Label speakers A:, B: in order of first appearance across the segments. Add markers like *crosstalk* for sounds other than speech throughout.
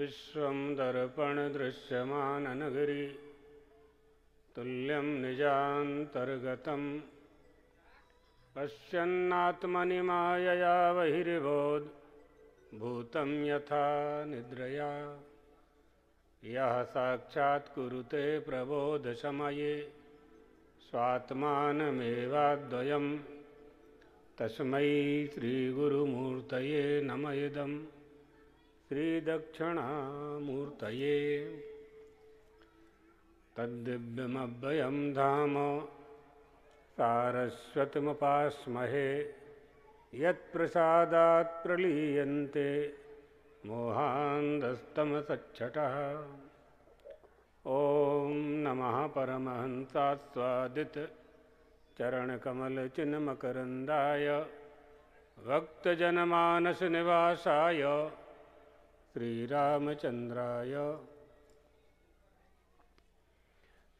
A: विश्वं दर्पणदृश्यमाननगरी तुल्यं निजान्तर्गतं निजातर्गत पश्यत्मया बहिर्बोध भूत यथा निद्रया यह साक्षात् कुरुते प्रबोधसमये तस्म श्रीगुरमूर्त नम इदम् श्रीदक्षिणामूर्तये तद्दिव्यम धाम सारस्वतमपास्महे यत्प्रसादात् प्रलीयन्ते मोहान्धस्तमसच्छटः ॐ नमः परमहंसास्वादितचरणकमलचिन्मकरन्दाय भक्तजनमानसनिवासाय श्रीरामचन्द्राय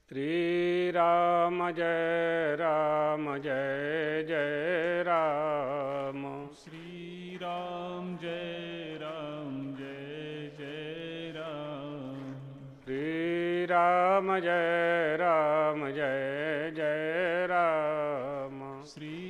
A: श्रीराम जय राम जय जय राम श्रीराम जय राम जय जय राम श्रीराम जय राम जय जय राम श्री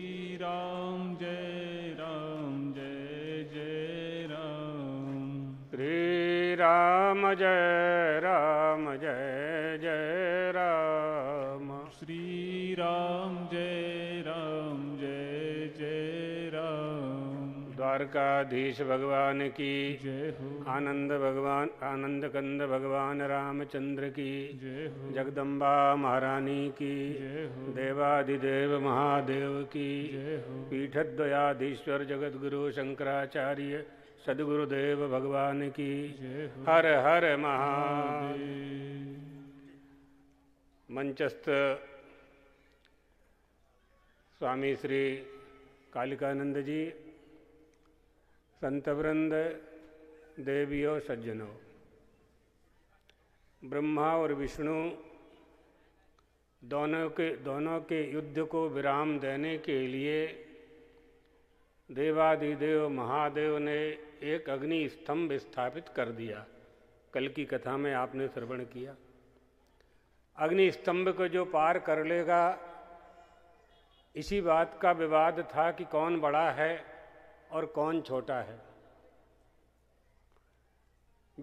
A: राम जय राम जय जय राम श्री राम जय राम जय जय राम द्वारकाधीश भगवान की जय हो आनंद भगवान आनंद कंद भगवान रामचंद्र की जय हो जगदम्बा महारानी की जय हो देवादिदेव महादेव की जय हो पीठद्वयाधीश्वर जगदगुरु शंकराचार्य सदगुरुदेव भगवान की हर हर महा मंचस्थ स्वामी श्री कालिकानंद जी संतवृंद देवियों सज्जनों ब्रह्मा और विष्णु दोनों के दोनों के युद्ध को विराम देने के लिए देवादिदेव महादेव ने एक अग्नि स्तंभ स्थापित कर दिया कल की कथा में आपने श्रवण किया अग्नि स्तंभ को जो पार कर लेगा इसी बात का विवाद था कि कौन बड़ा है और कौन छोटा है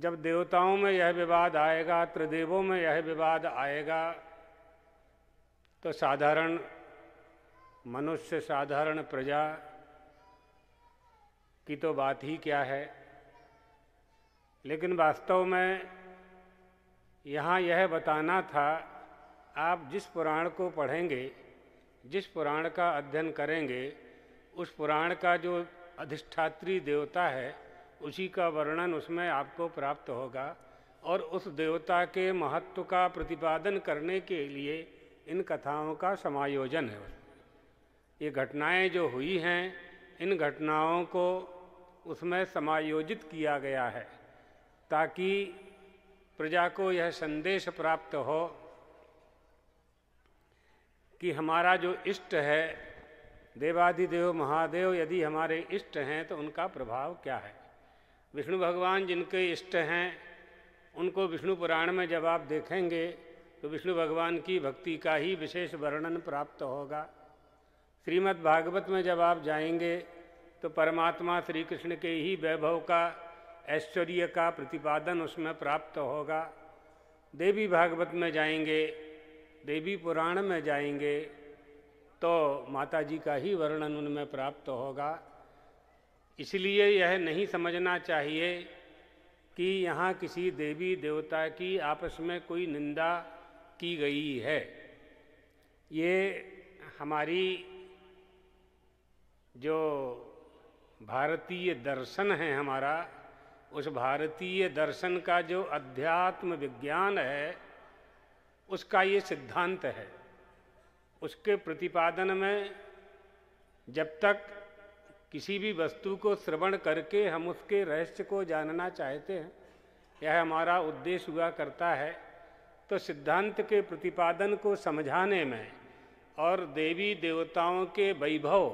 A: जब देवताओं में यह विवाद आएगा त्रिदेवों में यह विवाद आएगा तो साधारण मनुष्य साधारण प्रजा की तो बात ही क्या है लेकिन वास्तव में यहाँ यह बताना था आप जिस पुराण को पढ़ेंगे जिस पुराण का अध्ययन करेंगे उस पुराण का जो अधिष्ठात्री देवता है उसी का वर्णन उसमें आपको प्राप्त होगा और उस देवता के महत्व का प्रतिपादन करने के लिए इन कथाओं का समायोजन है ये घटनाएं जो हुई हैं इन घटनाओं को उसमें समायोजित किया गया है ताकि प्रजा को यह संदेश प्राप्त हो कि हमारा जो इष्ट है देवादिदेव महादेव यदि हमारे इष्ट हैं तो उनका प्रभाव क्या है विष्णु भगवान जिनके इष्ट हैं उनको विष्णु पुराण में जब आप देखेंगे तो विष्णु भगवान की भक्ति का ही विशेष वर्णन प्राप्त होगा श्रीमद् भागवत में जब आप जाएंगे तो परमात्मा श्री कृष्ण के ही वैभव का ऐश्वर्य का प्रतिपादन उसमें प्राप्त होगा देवी भागवत में जाएंगे देवी पुराण में जाएंगे तो माता जी का ही वर्णन उनमें प्राप्त होगा इसलिए यह नहीं समझना चाहिए कि यहाँ किसी देवी देवता की आपस में कोई निंदा की गई है ये हमारी जो भारतीय दर्शन है हमारा उस भारतीय दर्शन का जो अध्यात्म विज्ञान है उसका ये सिद्धांत है उसके प्रतिपादन में जब तक किसी भी वस्तु को श्रवण करके हम उसके रहस्य को जानना चाहते हैं यह हमारा उद्देश्य हुआ करता है तो सिद्धांत के प्रतिपादन को समझाने में और देवी देवताओं के वैभव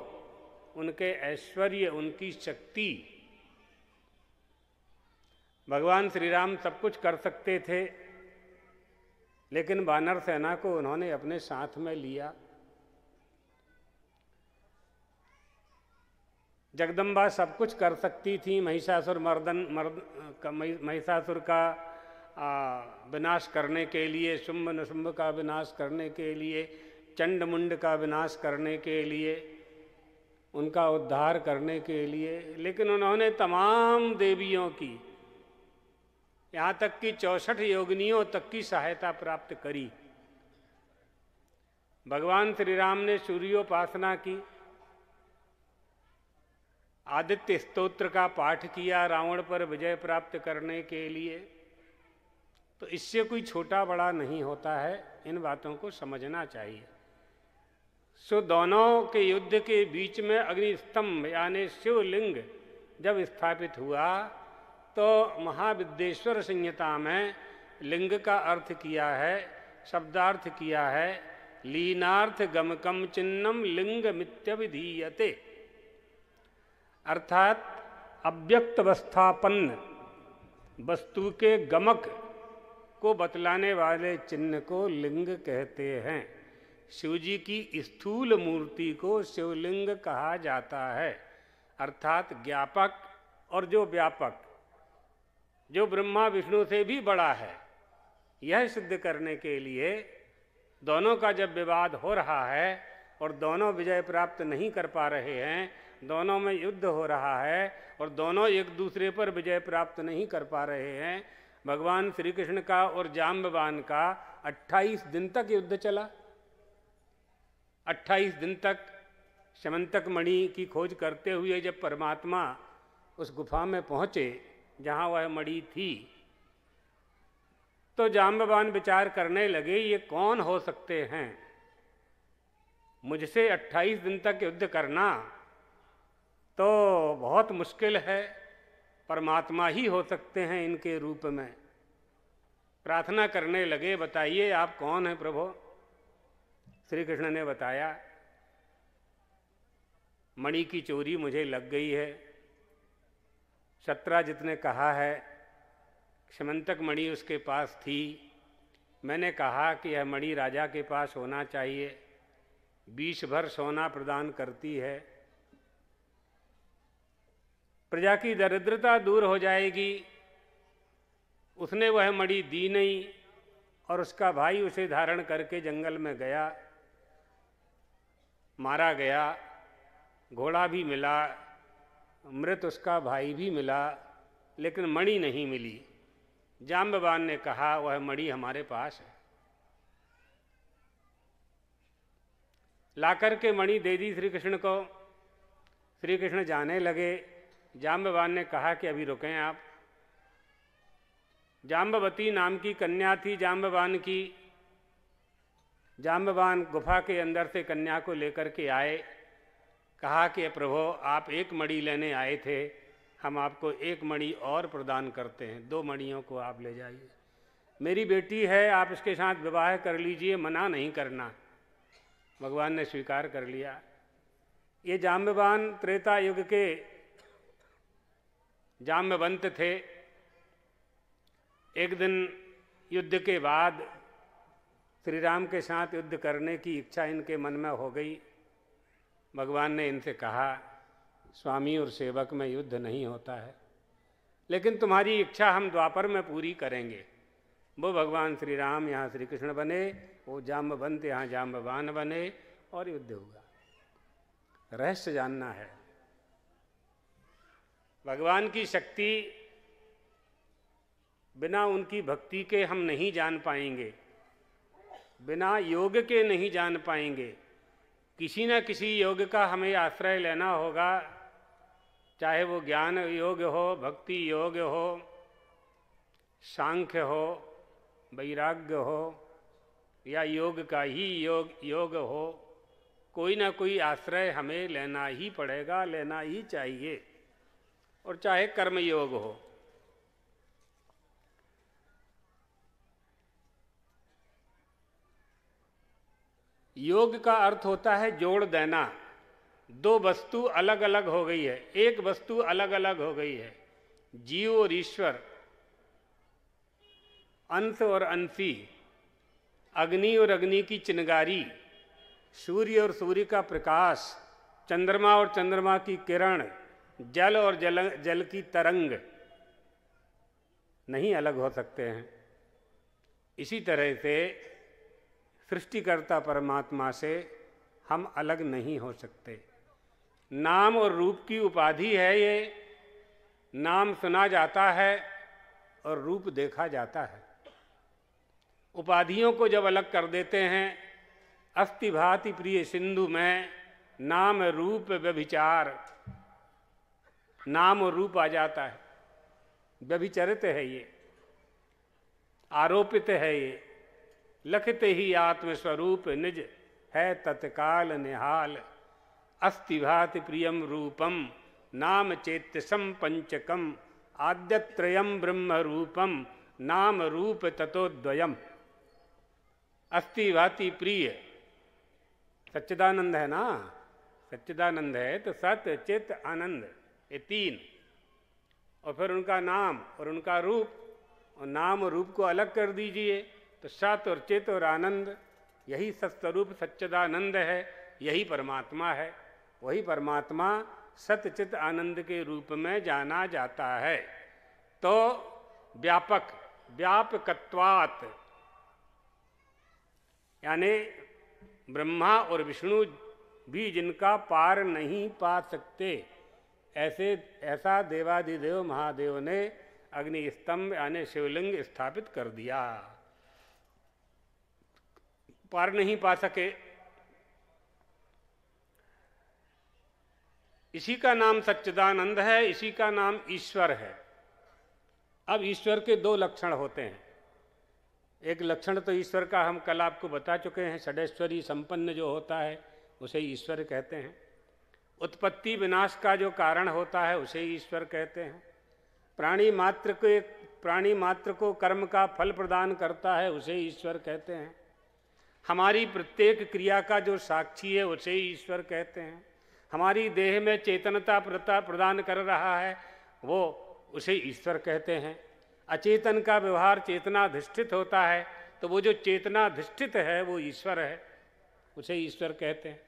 A: उनके ऐश्वर्य उनकी शक्ति भगवान श्री राम सब कुछ कर सकते थे लेकिन बानर सेना को उन्होंने अपने साथ में लिया जगदम्बा सब कुछ कर सकती थी महिषासुर मर्दन मर्द महिषासुर का विनाश करने के लिए शुंभ नशुंभ का विनाश करने के लिए चंड मुंड का विनाश करने के लिए उनका उद्धार करने के लिए लेकिन उन्होंने तमाम देवियों की यहाँ तक कि चौसठ योगनियों तक की सहायता प्राप्त करी भगवान श्री राम ने सूर्योपासना की आदित्य स्तोत्र का पाठ किया रावण पर विजय प्राप्त करने के लिए तो इससे कोई छोटा बड़ा नहीं होता है इन बातों को समझना चाहिए सो दोनों के युद्ध के बीच में अग्निस्तंभ यानी शिवलिंग जब स्थापित हुआ तो महाविद्येश्वर संहिता में लिंग का अर्थ किया है शब्दार्थ किया है लीनार्थ गमकम चिन्हम लिंग मित्यभिधीयते अर्थात अव्यक्त अवस्थापन्न वस्तु के गमक को बतलाने वाले चिन्ह को लिंग कहते हैं शिव जी की स्थूल मूर्ति को शिवलिंग कहा जाता है अर्थात ज्ञापक और जो व्यापक जो ब्रह्मा विष्णु से भी बड़ा है यह सिद्ध करने के लिए दोनों का जब विवाद हो रहा है और दोनों विजय प्राप्त नहीं कर पा रहे हैं दोनों में युद्ध हो रहा है और दोनों एक दूसरे पर विजय प्राप्त नहीं कर पा रहे हैं भगवान श्री कृष्ण का और जाम्बवान का 28 दिन तक युद्ध चला 28 दिन तक शमंतक मणि की खोज करते हुए जब परमात्मा उस गुफा में पहुँचे जहाँ वह मणि थी तो जाम्बान विचार करने लगे ये कौन हो सकते हैं मुझसे 28 दिन तक युद्ध करना तो बहुत मुश्किल है परमात्मा ही हो सकते हैं इनके रूप में प्रार्थना करने लगे बताइए आप कौन हैं प्रभु श्री कृष्ण ने बताया मणि की चोरी मुझे लग गई है सत्राजित ने कहा है क्षमंतक मणि उसके पास थी मैंने कहा कि यह मणि राजा के पास होना चाहिए बीस भर सोना प्रदान करती है प्रजा की दरिद्रता दूर हो जाएगी उसने वह मणि दी नहीं और उसका भाई उसे धारण करके जंगल में गया मारा गया घोड़ा भी मिला मृत उसका भाई भी मिला लेकिन मणि नहीं मिली भगवान ने कहा वह मणि हमारे पास है लाकर के मणि दे दी श्री कृष्ण को श्री कृष्ण जाने लगे भगवान ने कहा कि अभी रुकें आप जाम्बवती नाम की कन्या थी जाम्बवान की जाम्बवान गुफा के अंदर से कन्या को लेकर के आए कहा कि प्रभो आप एक मणि लेने आए थे हम आपको एक मणि और प्रदान करते हैं दो मणियों को आप ले जाइए मेरी बेटी है आप इसके साथ विवाह कर लीजिए मना नहीं करना भगवान ने स्वीकार कर लिया ये जाम्बवान त्रेता युग के जाम्बवंत थे एक दिन युद्ध के बाद श्री राम के साथ युद्ध करने की इच्छा इनके मन में हो गई भगवान ने इनसे कहा स्वामी और सेवक में युद्ध नहीं होता है लेकिन तुम्हारी इच्छा हम द्वापर में पूरी करेंगे वो भगवान श्री राम यहाँ श्री कृष्ण बने वो जाम्बवंत यहाँ जाम्बवान बने और युद्ध हुआ रहस्य जानना है भगवान की शक्ति बिना उनकी भक्ति के हम नहीं जान पाएंगे बिना योग के नहीं जान पाएंगे किसी न किसी योग का हमें आश्रय लेना होगा चाहे वो ज्ञान योग हो भक्ति योग हो सांख्य हो वैराग्य हो या योग का ही योग योग हो कोई ना कोई आश्रय हमें लेना ही पड़ेगा लेना ही चाहिए और चाहे कर्म योग हो योग का अर्थ होता है जोड़ देना दो वस्तु अलग अलग हो गई है एक वस्तु अलग अलग हो गई है जीव और ईश्वर अंश और अंशी अग्नि और अग्नि की चिनगारी सूर्य और सूर्य का प्रकाश चंद्रमा और चंद्रमा की किरण जल और जल जल की तरंग नहीं अलग हो सकते हैं इसी तरह से सृष्टिकर्ता परमात्मा से हम अलग नहीं हो सकते नाम और रूप की उपाधि है ये नाम सुना जाता है और रूप देखा जाता है उपाधियों को जब अलग कर देते हैं अस्थिभाति प्रिय सिंधु में नाम रूप व्यभिचार नाम और रूप आ जाता है व्यभिचरित है ये आरोपित है ये लखते ही आत्मस्वरूप निज है तत्काल निहाल अस्तिभाति प्रियम रूपम नाम चेतसम पंचकम आद्यत्रयम ब्रह्म रूपम नाम रूप तत्वद्वयम अस्तिभाति प्रिय सच्चिदानंद है ना सच्चिदानंद है तो सत चित आनंद ये तीन और फिर उनका नाम और उनका रूप और नाम और रूप को अलग कर दीजिए तो सत और चित और आनंद यही सत्स्वरूप सच्चदानंद है यही परमात्मा है वही परमात्मा सत्यचित आनंद के रूप में जाना जाता है तो व्यापक व्यापकत्वात् यानी ब्रह्मा और विष्णु भी जिनका पार नहीं पा सकते ऐसे ऐसा देवादिदेव महादेव ने अग्नि स्तंभ यानी शिवलिंग स्थापित कर दिया पार नहीं पा सके इसी का नाम सच्चिदानंद है इसी का नाम ईश्वर है अब ईश्वर के दो लक्षण होते हैं एक लक्षण तो ईश्वर का हम कल आपको बता चुके हैं षडेश्वरी संपन्न जो होता है उसे ईश्वर कहते हैं उत्पत्ति विनाश का जो कारण होता है उसे ईश्वर कहते हैं प्राणी मात्र को प्राणी मात्र को कर्म का फल प्रदान करता है उसे ईश्वर कहते हैं हमारी प्रत्येक क्रिया का जो साक्षी है उसे ही ईश्वर कहते हैं हमारी देह में चेतनता प्रता प्रदान कर रहा है वो उसे ईश्वर कहते हैं अचेतन का व्यवहार चेतनाधिष्ठित होता है तो वो जो चेतनाधिष्ठित है वो ईश्वर है उसे ईश्वर कहते हैं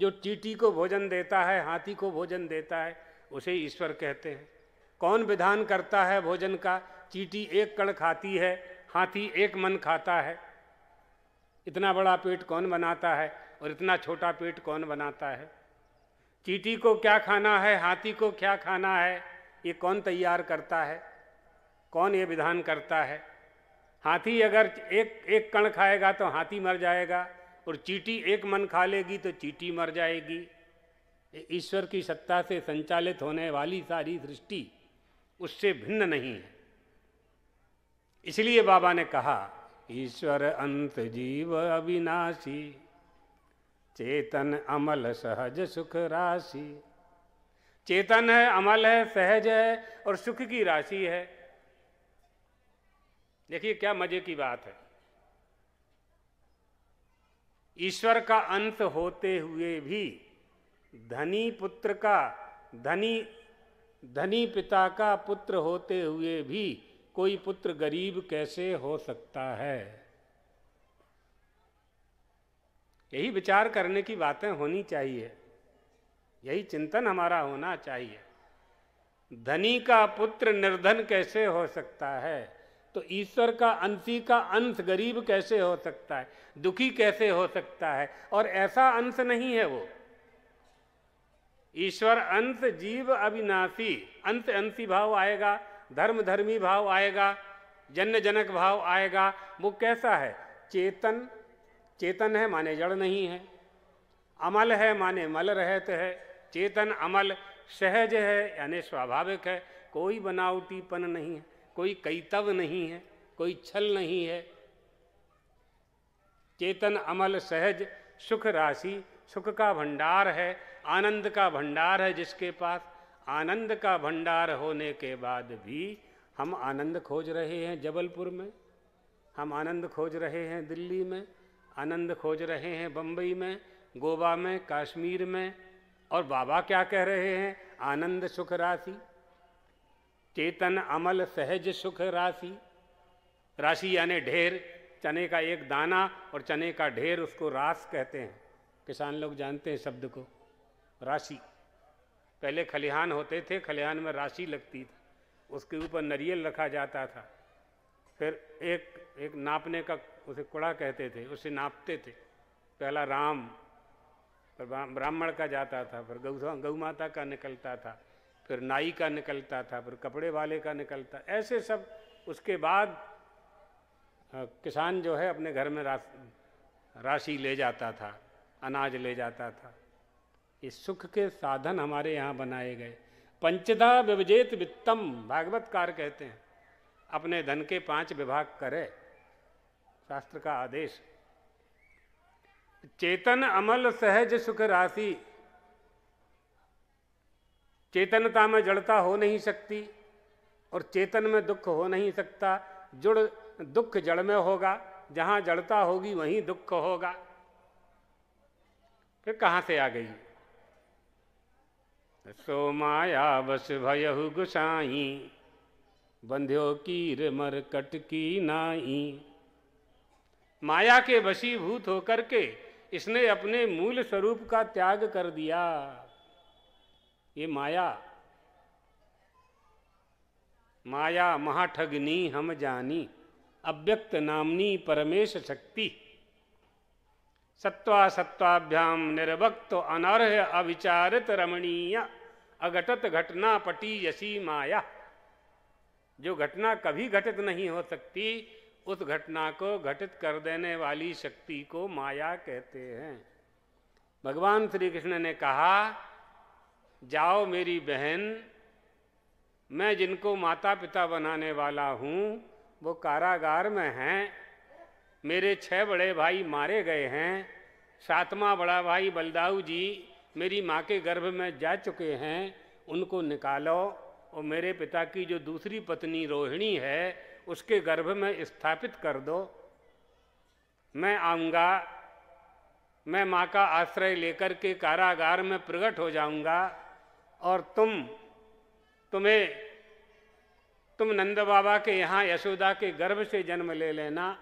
A: जो चीटी को भोजन देता है हाथी को भोजन देता है उसे ईश्वर कहते हैं कौन विधान करता है भोजन का चीटी एक कण खाती है हाथी एक मन खाता है इतना बड़ा पेट कौन बनाता है और इतना छोटा पेट कौन बनाता है चीटी को क्या खाना है हाथी को क्या खाना है ये कौन तैयार करता है कौन ये विधान करता है हाथी अगर एक एक कण खाएगा तो हाथी मर जाएगा और चीटी एक मन खा लेगी तो चीटी मर जाएगी ईश्वर की सत्ता से संचालित होने वाली सारी सृष्टि उससे भिन्न नहीं है इसलिए बाबा ने कहा ईश्वर अंत जीव अविनाशी चेतन अमल सहज सुख राशि चेतन है अमल है सहज है और सुख की राशि है देखिए क्या मजे की बात है ईश्वर का अंत होते हुए भी धनी पुत्र का धनी धनी पिता का पुत्र होते हुए भी कोई पुत्र गरीब कैसे हो सकता है यही विचार करने की बातें होनी चाहिए यही चिंतन हमारा होना चाहिए धनी का पुत्र निर्धन कैसे हो सकता है तो ईश्वर का अंशी का अंश गरीब कैसे हो सकता है दुखी कैसे हो सकता है और ऐसा अंश नहीं है वो ईश्वर अंश जीव अविनाशी अंश अंशी भाव आएगा धर्म धर्मी भाव आएगा जन्य जनक भाव आएगा वो कैसा है चेतन चेतन है माने जड़ नहीं है अमल है माने मल रहत है चेतन अमल सहज है यानी स्वाभाविक है कोई बनावटीपन नहीं है कोई कैतव नहीं है कोई छल नहीं है चेतन अमल सहज सुख राशि सुख का भंडार है आनंद का भंडार है जिसके पास आनंद का भंडार होने के बाद भी हम आनंद खोज रहे हैं जबलपुर में हम आनंद खोज रहे हैं दिल्ली में आनंद खोज रहे हैं बम्बई में गोवा में कश्मीर में और बाबा क्या कह रहे हैं आनंद सुख राशि चेतन अमल सहज सुख राशि राशि यानी ढेर चने का एक दाना और चने का ढेर उसको रास कहते हैं किसान लोग जानते हैं शब्द को राशि पहले खलिहान होते थे खलिहान में राशि लगती थी उसके ऊपर नरियल रखा जाता था फिर एक एक नापने का उसे कुड़ा कहते थे उसे नापते थे पहला राम फिर ब्राह्मण का जाता था फिर गौ गौ माता का निकलता था फिर नाई का निकलता था फिर कपड़े वाले का निकलता ऐसे सब उसके बाद किसान जो है अपने घर में राशि ले जाता था अनाज ले जाता था ये सुख के साधन हमारे यहाँ बनाए गए पंचदा विभजेत वित्तम भागवतकार कहते हैं अपने धन के पांच विभाग करे शास्त्र का आदेश चेतन अमल सहज सुख राशि चेतनता में जड़ता हो नहीं सकती और चेतन में दुख हो नहीं सकता जुड़ दुख जड़ में होगा जहां जड़ता होगी वहीं दुख होगा फिर कहां से आ गई सो माया बस भयहु गुसाई बंध्यो कीर मर कट की नाई माया के वशीभूत होकर के इसने अपने मूल स्वरूप का त्याग कर दिया ये माया माया महाठगनी हम जानी अव्यक्त नामनी परमेश शक्ति सत्वा सत्वाभ्याम निर्वक्त अनर्ह अविचारित रमणीय अघटत घटना पटी यसी माया जो घटना कभी घटित नहीं हो सकती उस घटना को घटित कर देने वाली शक्ति को माया कहते हैं भगवान श्री कृष्ण ने कहा जाओ मेरी बहन मैं जिनको माता पिता बनाने वाला हूँ वो कारागार में हैं मेरे छह बड़े भाई मारे गए हैं सातवां बड़ा भाई बलदाऊ जी मेरी माँ के गर्भ में जा चुके हैं उनको निकालो और मेरे पिता की जो दूसरी पत्नी रोहिणी है उसके गर्भ में स्थापित कर दो मैं आऊँगा मैं माँ का आश्रय लेकर के कारागार में प्रकट हो जाऊँगा और तुम तुम्हें तुम नंद बाबा के यहाँ यशोदा के गर्भ से जन्म ले लेना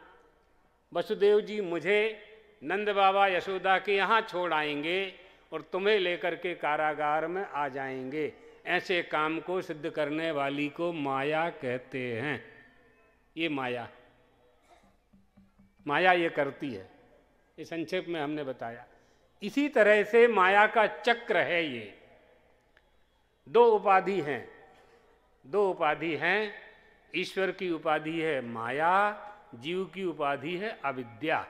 A: वसुदेव जी मुझे नंद बाबा यशोदा के यहाँ छोड़ आएंगे और तुम्हें लेकर के कारागार में आ जाएंगे ऐसे काम को सिद्ध करने वाली को माया कहते हैं ये माया माया ये करती है ये संक्षेप में हमने बताया इसी तरह से माया का चक्र है ये दो उपाधि हैं दो उपाधि हैं ईश्वर की उपाधि है माया जीव की उपाधि है अविद्या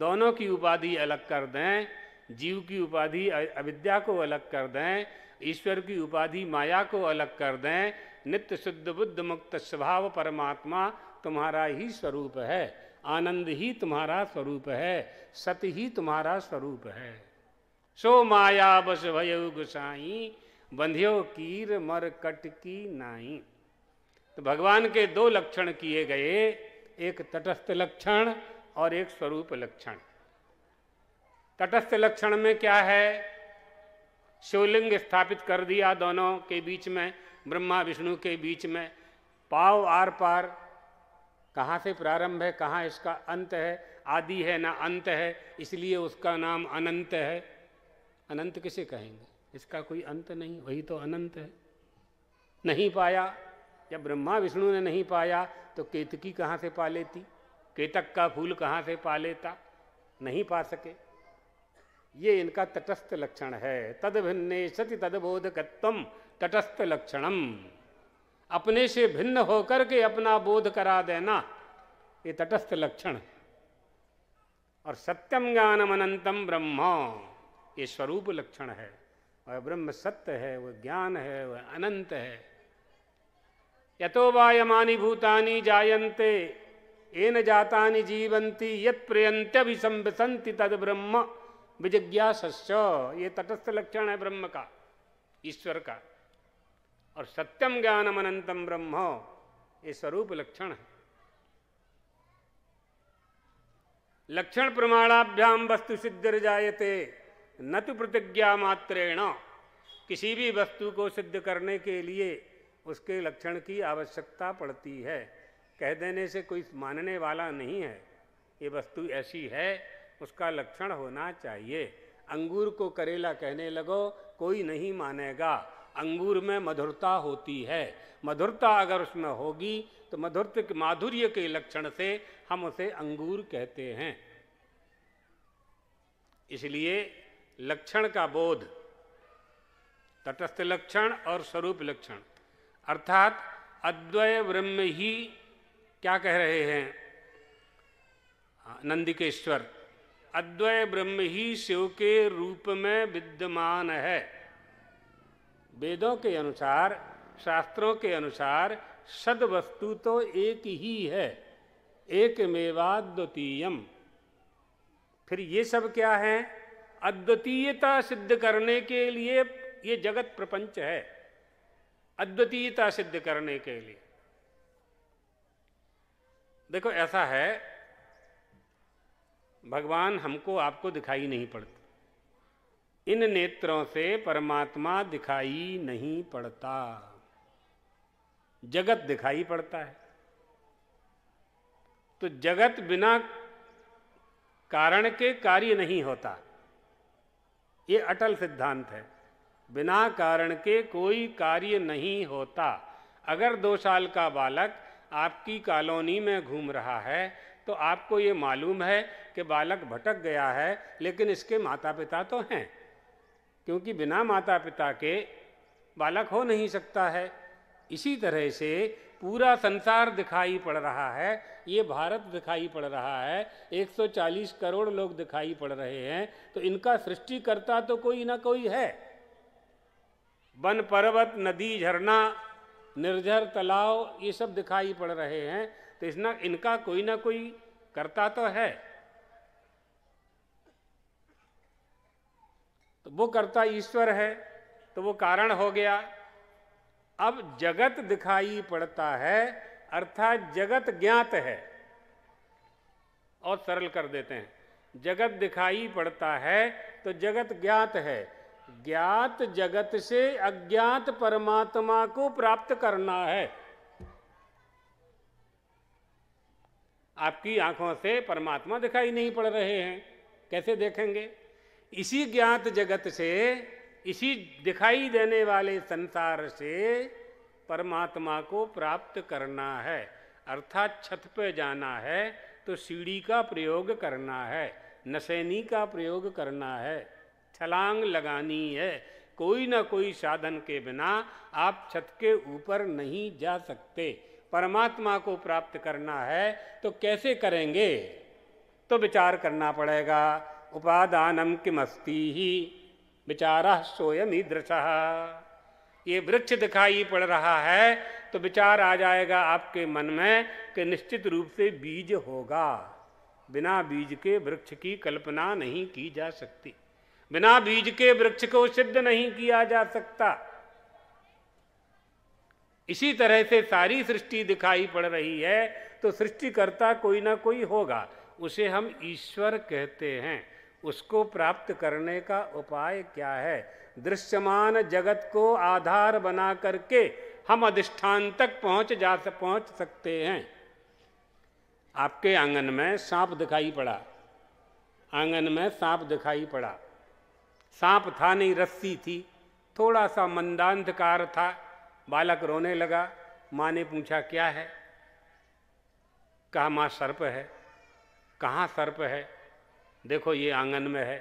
A: दोनों की उपाधि अलग कर दें जीव की उपाधि अविद्या को अलग कर दें ईश्वर की उपाधि माया को अलग कर दें नित्य शुद्ध बुद्ध मुक्त स्वभाव परमात्मा तुम्हारा ही स्वरूप है आनंद ही तुम्हारा स्वरूप है सत ही तुम्हारा स्वरूप है सो माया बस भय गुसाई बंध्यो कीर मर कट की नाई तो भगवान के दो लक्षण किए गए एक तटस्थ लक्षण और एक स्वरूप लक्षण तटस्थ लक्षण में क्या है शिवलिंग स्थापित कर दिया दोनों के बीच में ब्रह्मा विष्णु के बीच में पाव आर पार कहाँ से प्रारंभ है कहाँ इसका अंत है आदि है ना अंत है इसलिए उसका नाम अनंत है अनंत किसे कहेंगे इसका कोई अंत नहीं वही तो अनंत है नहीं पाया जब ब्रह्मा विष्णु ने नहीं पाया तो केतकी कहाँ से पा लेती केतक का फूल कहाँ से पा लेता नहीं पा सके ये इनका तटस्थ लक्षण है तद भिन्ने सति तदबोधकत्वम तटस्थ लक्षणम अपने से भिन्न होकर के अपना बोध करा देना ये तटस्थ लक्षण है और सत्यम ज्ञानम अनंतम ब्रह्म ये स्वरूप लक्षण है और ब्रह्म सत्य है वह ज्ञान है वह अनंत है यतो वायमानी भूतानी जायन्ते एन जातानि जीवंती प्रयन्त्य प्रयंत्यभिसंसंति तद ब्रह्म विजिज्ञासश्च ये तटस्थ लक्षण है ब्रह्म का ईश्वर का और सत्यम ज्ञानम अनंतम ब्रह्म ये स्वरूप लक्षण है लक्षण प्रमाणाभ्याम वस्तु सिद्ध जायते न तो प्रतिज्ञा मात्रेण किसी भी वस्तु को सिद्ध करने के लिए उसके लक्षण की आवश्यकता पड़ती है कह देने से कोई मानने वाला नहीं है ये वस्तु ऐसी है उसका लक्षण होना चाहिए अंगूर को करेला कहने लगो कोई नहीं मानेगा अंगूर में मधुरता होती है मधुरता अगर उसमें होगी तो मधुर माधुर्य के लक्षण से हम उसे अंगूर कहते हैं इसलिए लक्षण का बोध तटस्थ लक्षण और स्वरूप लक्षण अर्थात अद्वय ब्रह्म ही क्या कह रहे हैं नंदिकेश्वर अद्वय ब्रह्म ही शिव के रूप में विद्यमान है वेदों के अनुसार शास्त्रों के अनुसार सद वस्तु तो एक ही है एक मेवाद्वितीयम फिर ये सब क्या है अद्वितीयता सिद्ध करने के लिए ये जगत प्रपंच है अद्वितीयता सिद्ध करने के लिए देखो ऐसा है भगवान हमको आपको दिखाई नहीं पड़ते इन नेत्रों से परमात्मा दिखाई नहीं पड़ता जगत दिखाई पड़ता है तो जगत बिना कारण के कार्य नहीं होता ये अटल सिद्धांत है बिना कारण के कोई कार्य नहीं होता अगर दो साल का बालक आपकी कॉलोनी में घूम रहा है तो आपको ये मालूम है कि बालक भटक गया है लेकिन इसके माता पिता तो हैं क्योंकि बिना माता पिता के बालक हो नहीं सकता है इसी तरह से पूरा संसार दिखाई पड़ रहा है ये भारत दिखाई पड़ रहा है 140 करोड़ लोग दिखाई पड़ रहे हैं तो इनका सृष्टिकर्ता तो कोई ना कोई है वन पर्वत नदी झरना निर्झर तलाव ये सब दिखाई पड़ रहे हैं तो इसना इनका कोई ना कोई करता तो है तो वो करता ईश्वर है तो वो कारण हो गया अब जगत दिखाई पड़ता है अर्थात जगत ज्ञात है और सरल कर देते हैं जगत दिखाई पड़ता है तो जगत ज्ञात है ज्ञात जगत से अज्ञात परमात्मा को प्राप्त करना है आपकी आंखों से परमात्मा दिखाई नहीं पड़ रहे हैं कैसे देखेंगे इसी ज्ञात जगत से इसी दिखाई देने वाले संसार से परमात्मा को प्राप्त करना है अर्थात छत पे जाना है तो सीढ़ी का प्रयोग करना है नशेनी का प्रयोग करना है छलांग लगानी है कोई ना कोई साधन के बिना आप छत के ऊपर नहीं जा सकते परमात्मा को प्राप्त करना है तो कैसे करेंगे तो विचार करना पड़ेगा उपादानम किमस्ती ही विचारा सोयम ही दृश ये वृक्ष दिखाई पड़ रहा है तो विचार आ जाएगा आपके मन में कि निश्चित रूप से बीज होगा बिना बीज के वृक्ष की कल्पना नहीं की जा सकती बिना बीज के वृक्ष को सिद्ध नहीं किया जा सकता इसी तरह से सारी सृष्टि दिखाई पड़ रही है तो सृष्टिकर्ता कोई ना कोई होगा उसे हम ईश्वर कहते हैं उसको प्राप्त करने का उपाय क्या है दृश्यमान जगत को आधार बना करके हम अधिष्ठान तक पहुंच जा पहुंच सकते हैं आपके आंगन में सांप दिखाई पड़ा आंगन में सांप दिखाई पड़ा सांप था नहीं रस्सी थी थोड़ा सा मंदांधकार था बालक रोने लगा माँ ने पूछा क्या है कहा माँ सर्प है कहाँ सर्प है देखो ये आंगन में है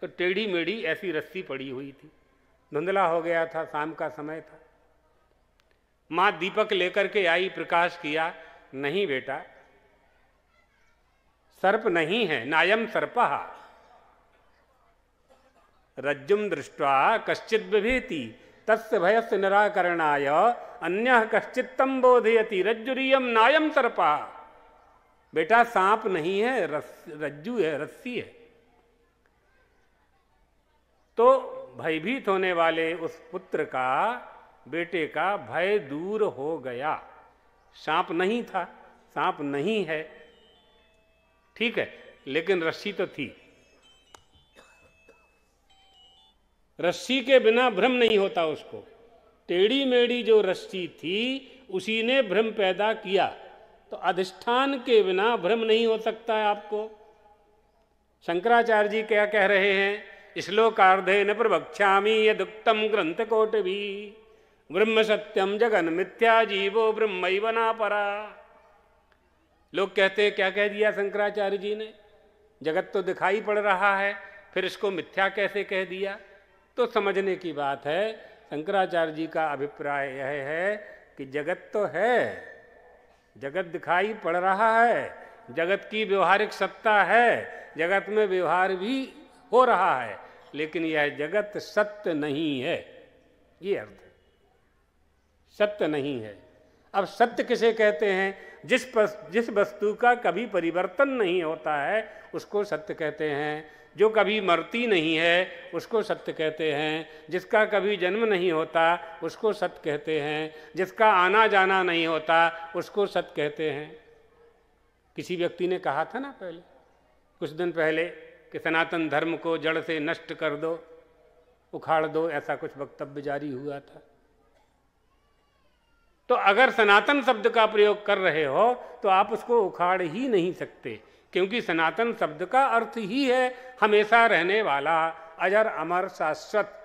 A: तो टेढ़ी मेढ़ी ऐसी रस्सी पड़ी हुई थी धुंधला हो गया था शाम का समय था माँ दीपक लेकर के आई प्रकाश किया नहीं बेटा सर्प नहीं है नायम सर्पहा रज्जुम दृष्ट्वा कश्चित विभीति तस् से निराकरणा अन्य कश्चित तम बोधयति रज्जुरियम नायम सर्पा बेटा सांप नहीं है रज्जु रज्जू है रस्सी है तो भयभीत होने वाले उस पुत्र का बेटे का भय दूर हो गया सांप नहीं था सांप नहीं है ठीक है लेकिन रस्सी तो थी रस्सी के बिना भ्रम नहीं होता उसको टेढ़ी मेढ़ी जो रस्सी थी उसी ने भ्रम पैदा किया तो अधिष्ठान के बिना भ्रम नहीं हो सकता है आपको शंकराचार्य जी क्या कह रहे हैं श्लोकार्धे न प्रभक्षामी यदुक्तम ग्रंथ कोट भी ब्रह्म सत्यम जगन मिथ्या जीवो ब्रह्म बना परा लोग कहते हैं क्या कह दिया शंकराचार्य जी ने जगत तो दिखाई पड़ रहा है फिर इसको मिथ्या कैसे कह दिया तो समझने की बात है शंकराचार्य जी का अभिप्राय यह है कि जगत तो है जगत दिखाई पड़ रहा है जगत की व्यवहारिक सत्ता है जगत में व्यवहार भी हो रहा है लेकिन यह जगत सत्य नहीं है ये अर्थ है सत्य नहीं है अब सत्य किसे कहते हैं जिस जिस वस्तु का कभी परिवर्तन नहीं होता है उसको सत्य कहते हैं जो कभी मरती नहीं है उसको सत्य कहते हैं जिसका कभी जन्म नहीं होता उसको सत्य कहते हैं जिसका आना जाना नहीं होता उसको सत्य कहते हैं किसी व्यक्ति ने कहा था ना पहले कुछ दिन पहले कि सनातन धर्म को जड़ से नष्ट कर दो उखाड़ दो ऐसा कुछ वक्तव्य जारी हुआ था तो अगर सनातन शब्द का प्रयोग कर रहे हो तो आप उसको उखाड़ ही नहीं सकते क्योंकि सनातन शब्द का अर्थ ही है हमेशा रहने वाला अजर अमर शाश्वत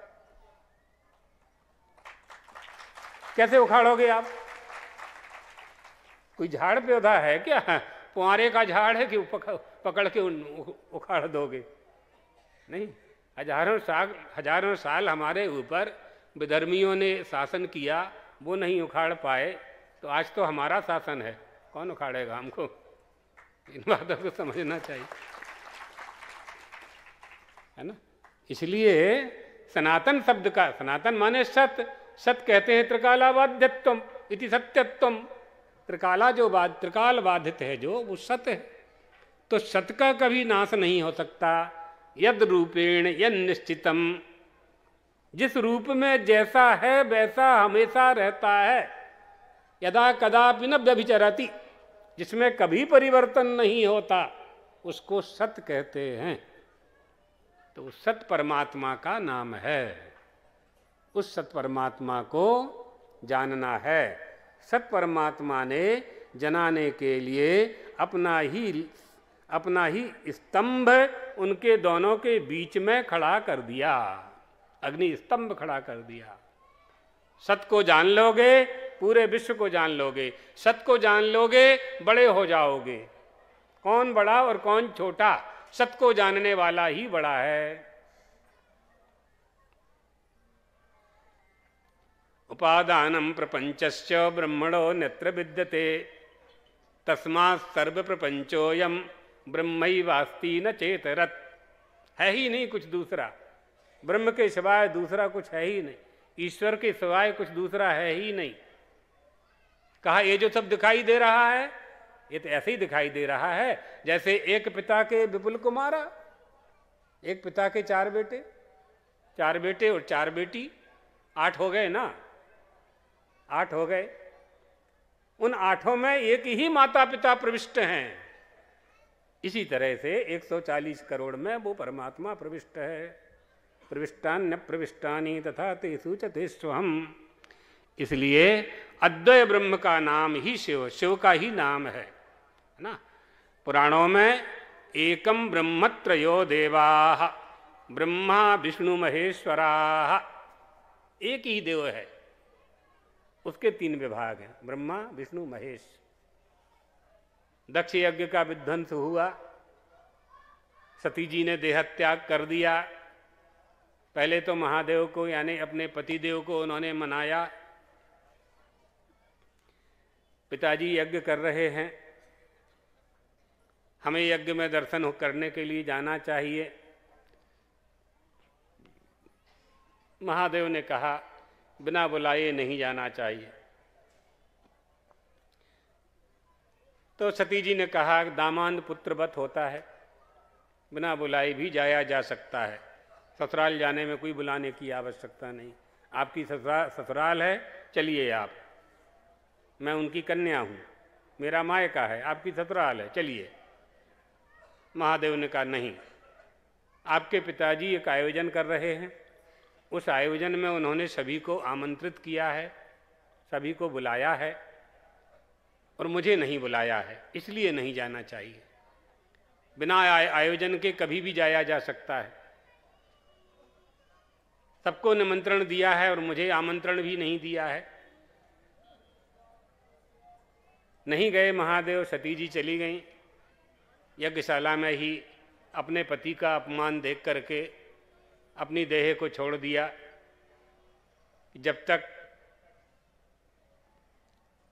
A: कैसे उखाड़ोगे आप कोई झाड़ पौधा है क्या पुआरे का झाड़ है कि पकड़ के उखाड़ दोगे नहीं हजारों साल हजारों साल हमारे ऊपर विधर्मियों ने शासन किया वो नहीं उखाड़ पाए तो आज तो हमारा शासन है कौन उखाड़ेगा हमको *laughs* इन बातों को समझना चाहिए है ना इसलिए सनातन शब्द का सनातन माने सत सत कहते हैं बाध्यत्व इति सत्यत्व त्रिकाला जो बाध त्रिकाल बाधित है जो वो सत है तो सत का कभी नाश नहीं हो सकता यद रूपेण यद निश्चितम जिस रूप में जैसा है वैसा हमेशा रहता है यदा कदापि न व्यभिचरती जिसमें कभी परिवर्तन नहीं होता उसको सत कहते हैं तो सत परमात्मा का नाम है उस सत परमात्मा को जानना है सत परमात्मा ने जनाने के लिए अपना ही अपना ही स्तंभ उनके दोनों के बीच में खड़ा कर दिया अग्नि स्तंभ खड़ा कर दिया सत को जान लोगे पूरे विश्व को जान लोगे सत को जान लोगे बड़े हो जाओगे कौन बड़ा और कौन छोटा सत को जानने वाला ही बड़ा है उपादानम प्रपंच ब्रह्मणो नेत्र विद्यते तस्मा सर्व प्रपंचोयम ब्रह्म वास्ती न चेतरत है ही नहीं कुछ दूसरा ब्रह्म के सिवाय दूसरा कुछ है ही नहीं ईश्वर के सिवाय कुछ दूसरा है ही नहीं कहा ये जो सब दिखाई दे रहा है ये तो ऐसे ही दिखाई दे रहा है जैसे एक पिता के विपुल को मारा एक पिता के चार बेटे चार बेटे और चार बेटी आठ हो गए ना आठ हो गए उन आठों में एक ही माता पिता प्रविष्ट हैं इसी तरह से 140 करोड़ में वो परमात्मा प्रविष्ट है प्रविष्टान्य प्रविष्टानी तथा ते सूचते स्वहम इसलिए अद्वय ब्रह्म का नाम ही शिव शिव का ही नाम है ना पुराणों में एकम ब्रह्मत्रयो देवा ब्रह्मा विष्णु महेश्वरा एक ही देव है उसके तीन विभाग हैं ब्रह्मा विष्णु महेश दक्ष यज्ञ का विध्वंस हुआ सती जी ने देहत्याग कर दिया पहले तो महादेव को यानी अपने पतिदेव को उन्होंने मनाया पिताजी यज्ञ कर रहे हैं हमें यज्ञ में दर्शन करने के लिए जाना चाहिए महादेव ने कहा बिना बुलाए नहीं जाना चाहिए तो सती जी ने कहा दामाद पुत्रवत होता है बिना बुलाए भी जाया जा सकता है ससुराल जाने में कोई बुलाने की आवश्यकता नहीं आपकी ससुराल है चलिए आप मैं उनकी कन्या हूँ मेरा मायका है आपकी ससुराल है चलिए महादेव ने कहा नहीं आपके पिताजी एक आयोजन कर रहे हैं उस आयोजन में उन्होंने सभी को आमंत्रित किया है सभी को बुलाया है और मुझे नहीं बुलाया है इसलिए नहीं जाना चाहिए बिना आयोजन के कभी भी जाया जा सकता है सबको निमंत्रण दिया है और मुझे आमंत्रण भी नहीं दिया है नहीं गए महादेव सती जी चली गई यज्ञशाला में ही अपने पति का अपमान देख करके अपनी देह को छोड़ दिया जब तक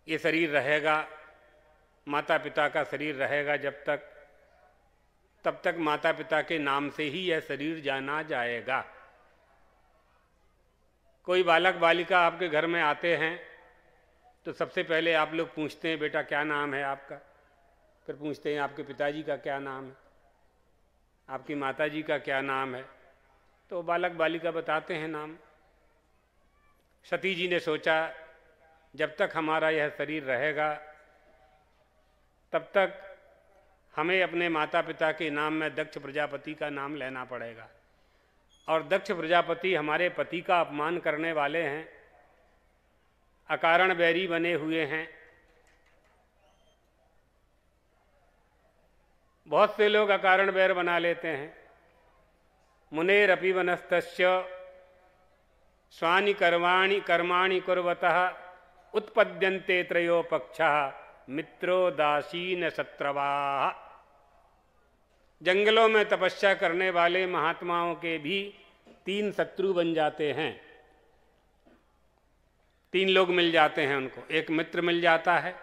A: ये शरीर रहेगा माता पिता का शरीर रहेगा जब तक तब तक माता पिता के नाम से ही यह शरीर जाना जाएगा कोई बालक बालिका आपके घर में आते हैं तो सबसे पहले आप लोग पूछते हैं बेटा क्या नाम है आपका फिर पूछते हैं आपके पिताजी का क्या नाम है आपकी माताजी का क्या नाम है तो बालक बालिका बताते हैं नाम सती जी ने सोचा जब तक हमारा यह शरीर रहेगा तब तक हमें अपने माता पिता के नाम में दक्ष प्रजापति का नाम लेना पड़ेगा और दक्ष प्रजापति हमारे पति का अपमान करने वाले हैं अकारण बैरी बने हुए हैं बहुत से लोग अकारण बैर बना लेते हैं मुने रपि वनस्त स्वानि कर्माणि कर्माणि कुर्वतः उत्पद्यन्ते त्रयो पक्षः मित्रो दासीन शत्रवाह जंगलों में तपस्या करने वाले महात्माओं के भी तीन शत्रु बन जाते हैं तीन लोग मिल जाते हैं उनको एक मित्र मिल जाता है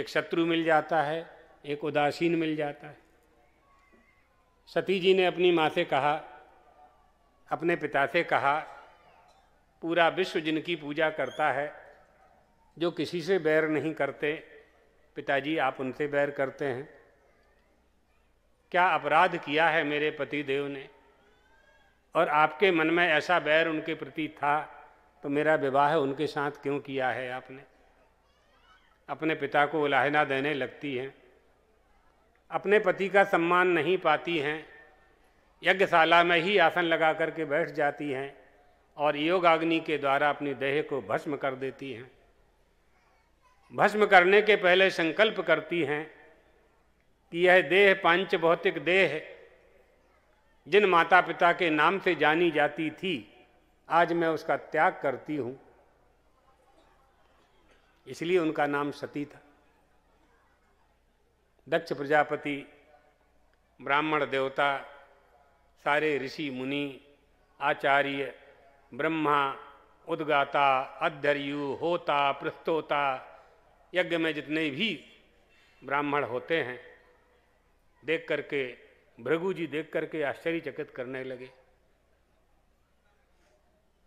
A: एक शत्रु मिल जाता है एक उदासीन मिल जाता है सती जी ने अपनी माँ से कहा अपने पिता से कहा पूरा विश्व जिनकी पूजा करता है जो किसी से बैर नहीं करते पिताजी आप उनसे बैर करते हैं क्या अपराध किया है मेरे पति देव ने और आपके मन में ऐसा बैर उनके प्रति था तो मेरा विवाह उनके साथ क्यों किया है आपने अपने पिता को उलाहना देने लगती हैं अपने पति का सम्मान नहीं पाती हैं यज्ञशाला में ही आसन लगा करके बैठ जाती हैं और योगाग्नि के द्वारा अपनी देह को भस्म कर देती हैं भस्म करने के पहले संकल्प करती हैं कि यह देह पांच भौतिक देह जिन माता पिता के नाम से जानी जाती थी आज मैं उसका त्याग करती हूं इसलिए उनका नाम सती था दक्ष प्रजापति ब्राह्मण देवता सारे ऋषि मुनि आचार्य ब्रह्मा उद्गाता अध्यर्यु होता पृस्तोता यज्ञ में जितने भी ब्राह्मण होते हैं देख करके भृगु जी देख करके आश्चर्यचकित करने लगे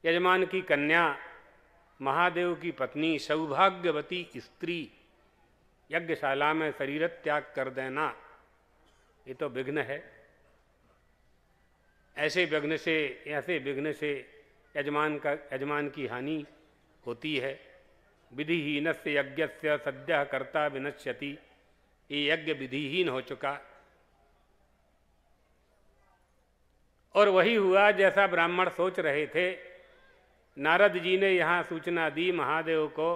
A: यजमान की कन्या महादेव की पत्नी सौभाग्यवती स्त्री यज्ञशाला में शरीर त्याग कर देना ये तो विघ्न है ऐसे विघ्न से ऐसे विघ्न से यजमान का यजमान की हानि होती है विधिहीन से यज्ञ से सद्य कर्ता विनश्यति ये यज्ञ विधिहीन हो चुका और वही हुआ जैसा ब्राह्मण सोच रहे थे नारद जी ने यहाँ सूचना दी महादेव को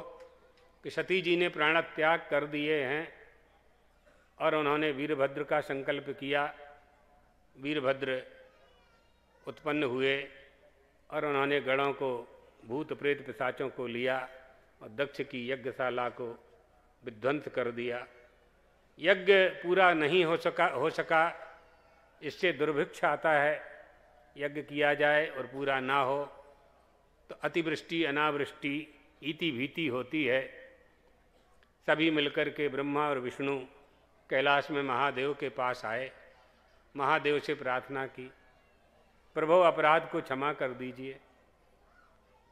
A: कि सती जी ने प्राण त्याग कर दिए हैं और उन्होंने वीरभद्र का संकल्प किया वीरभद्र उत्पन्न हुए और उन्होंने गणों को भूत प्रेत पिशाचों को लिया और दक्ष की यज्ञशाला को विध्वंस कर दिया यज्ञ पूरा नहीं हो सका हो सका इससे दुर्भिक्ष आता है यज्ञ किया जाए और पूरा ना हो तो अतिवृष्टि अनावृष्टि इति भीति होती है सभी मिलकर के ब्रह्मा और विष्णु कैलाश में महादेव के पास आए महादेव से प्रार्थना की प्रभु अपराध को क्षमा कर दीजिए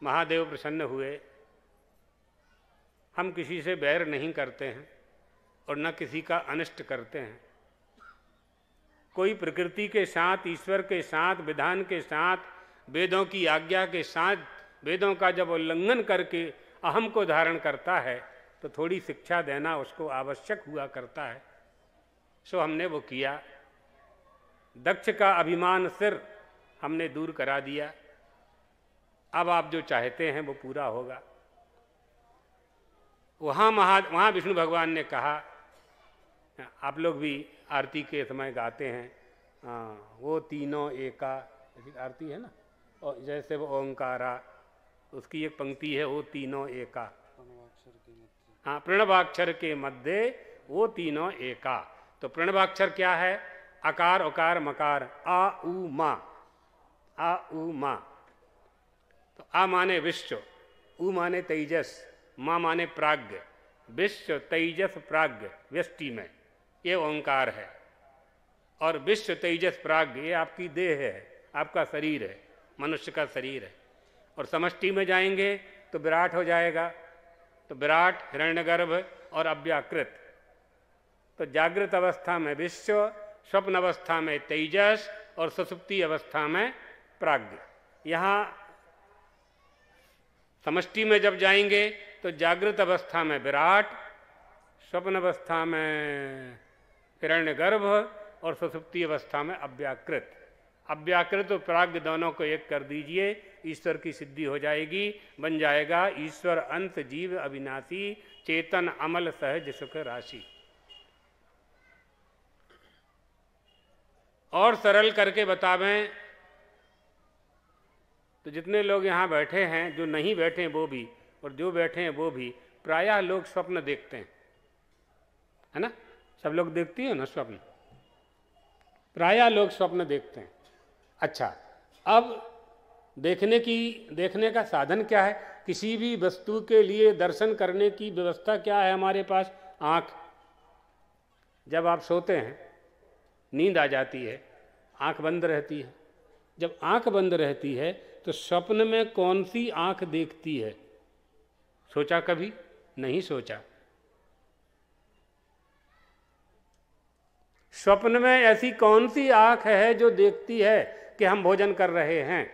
A: महादेव प्रसन्न हुए हम किसी से बैर नहीं करते हैं और न किसी का अनिष्ट करते हैं कोई प्रकृति के साथ ईश्वर के साथ विधान के साथ वेदों की आज्ञा के साथ वेदों का जब उल्लंघन करके अहम को धारण करता है तो थोड़ी शिक्षा देना उसको आवश्यक हुआ करता है सो हमने वो किया दक्ष का अभिमान सिर हमने दूर करा दिया अब आप जो चाहते हैं वो पूरा होगा वहाँ महा वहाँ विष्णु भगवान ने कहा आप लोग भी आरती के समय गाते हैं आ, हाँ, वो तीनों एका आरती है ना और जैसे वो ओंकारा उसकी एक पंक्ति है वो तीनों एका हाँ प्रणवाक्षर के मध्य वो तीनों एका तो प्रणवाक्षर क्या है अकार उकार मकार आ उ मा आ उ मा तो आ माने विश्व उ माने तेजस माँ माने प्राग्ञ विश्व तेजस प्राग्ञ व्यष्टि में ये ओंकार है और विश्व तेजस प्राग ये आपकी देह है आपका शरीर है मनुष्य का शरीर है और समष्टि में जाएंगे तो विराट हो जाएगा तो विराट हिरण्यगर्भ और अव्याकृत तो जागृत अवस्था में विश्व स्वप्न अवस्था में तेजस और सुसुप्ति अवस्था में प्राग्ञ यहाँ समष्टि में जब जाएंगे तो जागृत अवस्था में विराट स्वप्न अवस्था में हिरण्य गर्भ और सुसुप्ति अवस्था में अव्याकृत अव्याकृत और प्राग दोनों को एक कर दीजिए ईश्वर की सिद्धि हो जाएगी बन जाएगा ईश्वर अंत जीव अविनाशी चेतन अमल सहज सुख राशि और सरल करके बतावें तो जितने लोग यहाँ बैठे हैं जो नहीं बैठे हैं वो भी और जो बैठे हैं वो भी प्रायः लोग स्वप्न देखते हैं है ना सब लोग देखती हैं ना स्वप्न प्रायः लोग स्वप्न देखते हैं अच्छा अब देखने की देखने का साधन क्या है किसी भी वस्तु के लिए दर्शन करने की व्यवस्था क्या है हमारे पास आँख जब आप सोते हैं नींद आ जाती है आँख बंद रहती है जब आँख बंद रहती है तो स्वप्न में कौन सी आँख देखती है सोचा कभी नहीं सोचा स्वप्न में ऐसी कौन सी आँख है जो देखती है कि हम भोजन कर रहे हैं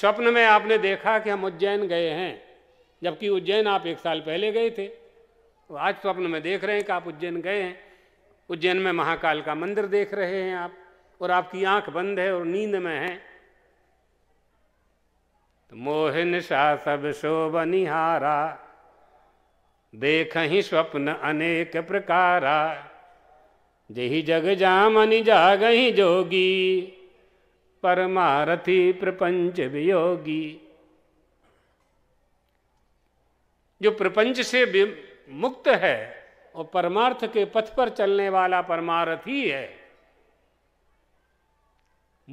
A: स्वप्न में आपने देखा कि हम उज्जैन गए हैं जबकि उज्जैन आप एक साल पहले गए थे तो आज स्वप्न में देख रहे हैं कि आप उज्जैन गए हैं उज्जैन में महाकाल का मंदिर देख रहे हैं आप और आपकी आंख बंद है और नींद में है तो मोहन शाह सब शोभ निहारा देख ही स्वप्न अनेक प्रकारा जही जग जामनि जागही जोगी परमारथी प्रपंच वियोगी जो प्रपंच से मुक्त है और परमार्थ के पथ पर चलने वाला परमारथी है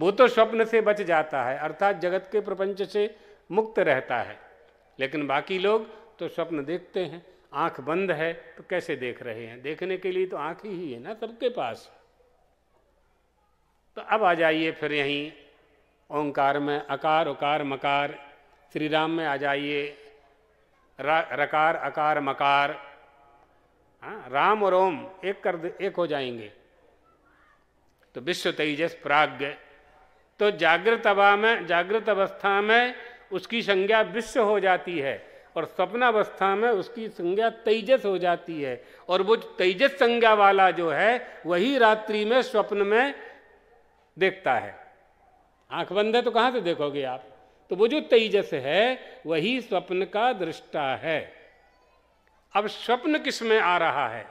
A: वो तो स्वप्न से बच जाता है अर्थात जगत के प्रपंच से मुक्त रहता है लेकिन बाकी लोग तो स्वप्न देखते हैं आंख बंद है तो कैसे देख रहे हैं देखने के लिए तो आंख ही है ना सबके पास तो अब आ जाइए फिर यहीं ओंकार में अकार उकार मकार श्री राम में आ जाइए रकार अकार मकार हाँ राम और ओम एक कर एक हो जाएंगे तो विश्व तेजस प्राग्ञ तो जागृत अवा में जागृत अवस्था में उसकी संज्ञा विश्व हो जाती है और स्वप्नावस्था में उसकी संज्ञा तेजस हो जाती है और वो तेजस संज्ञा वाला जो है वही रात्रि में स्वप्न में देखता है आंख बंद है तो कहां से देखोगे आप तो वो जो तेजस है वही स्वप्न का दृष्टा है अब स्वप्न किस में आ रहा है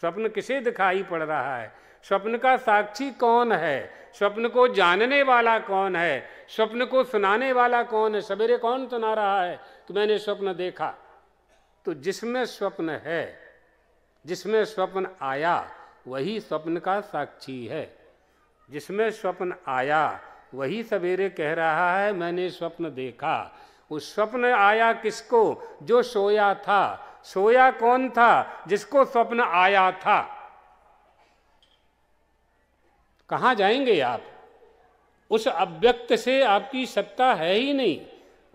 A: स्वप्न किसे दिखाई पड़ रहा है स्वप्न का साक्षी कौन है स्वप्न को जानने वाला कौन है स्वप्न को सुनाने वाला कौन है सवेरे कौन सुना रहा है कि तो मैंने स्वप्न देखा तो जिसमें स्वप्न है जिसमें स्वप्न आया वही स्वप्न का साक्षी है जिसमें स्वप्न आया वही सवेरे कह रहा है मैंने स्वप्न देखा उस स्वप्न आया किसको जो सोया था सोया कौन था जिसको स्वप्न आया था कहाँ जाएंगे आप उस अव्यक्त से आपकी सत्ता है ही नहीं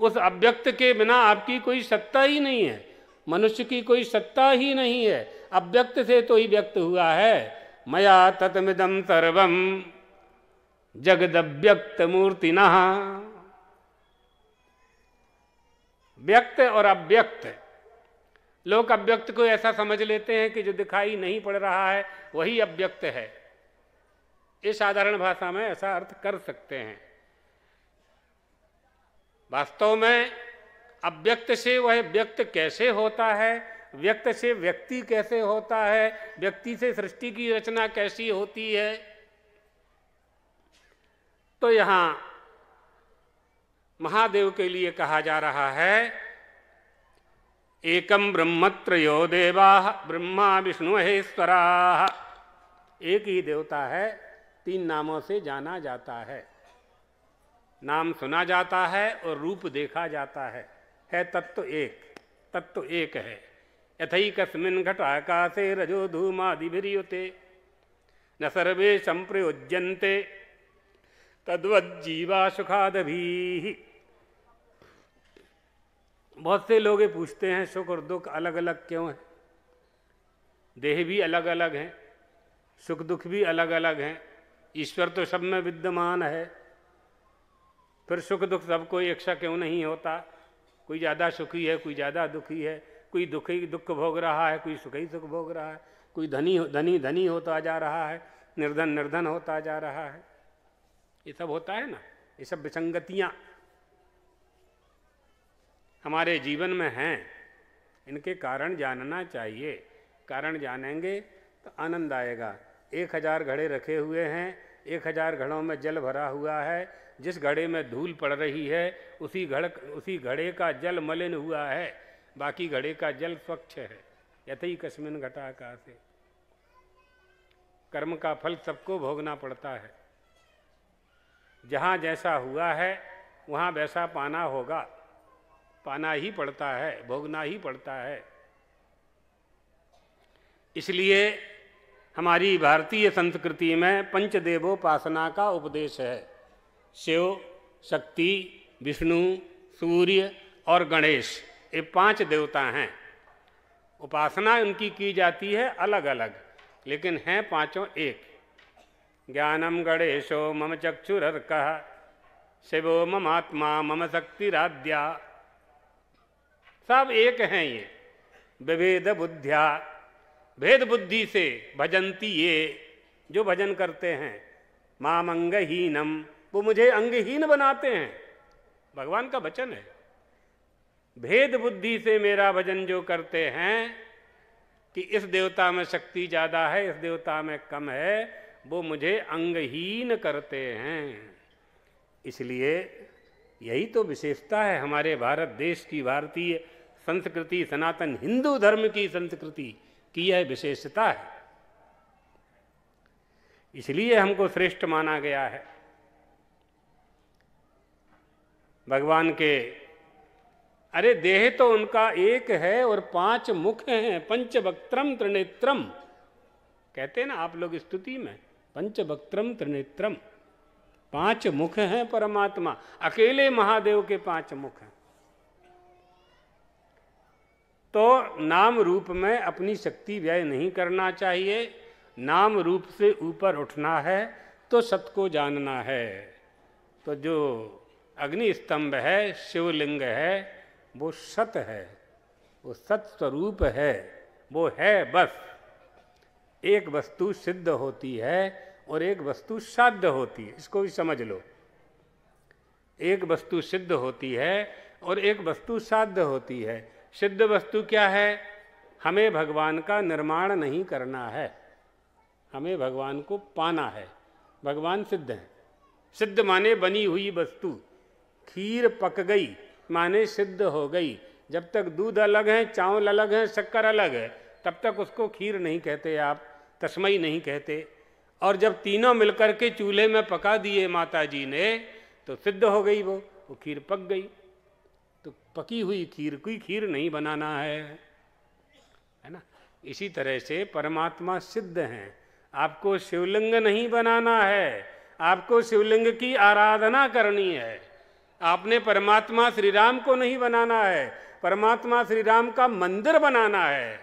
A: उस अव्यक्त के बिना आपकी कोई सत्ता ही नहीं है मनुष्य की कोई सत्ता ही नहीं है अव्यक्त से तो ही व्यक्त हुआ है मया तत्मिदम सर्वम जगद मूर्ति व्यक्त और अव्यक्त लोग अव्यक्त को ऐसा समझ लेते हैं कि जो दिखाई नहीं पड़ रहा है वही अव्यक्त है ये साधारण भाषा में ऐसा अर्थ कर सकते हैं वास्तव में अव्यक्त से वह व्यक्त कैसे होता है व्यक्त से व्यक्ति कैसे होता है व्यक्ति से सृष्टि की रचना कैसी होती है तो यहां महादेव के लिए कहा जा रहा है एकम यो देवा ब्रह्मा विष्णु महेश्वरा एक ही देवता है तीन नामों से जाना जाता है नाम सुना जाता है और रूप देखा जाता है है तत्व एक तत्व एक है यथई कस्मिन घट आकाशे रजो धूमादिभिरियुते न सर्वे संप्रयोज्यन्ते सुखाद भी बहुत से लोग ये पूछते हैं सुख और दुख अलग अलग क्यों है देह भी अलग अलग हैं सुख दुख भी अलग अलग हैं ईश्वर तो सब में विद्यमान है फिर सुख दुख सबको एक सा क्यों नहीं होता कोई ज़्यादा सुखी है कोई ज़्यादा दुखी है कोई दुखी दुख भोग रहा है कोई सुखी सुख भोग रहा है कोई धनी धनी धनी होता जा रहा है निर्धन निर्धन होता जा रहा है ये सब होता है ना ये सब विसंगतियाँ हमारे जीवन में हैं इनके कारण जानना चाहिए कारण जानेंगे तो आनंद आएगा एक हजार घड़े रखे हुए हैं एक हजार घड़ों में जल भरा हुआ है जिस घड़े में धूल पड़ रही है उसी घड़ उसी घड़े का जल मलिन हुआ है बाकी घड़े का जल स्वच्छ है यथई कश्मीन घटा से कर्म का फल सबको भोगना पड़ता है जहाँ जैसा हुआ है वहाँ वैसा पाना होगा पाना ही पड़ता है भोगना ही पड़ता है इसलिए हमारी भारतीय संस्कृति में पंचदेवोपासना का उपदेश है शिव शक्ति विष्णु सूर्य और गणेश ये पांच देवता हैं उपासना उनकी की जाती है अलग अलग लेकिन हैं पांचों एक ज्ञानम गणेशो मम चक्षुरर्क शिवो मम आत्मा मम शक्तिराद्या सब एक हैं ये विभेद बुद्धिया भेद बुद्धि से भजंती ये जो भजन करते हैं माम अंगहीनम वो मुझे अंगहीन बनाते हैं भगवान का वचन है भेद बुद्धि से मेरा भजन जो करते हैं कि इस देवता में शक्ति ज़्यादा है इस देवता में कम है वो मुझे अंगहीन करते हैं इसलिए यही तो विशेषता है हमारे भारत देश की भारतीय संस्कृति सनातन हिंदू धर्म की संस्कृति की यह विशेषता है इसलिए हमको श्रेष्ठ माना गया है भगवान के अरे देह तो उनका एक है और पांच मुख हैं पंच वक्तम त्रिनेत्रम कहते हैं ना आप लोग स्तुति में पंचभक्त्रम त्रिनेत्रम पांच मुख हैं परमात्मा अकेले महादेव के पांच मुख हैं तो नाम रूप में अपनी शक्ति व्यय नहीं करना चाहिए नाम रूप से ऊपर उठना है तो सत को जानना है तो जो अग्नि स्तंभ है शिवलिंग है वो सत है वो सत स्वरूप है वो है बस एक वस्तु सिद्ध होती है और एक वस्तु साध्य होती है इसको भी समझ लो एक वस्तु सिद्ध होती है और एक वस्तु साध्य होती है सिद्ध वस्तु क्या है हमें भगवान का निर्माण नहीं करना है हमें भगवान को पाना है भगवान सिद्ध है सिद्ध माने बनी हुई वस्तु खीर पक गई माने सिद्ध हो गई जब तक दूध अलग है चावल अलग है शक्कर अलग है तब तक उसको खीर नहीं कहते आप तस्मई नहीं कहते और जब तीनों मिलकर के चूल्हे में पका दिए माता जी ने तो सिद्ध हो गई वो वो खीर पक गई तो पकी हुई खीर कोई खीर नहीं बनाना है है ना इसी तरह से परमात्मा सिद्ध हैं आपको शिवलिंग नहीं बनाना है आपको शिवलिंग की आराधना करनी है आपने परमात्मा श्री राम को नहीं बनाना है परमात्मा श्री राम का मंदिर बनाना है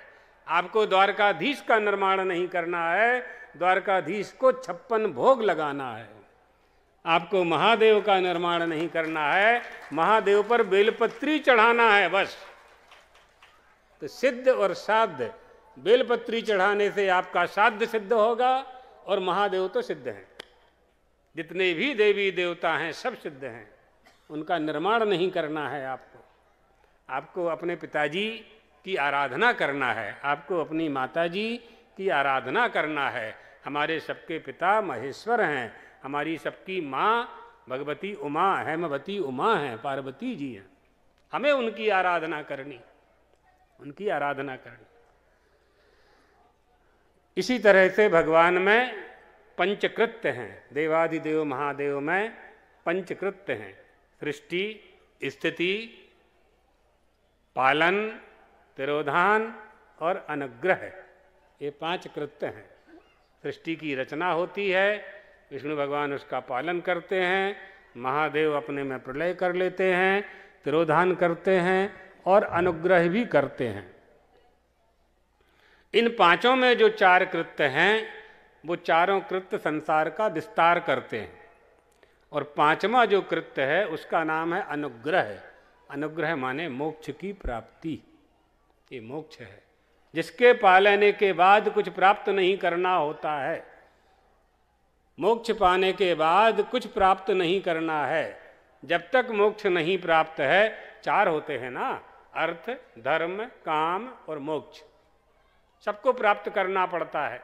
A: आपको द्वारकाधीश का निर्माण नहीं करना है द्वारकाधीश को छप्पन भोग लगाना है आपको महादेव का निर्माण नहीं करना है महादेव पर बेलपत्री चढ़ाना है बस तो सिद्ध और साध बेलपत्री चढ़ाने से आपका साध सिद्ध होगा और महादेव तो सिद्ध हैं जितने भी देवी देवता हैं सब सिद्ध हैं उनका निर्माण नहीं करना है आपको आपको अपने पिताजी की आराधना करना है आपको अपनी माता जी की आराधना करना है हमारे सबके पिता महेश्वर हैं हमारी सबकी माँ भगवती उमा हेमवती उमा हैं पार्वती जी हैं हमें उनकी आराधना करनी उनकी आराधना करनी इसी तरह से भगवान में पंचकृत्य हैं देवादिदेव महादेव में पंचकृत्य हैं सृष्टि स्थिति पालन तिरोधान और अनुग्रह ये पांच कृत्य हैं सृष्टि की रचना होती है विष्णु भगवान उसका पालन करते हैं महादेव अपने में प्रलय कर लेते हैं तिरोधान करते हैं और अनुग्रह भी करते हैं इन पांचों में जो चार कृत्य हैं वो चारों कृत्य संसार का विस्तार करते हैं और पांचवा जो कृत्य है उसका नाम है अनुग्रह अनुग्रह माने मोक्ष की प्राप्ति ये मोक्ष है जिसके पालने के बाद कुछ प्राप्त नहीं करना होता है मोक्ष पाने के बाद कुछ प्राप्त नहीं करना है जब तक मोक्ष नहीं प्राप्त है चार होते हैं ना अर्थ धर्म काम और मोक्ष सबको प्राप्त करना पड़ता है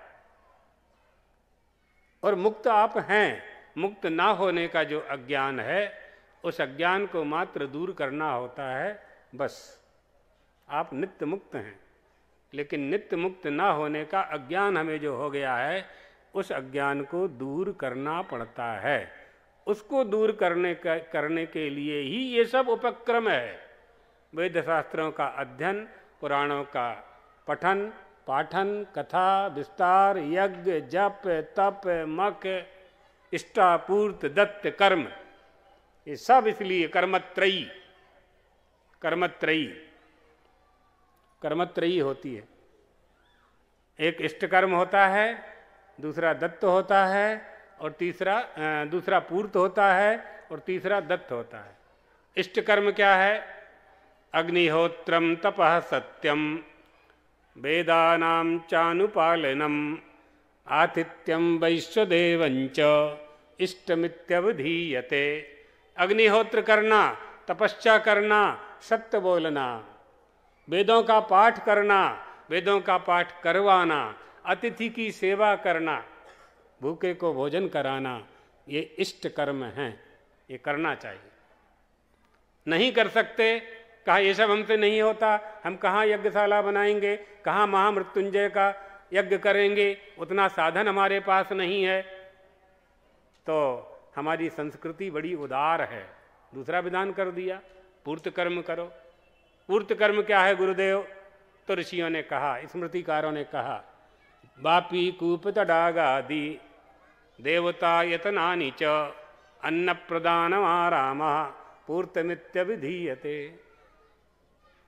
A: और मुक्त आप हैं मुक्त ना होने का जो अज्ञान है उस अज्ञान को मात्र दूर करना होता है बस आप नित्य मुक्त हैं लेकिन नित्य मुक्त ना होने का अज्ञान हमें जो हो गया है उस अज्ञान को दूर करना पड़ता है उसको दूर करने का करने के लिए ही ये सब उपक्रम है वेद शास्त्रों का अध्ययन पुराणों का पठन पाठन कथा विस्तार यज्ञ जप तप मक इष्टापूर्त दत्त कर्म ये सब इसलिए कर्मत्रयी कर्मत्रयी कर्मत्रयी होती है एक इष्ट कर्म होता है दूसरा दत्त होता है और तीसरा दूसरा पूर्त होता है और तीसरा दत्त होता है इष्ट कर्म क्या है अग्निहोत्रम तप सत्यम वेदानाम चानुपालनम आतिथ्यम वैश्वदेवंच इष्टमित्यवधीयते अग्निहोत्र करना तपस्या करना सत्य बोलना वेदों का पाठ करना वेदों का पाठ करवाना अतिथि की सेवा करना भूखे को भोजन कराना ये इष्ट कर्म हैं ये करना चाहिए नहीं कर सकते कहा ये सब हमसे नहीं होता हम कहाँ यज्ञशाला बनाएंगे कहाँ महामृत्युंजय का यज्ञ करेंगे उतना साधन हमारे पास नहीं है तो हमारी संस्कृति बड़ी उदार है दूसरा विधान कर दिया पूर्त कर्म करो पूर्त कर्म क्या है गुरुदेव तो ऋषियों ने कहा स्मृतिकारों ने कहा बापी कूप तडागादि देवता यतना च अन्न प्रदान आराम विधीये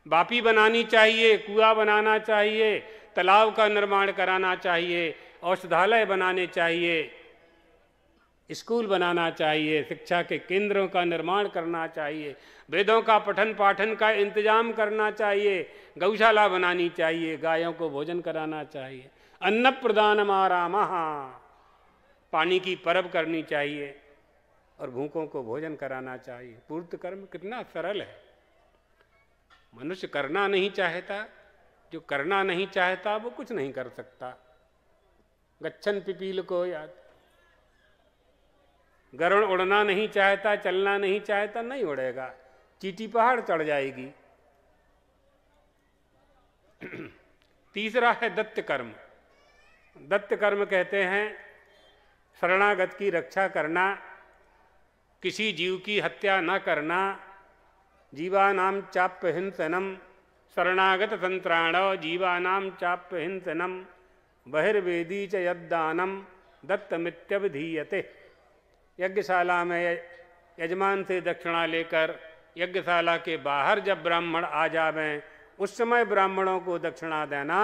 A: बापी बनानी चाहिए कुआ बनाना चाहिए तालाब का निर्माण कराना चाहिए औषधालय बनाने चाहिए स्कूल बनाना चाहिए शिक्षा के केंद्रों का निर्माण करना चाहिए वेदों का पठन पाठन का इंतजाम करना चाहिए गौशाला बनानी चाहिए गायों को भोजन कराना चाहिए अन्न प्रदान महा पानी की परब करनी चाहिए और भूखों को भोजन कराना चाहिए पूर्त कर्म कितना सरल है मनुष्य करना नहीं चाहता जो करना नहीं चाहता वो कुछ नहीं कर सकता गच्छन पिपील को याद गरुण उड़ना नहीं चाहता चलना नहीं चाहता नहीं उड़ेगा चीटी पहाड़ चढ़ जाएगी *clears throat* तीसरा है दत्त कर्म दत्त कर्म कहते हैं शरणागत की रक्षा करना किसी जीव की हत्या न करना जीवानाम हिंसनम शरणागत संत्राण जीवानाम हिंसनम बहिर्वेदी च यदानम दत्त मित्यवधीयते यज्ञशाला में यजमान से दक्षिणा लेकर यज्ञशाला के बाहर जब ब्राह्मण आ जावे उस समय ब्राह्मणों को दक्षिणा देना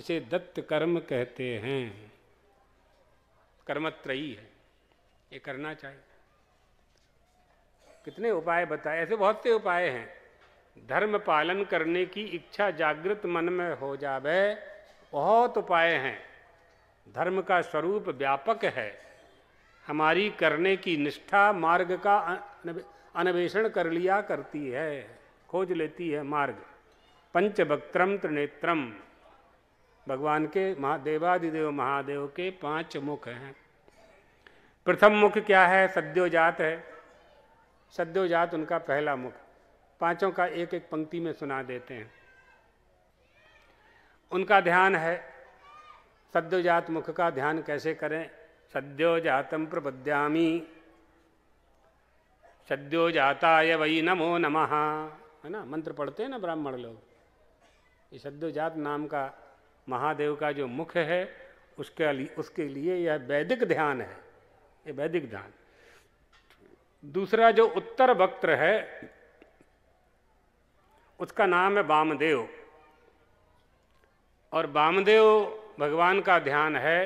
A: इसे दत्त कर्म कहते हैं कर्मत्रयी है ये करना चाहिए कितने उपाय बताए ऐसे बहुत से उपाय हैं धर्म पालन करने की इच्छा जागृत मन में हो जावे बहुत उपाय हैं धर्म का स्वरूप व्यापक है हमारी करने की निष्ठा मार्ग का अन्वेषण कर लिया करती है खोज लेती है मार्ग पंचभक्त्रम त्रिनेत्रम भगवान के महादेवादिदेव महादेव के पांच मुख हैं प्रथम मुख क्या है सद्योजात है सद्योजात उनका पहला मुख पांचों का एक एक पंक्ति में सुना देते हैं उनका ध्यान है सद्योजात मुख का ध्यान कैसे करें सद्यो जातं प्रपद्यामि सद्यो जाताय वही नमो नमः है ना मंत्र पढ़ते हैं ना ब्राह्मण लोग ये सद्यो जात नाम का महादेव का जो मुख है उसके लिए उसके लिए यह वैदिक ध्यान है ये वैदिक ध्यान दूसरा जो उत्तर वक्त है उसका नाम है वामदेव और वामदेव भगवान का ध्यान है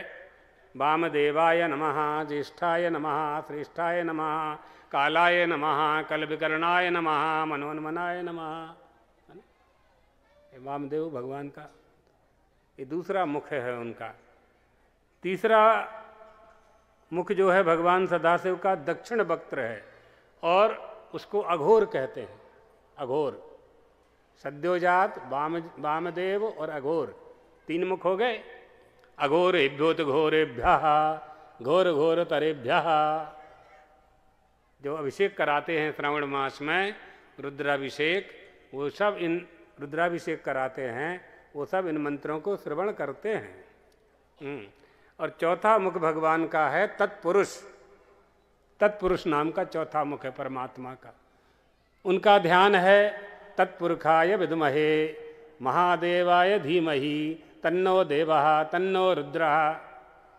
A: वामदेवाय नम ज्येष्ठाय नम श्रेष्ठाय नम कालाय नम कल्पकरणाय नम मनोन्मनाय नम वामदेव भगवान का ये दूसरा मुख है उनका तीसरा मुख जो है भगवान सदाशिव का दक्षिण वक्त्र है और उसको अघोर कहते हैं अघोर सद्योजात वाम वामदेव और अघोर तीन मुख हो गए अघोरेभ्योत घोरेभ्य घोर घोर तरेभ्य जो अभिषेक कराते हैं श्रावण मास में रुद्राभिषेक वो सब इन रुद्राभिषेक कराते हैं वो सब इन मंत्रों को श्रवण करते हैं हम्म, और चौथा मुख भगवान का है तत्पुरुष तत्पुरुष नाम का चौथा मुख है परमात्मा का उनका ध्यान है तत्पुरुषाय विदमहे महादेवाय धीमहि तन्नो देव तन्नो रुद्र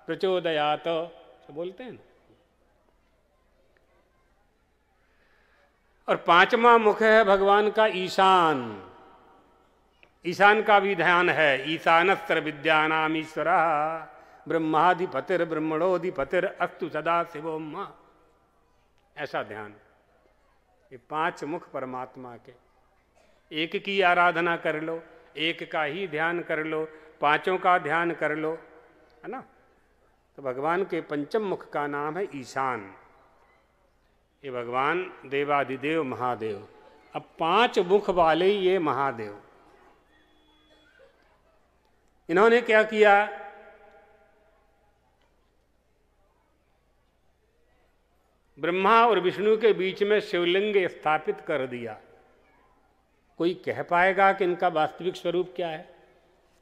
A: प्रचोदयात तो बोलते हैं और पांचवा मुख है भगवान का ईशान ईशान का भी ध्यान है ईशानस्त्र नाम ईश्वर ब्रह्माधिपतिर ब्रह्मणोधिपतिर अस्तु सदा शिव ऐसा ध्यान ये पांच मुख परमात्मा के एक की आराधना कर लो एक का ही ध्यान कर लो पांचों का ध्यान कर लो है ना तो भगवान के पंचम मुख का नाम है ईशान ये भगवान देवादिदेव महादेव अब पांच मुख वाले ये महादेव इन्होंने क्या किया ब्रह्मा और विष्णु के बीच में शिवलिंग स्थापित कर दिया कोई कह पाएगा कि इनका वास्तविक स्वरूप क्या है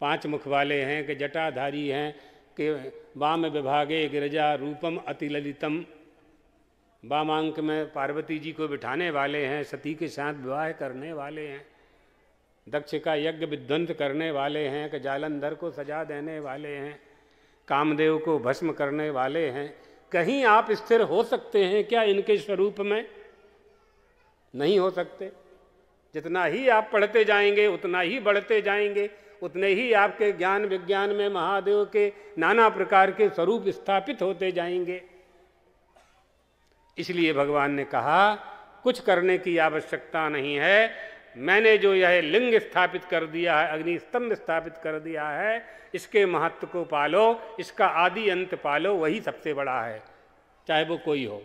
A: पांच मुख वाले हैं कि जटाधारी हैं कि वाम विभागे गिरजा रूपम अति ललितम वामांक में पार्वती जी को बिठाने वाले हैं सती के साथ विवाह करने वाले हैं दक्ष का यज्ञ विद्वंत करने वाले हैं कि जालंधर को सजा देने वाले हैं कामदेव को भस्म करने वाले हैं कहीं आप स्थिर हो सकते हैं क्या इनके स्वरूप में नहीं हो सकते जितना ही आप पढ़ते जाएंगे उतना ही बढ़ते जाएंगे उतने ही आपके ज्ञान विज्ञान में महादेव के नाना प्रकार के स्वरूप स्थापित होते जाएंगे इसलिए भगवान ने कहा कुछ करने की आवश्यकता नहीं है मैंने जो यह लिंग स्थापित कर दिया है अग्नि स्तंभ स्थापित कर दिया है इसके महत्व को पालो इसका आदि अंत पालो वही सबसे बड़ा है चाहे वो कोई हो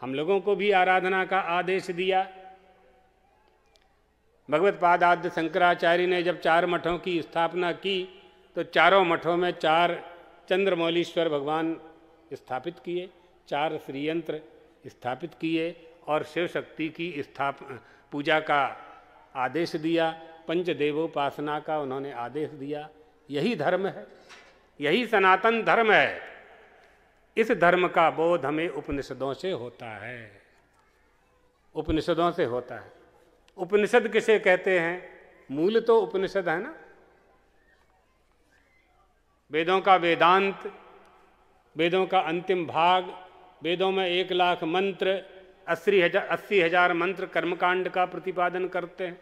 A: हम लोगों को भी आराधना का आदेश दिया भगवत पादाद्य शंकराचार्य ने जब चार मठों की स्थापना की तो चारों मठों में चार चंद्रमौलीश्वर भगवान स्थापित किए चार श्रीयंत्र स्थापित किए और शिव शक्ति की स्थाप पूजा का आदेश दिया पंचदेवोपासना का उन्होंने आदेश दिया यही धर्म है यही सनातन धर्म है इस धर्म का बोध हमें उपनिषदों से होता है उपनिषदों से होता है उपनिषद किसे कहते हैं मूल तो उपनिषद है ना वेदों का वेदांत वेदों का अंतिम भाग वेदों में एक लाख मंत्र अस्सी हजार अस्सी हजार मंत्र कर्मकांड का प्रतिपादन करते हैं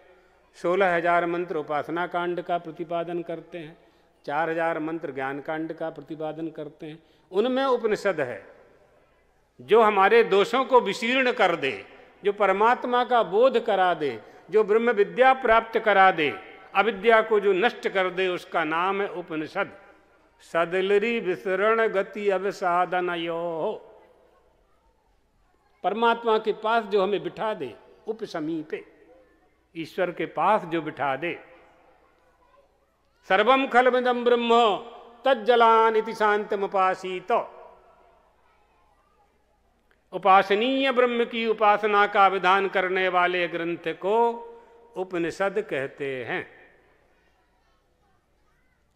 A: सोलह हजार मंत्र उपासना कांड का प्रतिपादन करते हैं चार हजार मंत्र ज्ञान कांड का प्रतिपादन करते हैं उनमें उपनिषद है जो हमारे दोषों को विशीर्ण कर दे जो परमात्मा का बोध करा दे जो ब्रह्म विद्या प्राप्त करा दे अविद्या को जो नष्ट कर दे उसका नाम है उपनिषद सदलरी विसरण गति अवसाधन यो परमात्मा के पास जो हमें बिठा दे उपसमीपे ईश्वर के पास जो बिठा दे सर्वम खलमिदम ब्रह्म तज्जलान इति शांतम उपासित तो। उपासनीय ब्रह्म की उपासना का विधान करने वाले ग्रंथ को उपनिषद कहते हैं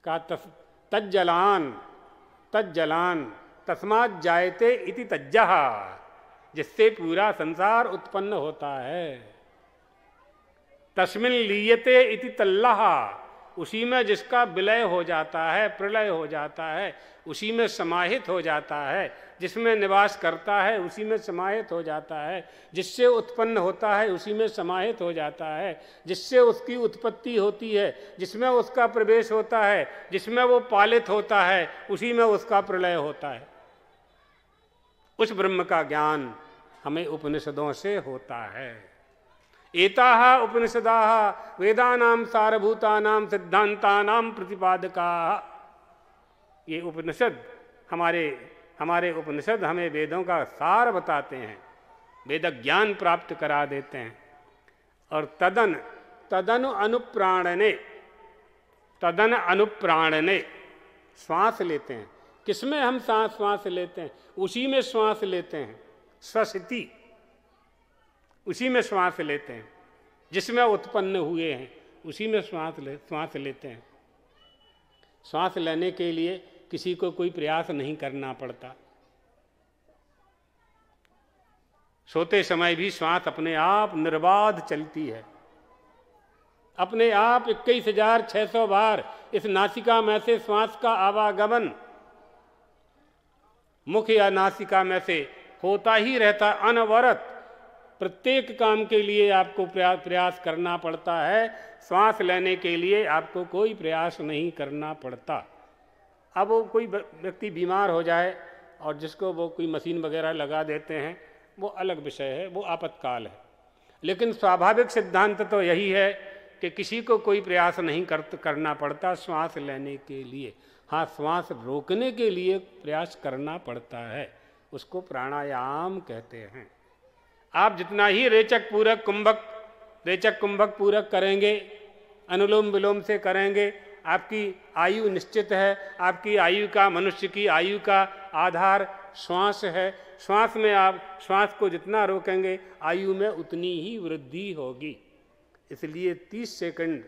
A: का तज्जलान तज्जलान तस्मात जायते इति तज्जह जिससे पूरा संसार उत्पन्न होता है तस्मिन लीयते इति तल्लाहा उसी में जिसका विलय हो जाता है प्रलय हो जाता है उसी में समाहित हो जाता है जिसमें निवास करता है उसी में समाहित हो जाता है जिससे उत्पन्न होता है उसी में समाहित हो जाता है जिससे उसकी उत्पत्ति होती है जिसमें उसका प्रवेश होता है जिसमें वो पालित होता है उसी में उसका प्रलय होता है उस ब्रह्म का ज्ञान हमें उपनिषदों से होता है एता उपनिषदा वेदा सारभूता सिद्धांता प्रतिपादका ये उपनिषद हमारे हमारे उपनिषद हमें वेदों का सार बताते हैं वेद ज्ञान प्राप्त करा देते हैं और तदन तदनु अनुप्राणने तदन अनुप्राणने श्वास लेते हैं किसमें हम सांस श्वास लेते हैं उसी में श्वास लेते हैं स्वसिति उसी में श्वास लेते हैं जिसमें उत्पन्न हुए हैं उसी में श्वास ले श्वास लेते हैं श्वास लेने के लिए किसी को कोई प्रयास नहीं करना पड़ता सोते समय भी श्वास अपने आप निर्बाध चलती है अपने आप इक्कीस हजार छह सौ बार इस नासिका में से श्वास का आवागमन मुख या नासिका में से होता ही रहता अनवरत प्रत्येक काम के लिए आपको प्रयास करना पड़ता है श्वास लेने के लिए आपको कोई प्रयास नहीं करना पड़ता अब वो कोई व्यक्ति बीमार हो जाए और जिसको वो कोई मशीन वगैरह लगा देते हैं वो अलग विषय है वो आपत्तकाल है लेकिन स्वाभाविक सिद्धांत तो यही है कि किसी को कोई प्रयास नहीं कर करना पड़ता श्वास लेने के लिए हाँ श्वास रोकने के लिए प्रयास करना पड़ता है उसको प्राणायाम कहते हैं आप जितना ही रेचक पूरक कुंभक रेचक कुंभक पूरक करेंगे अनुलोम विलोम से करेंगे आपकी आयु निश्चित है आपकी आयु का मनुष्य की आयु का आधार श्वास है श्वास में आप श्वास को जितना रोकेंगे आयु में उतनी ही वृद्धि होगी इसलिए 30 सेकंड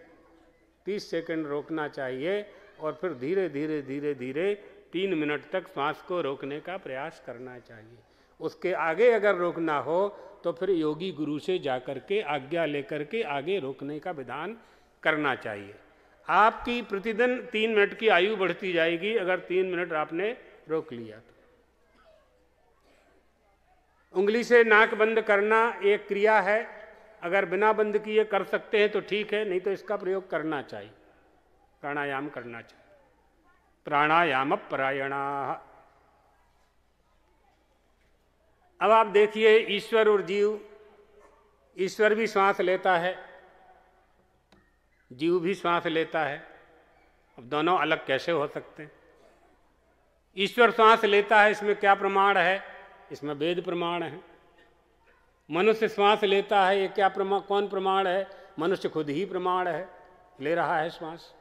A: 30 सेकंड रोकना चाहिए और फिर धीरे धीरे धीरे धीरे तीन मिनट तक श्वास को रोकने का प्रयास करना चाहिए उसके आगे अगर रोकना हो तो फिर योगी गुरु से जा कर के आज्ञा लेकर के आगे रोकने का विधान करना चाहिए आपकी प्रतिदिन तीन मिनट की आयु बढ़ती जाएगी अगर तीन मिनट आपने रोक लिया तो उंगली से नाक बंद करना एक क्रिया है अगर बिना बंद किए कर सकते हैं तो ठीक है नहीं तो इसका प्रयोग करना चाहिए प्राणायाम करना चाहिए प्राणायाम परायणा अब आप देखिए ईश्वर और जीव ईश्वर भी श्वास लेता है जीव भी श्वास लेता है अब दोनों अलग कैसे हो सकते हैं ईश्वर श्वास लेता है इसमें क्या प्रमाण है इसमें वेद प्रमाण है मनुष्य श्वास लेता है ये क्या प्रमाण कौन प्रमाण है मनुष्य खुद ही प्रमाण है ले रहा है श्वास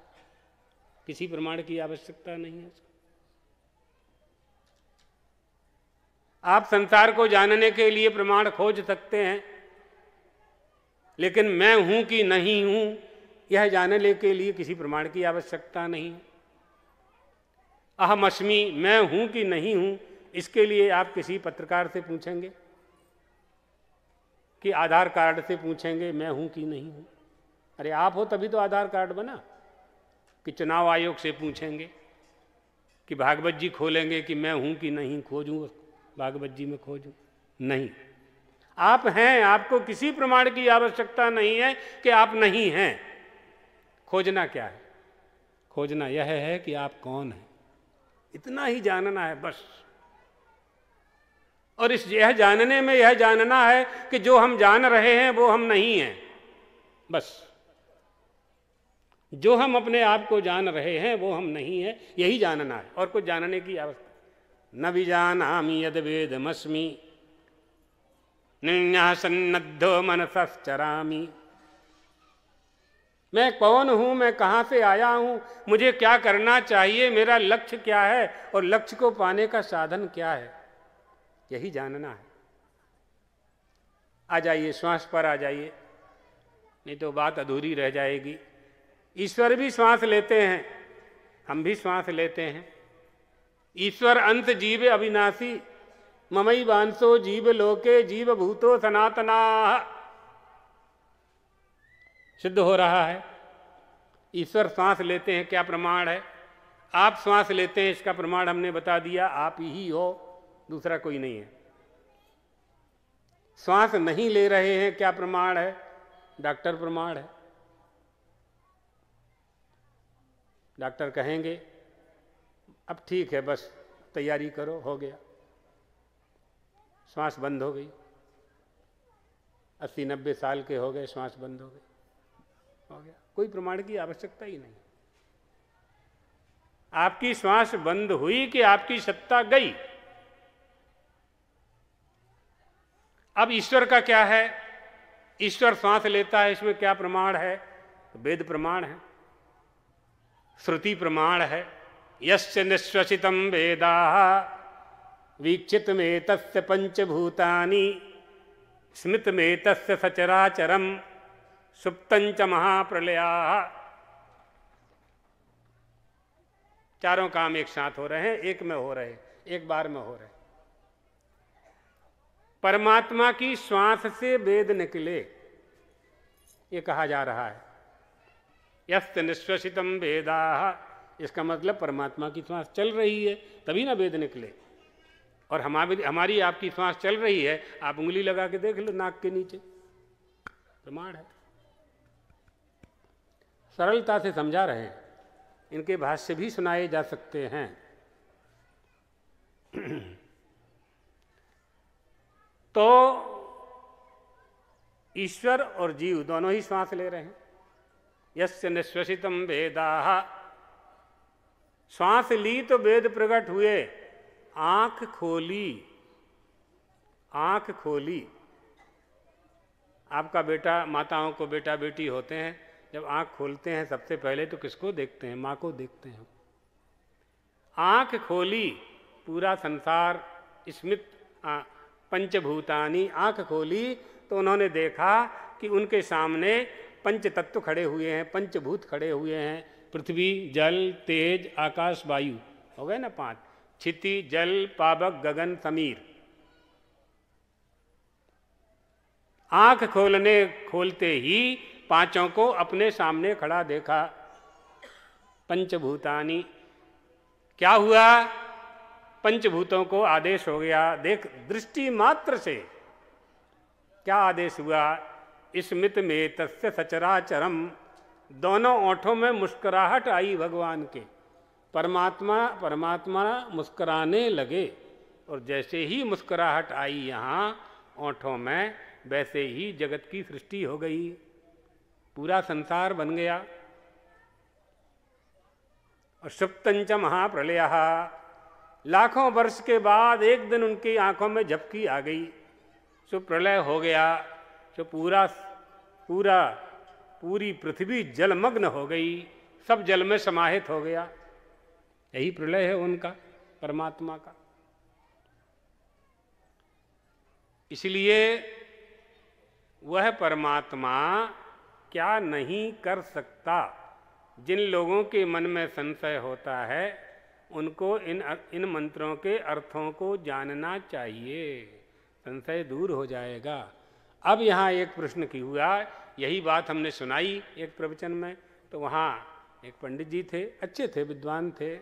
A: किसी प्रमाण की आवश्यकता नहीं है आप संसार को जानने के लिए प्रमाण खोज सकते हैं लेकिन मैं हूं कि नहीं हूं यह जानने के लिए किसी प्रमाण की आवश्यकता नहीं अहम अश्मी मैं हूं कि नहीं हूं इसके लिए आप किसी पत्रकार से पूछेंगे कि आधार कार्ड से पूछेंगे मैं हूं कि नहीं हूं अरे आप हो तभी तो आधार कार्ड बना कि चुनाव आयोग से पूछेंगे कि भागवत जी खोलेंगे कि मैं हूं कि नहीं खोजूँ भागवत जी में खोज नहीं आप हैं आपको किसी प्रमाण की आवश्यकता नहीं है कि आप नहीं हैं खोजना क्या है खोजना यह है कि आप कौन हैं इतना ही जानना है बस और इस यह जानने में यह जानना है कि जो हम जान रहे हैं वो हम नहीं हैं बस जो हम अपने आप को जान रहे हैं वो हम नहीं हैं यही जानना है और कुछ जानने की आवश्यकता न विजानामि यद्वेदमस्मि निन्यासन्नद्धो मनसरा मैं कौन हूँ मैं कहाँ से आया हूँ मुझे क्या करना चाहिए मेरा लक्ष्य क्या है और लक्ष्य को पाने का साधन क्या है यही जानना है आ जाइए श्वास पर आ जाइए नहीं तो बात अधूरी रह जाएगी ईश्वर भी श्वास लेते हैं हम भी श्वास लेते हैं ईश्वर अंत जीव अविनाशी ममई बांसो जीव लोके जीव भूतो सनातना सिद्ध हो रहा है ईश्वर सांस लेते हैं क्या प्रमाण है आप सांस लेते हैं इसका प्रमाण हमने बता दिया आप ही हो दूसरा कोई नहीं है श्वास नहीं ले रहे हैं क्या प्रमाण है डॉक्टर प्रमाण है डॉक्टर कहेंगे अब ठीक है बस तैयारी करो हो गया श्वास बंद हो गई अस्सी नब्बे साल के हो गए श्वास बंद हो गई हो गया कोई प्रमाण की आवश्यकता ही नहीं आपकी श्वास बंद हुई कि आपकी सत्ता गई अब ईश्वर का क्या है ईश्वर श्वास लेता है इसमें क्या प्रमाण है तो वेद प्रमाण है श्रुति प्रमाण है यस्य निःश्वसितं वेदाः वीक्षितमेतस्य पञ्चभूतानि स्मृतमेतस्य सचराचरं सुप्तञ्च महाप्रलया चारों काम एक साथ हो रहे हैं एक में हो रहे एक बार में हो रहे परमात्मा की श्वास से वेद निकले ये कहा जा रहा है यस्त निश्वसितम वेदा इसका मतलब परमात्मा की श्वास चल रही है तभी ना वेद निकले और हमारी हमारी आपकी श्वास चल रही है आप उंगली लगा के देख लो नाक के नीचे प्रमाण है सरलता से समझा रहे हैं इनके भाष्य भी सुनाए जा सकते हैं *clears throat* तो ईश्वर और जीव दोनों ही श्वास ले रहे हैं यस्य निश्वसितम वेदाह श्वास ली तो वेद प्रकट हुए आंख खोली आंख खोली आपका बेटा माताओं को बेटा बेटी होते हैं जब आंख खोलते हैं सबसे पहले तो किसको देखते हैं माँ को देखते हैं आंख खोली पूरा संसार स्मित पंचभूतानी आंख खोली तो उन्होंने देखा कि उनके सामने पंच तत्व खड़े हुए हैं पंचभूत खड़े हुए हैं पृथ्वी जल तेज आकाश वायु हो गए ना पांच क्षिति जल पावक गगन समीर आंख खोलने खोलते ही पांचों को अपने सामने खड़ा देखा पंचभूतानी क्या हुआ पंचभूतों को आदेश हो गया देख दृष्टि मात्र से क्या आदेश हुआ स्मित में तस्य चरम दोनों ओठों में मुस्कुराहट आई भगवान के परमात्मा परमात्मा मुस्कुराने लगे और जैसे ही मुस्कुराहट आई यहाँ ओठों में वैसे ही जगत की सृष्टि हो गई पूरा संसार बन गया और सुप्तंच महाप्रलय लाखों वर्ष के बाद एक दिन उनकी आंखों में झपकी आ गई जो प्रलय हो गया जो पूरा पूरा पूरी पृथ्वी जलमग्न हो गई सब जल में समाहित हो गया यही प्रलय है उनका परमात्मा का इसलिए वह परमात्मा क्या नहीं कर सकता जिन लोगों के मन में संशय होता है उनको इन इन मंत्रों के अर्थों को जानना चाहिए संशय दूर हो जाएगा अब यहाँ एक प्रश्न की हुआ यही बात हमने सुनाई एक प्रवचन में तो वहाँ एक पंडित जी थे अच्छे थे विद्वान थे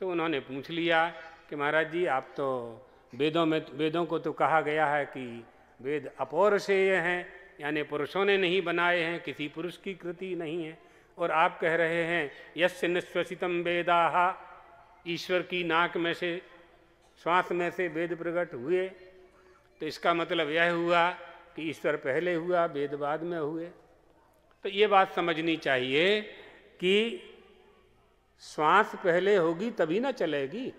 A: तो उन्होंने पूछ लिया कि महाराज जी आप तो वेदों में वेदों को तो कहा गया है कि वेद से हैं यानी पुरुषों ने नहीं बनाए हैं किसी पुरुष की कृति नहीं है और आप कह रहे हैं यश निश्वसितम वेदाहा ईश्वर की नाक में से श्वास में से वेद प्रकट हुए तो इसका मतलब यह हुआ कि ईश्वर पहले हुआ वेद बाद में हुए तो ये बात समझनी चाहिए कि श्वास पहले होगी तभी ना चलेगी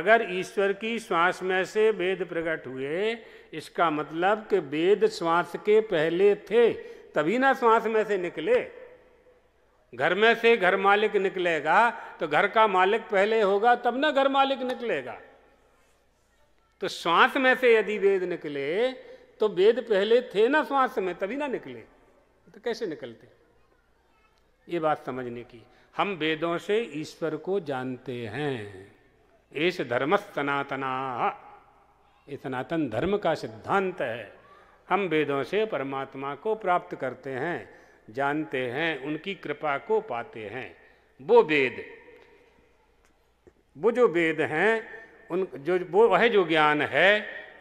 A: अगर ईश्वर की श्वास में से वेद प्रकट हुए इसका मतलब कि वेद श्वास के पहले थे तभी ना श्वास में से निकले घर में से घर मालिक निकलेगा तो घर का मालिक पहले होगा तब ना घर मालिक निकलेगा तो श्वास में से यदि वेद निकले तो वेद पहले थे ना श्वास में तभी ना निकले तो कैसे निकलते ये बात समझने की हम वेदों से ईश्वर को जानते हैं ऐस धर्म सनातना ये सनातन धर्म का सिद्धांत है हम वेदों से परमात्मा को प्राप्त करते हैं जानते हैं उनकी कृपा को पाते हैं वो वेद वो जो वेद हैं उन जो वो वह जो ज्ञान है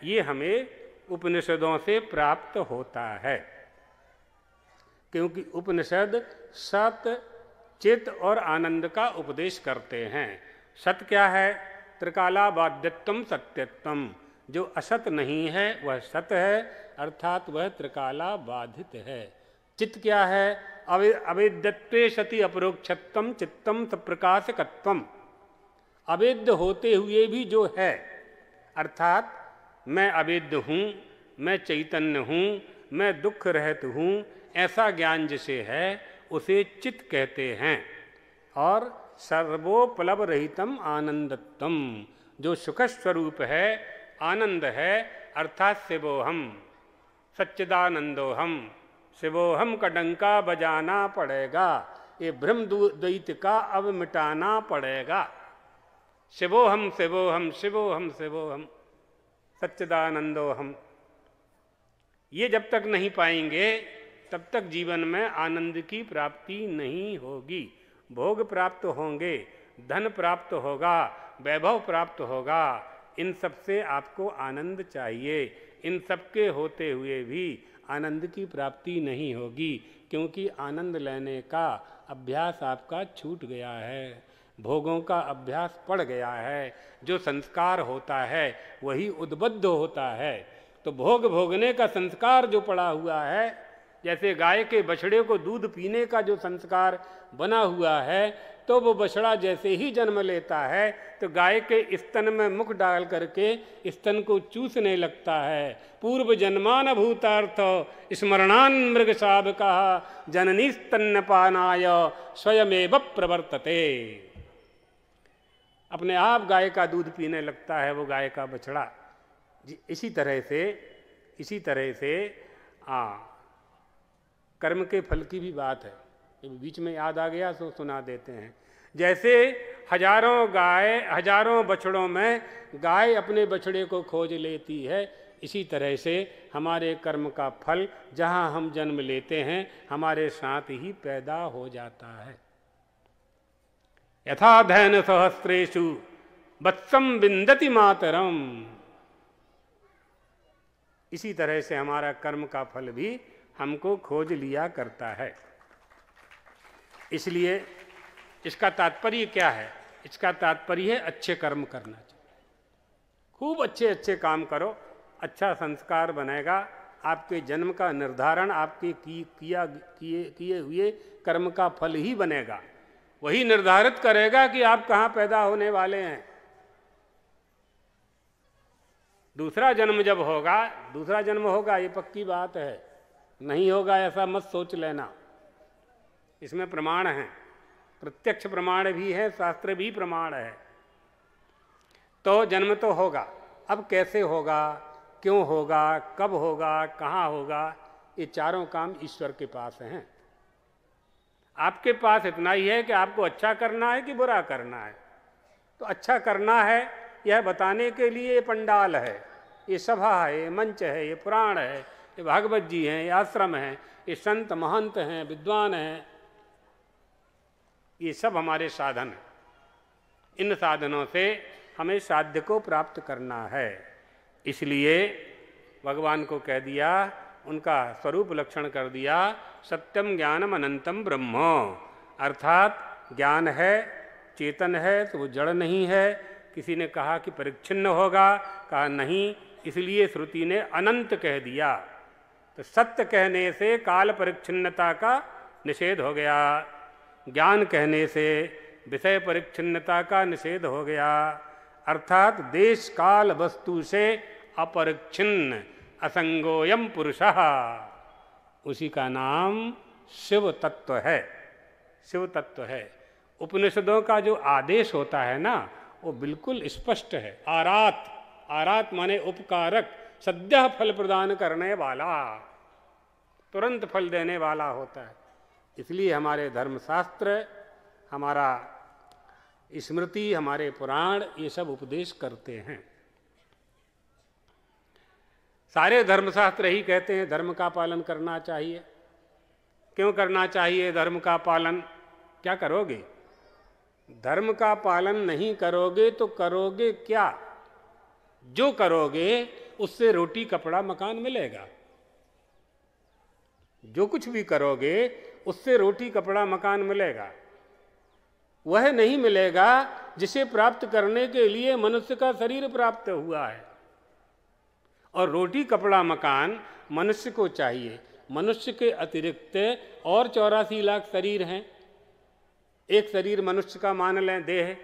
A: ये हमें उपनिषदों से प्राप्त होता है क्योंकि उपनिषद सत चित और आनंद का उपदेश करते हैं सत क्या है त्रिकाला बाध्यत्म सत्यत्म जो असत नहीं है वह सत है अर्थात वह त्रिकाला बाधित है चित्त क्या है अवि अवेद्यत्व सति अपरोक्षत्तम चित्तम सप्रकाशकत्व अवेद्य होते हुए भी जो है अर्थात मैं अवेद्य हूँ मैं चैतन्य हूँ मैं दुख रहत हूँ ऐसा ज्ञान जिसे है उसे चित्त कहते हैं और सर्वोपलब रहितम आनंदत्तम जो सुख स्वरूप है आनंद है अर्थात शिवोहम सच्चिदानंदोहम शिवोहम का डंका बजाना पड़ेगा ये भ्रम द्वैत का अब मिटाना पड़ेगा शिवोहम शिवोहम शिवोहम शिवोहम सच्चिदानंदोहम ये जब तक नहीं पाएंगे तब तक जीवन में आनंद की प्राप्ति नहीं होगी भोग प्राप्त होंगे धन प्राप्त होगा वैभव प्राप्त होगा इन सब से आपको आनंद चाहिए इन सब के होते हुए भी आनंद की प्राप्ति नहीं होगी क्योंकि आनंद लेने का अभ्यास आपका छूट गया है भोगों का अभ्यास पड़ गया है जो संस्कार होता है वही उद्बद्ध होता है तो भोग भोगने का संस्कार जो पड़ा हुआ है जैसे गाय के बछड़े को दूध पीने का जो संस्कार बना हुआ है तो वो बछड़ा जैसे ही जन्म लेता है तो गाय के स्तन में मुख डाल करके स्तन को चूसने लगता है पूर्व जन्मान भूतार्थ स्मरणान मृग साब कहा जननी पानाय स्वयमेव प्रवर्तते अपने आप गाय का दूध पीने लगता है वो गाय का बछड़ा इसी तरह से इसी तरह से आ हाँ, कर्म के फल की भी बात है बीच में याद आ गया तो सुना देते हैं जैसे हजारों गाय हजारों बछड़ों में गाय अपने बछड़े को खोज लेती है इसी तरह से हमारे कर्म का फल जहाँ हम जन्म लेते हैं हमारे साथ ही पैदा हो जाता है यथाधन सहस्रेशु बत्सम विंदति मातरम इसी तरह से हमारा कर्म का फल भी हमको खोज लिया करता है इसलिए इसका तात्पर्य क्या है इसका तात्पर्य है अच्छे कर्म करना चाहिए खूब अच्छे अच्छे काम करो अच्छा संस्कार बनेगा आपके जन्म का निर्धारण आपके की, किया किए किए हुए कर्म का फल ही बनेगा वही निर्धारित करेगा कि आप कहाँ पैदा होने वाले हैं दूसरा जन्म जब होगा दूसरा जन्म होगा ये पक्की बात है नहीं होगा ऐसा मत सोच लेना इसमें प्रमाण है प्रत्यक्ष प्रमाण भी है शास्त्र भी प्रमाण है तो जन्म तो होगा अब कैसे होगा क्यों होगा कब होगा कहाँ होगा ये चारों काम ईश्वर के पास हैं आपके पास इतना ही है कि आपको अच्छा करना है कि बुरा करना है तो अच्छा करना है यह बताने के लिए ये पंडाल है ये सभा है ये मंच है ये पुराण है ये भागवत जी हैं ये आश्रम है ये संत महंत हैं विद्वान हैं ये सब हमारे साधन हैं इन साधनों से हमें साध्य को प्राप्त करना है इसलिए भगवान को कह दिया उनका स्वरूप लक्षण कर दिया सत्यम ज्ञानम अनंतम ब्रह्म अर्थात ज्ञान है चेतन है तो वो जड़ नहीं है किसी ने कहा कि परिच्छिन्न होगा कहा नहीं इसलिए श्रुति ने अनंत कह दिया तो सत्य कहने से काल परिच्छिन्नता का निषेध हो गया ज्ञान कहने से विषय परिच्छिन्नता का निषेध हो गया अर्थात देश काल वस्तु से अपरिच्छिन्न असंगोयम पुरुषः उसी का नाम शिव तत्व है शिव तत्व है उपनिषदों का जो आदेश होता है ना वो बिल्कुल स्पष्ट है आरात आरात माने उपकारक सद्य फल प्रदान करने वाला तुरंत फल देने वाला होता है इसलिए हमारे धर्मशास्त्र हमारा स्मृति हमारे पुराण ये सब उपदेश करते हैं सारे धर्मशास्त्र ही कहते हैं धर्म का पालन करना चाहिए क्यों करना चाहिए धर्म का पालन क्या करोगे धर्म का पालन नहीं करोगे तो करोगे क्या जो करोगे उससे रोटी कपड़ा मकान मिलेगा जो कुछ भी करोगे उससे रोटी कपड़ा मकान मिलेगा वह नहीं मिलेगा जिसे प्राप्त करने के लिए मनुष्य का शरीर प्राप्त हुआ है और रोटी कपड़ा मकान मनुष्य को चाहिए मनुष्य के अतिरिक्त और चौरासी लाख शरीर हैं एक शरीर मनुष्य का मान लें देह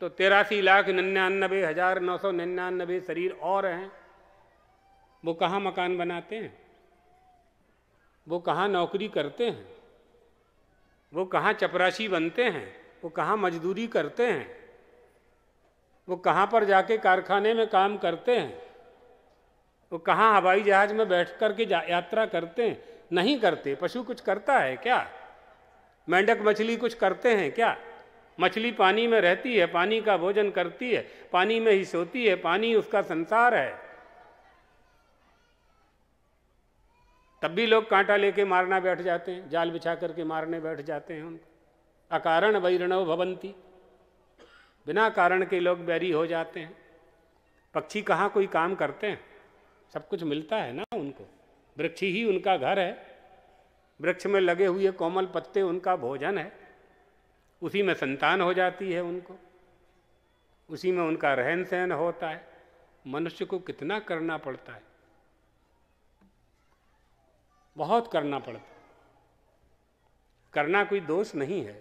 A: तो तेरासी लाख निन्यानबे हजार नौ सौ निन्यानबे शरीर और हैं वो कहाँ मकान बनाते हैं वो कहाँ नौकरी करते हैं वो कहाँ चपरासी बनते हैं वो कहाँ मजदूरी करते हैं वो कहाँ पर जाके कारखाने में काम करते हैं वो तो कहाँ हवाई जहाज में बैठ कर के यात्रा करते हैं नहीं करते पशु कुछ करता है क्या मेंढक मछली कुछ करते हैं क्या मछली पानी में रहती है पानी का भोजन करती है पानी में ही सोती है पानी उसका संसार है तब भी लोग कांटा लेके मारना बैठ जाते हैं जाल बिछा करके मारने बैठ जाते हैं उनको अकारण वैरणव भवंती बिना कारण के लोग बैरी हो जाते हैं पक्षी कहाँ कोई काम करते हैं सब कुछ मिलता है ना उनको वृक्ष ही उनका घर है वृक्ष में लगे हुए कोमल पत्ते उनका भोजन है उसी में संतान हो जाती है उनको उसी में उनका रहन सहन होता है मनुष्य को कितना करना पड़ता है बहुत करना पड़ता है करना कोई दोष नहीं है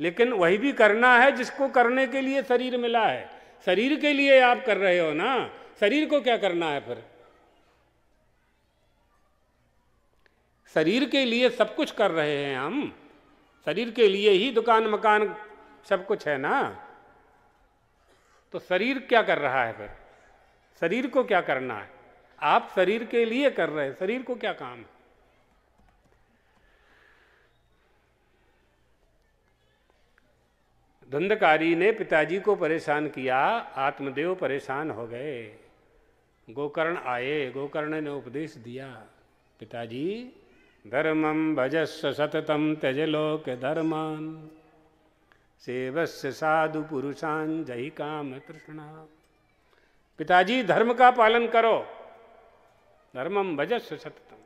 A: लेकिन वही भी करना है जिसको करने के लिए शरीर मिला है शरीर के लिए आप कर रहे हो ना शरीर को क्या करना है फिर शरीर के लिए सब कुछ कर रहे हैं हम शरीर के लिए ही दुकान मकान सब कुछ है ना तो शरीर क्या कर रहा है फिर शरीर को क्या करना है आप शरीर के लिए कर रहे हैं शरीर को क्या काम है धुंधकारी ने पिताजी को परेशान किया आत्मदेव परेशान हो गए गोकर्ण आए गोकर्ण ने उपदेश दिया पिताजी धर्मम भजस्व सततम त्यज लोक धर्मान सेवस्य साधु पुरुषान जही काम तृष्णा पिताजी धर्म का पालन करो धर्मम भजस्व सततम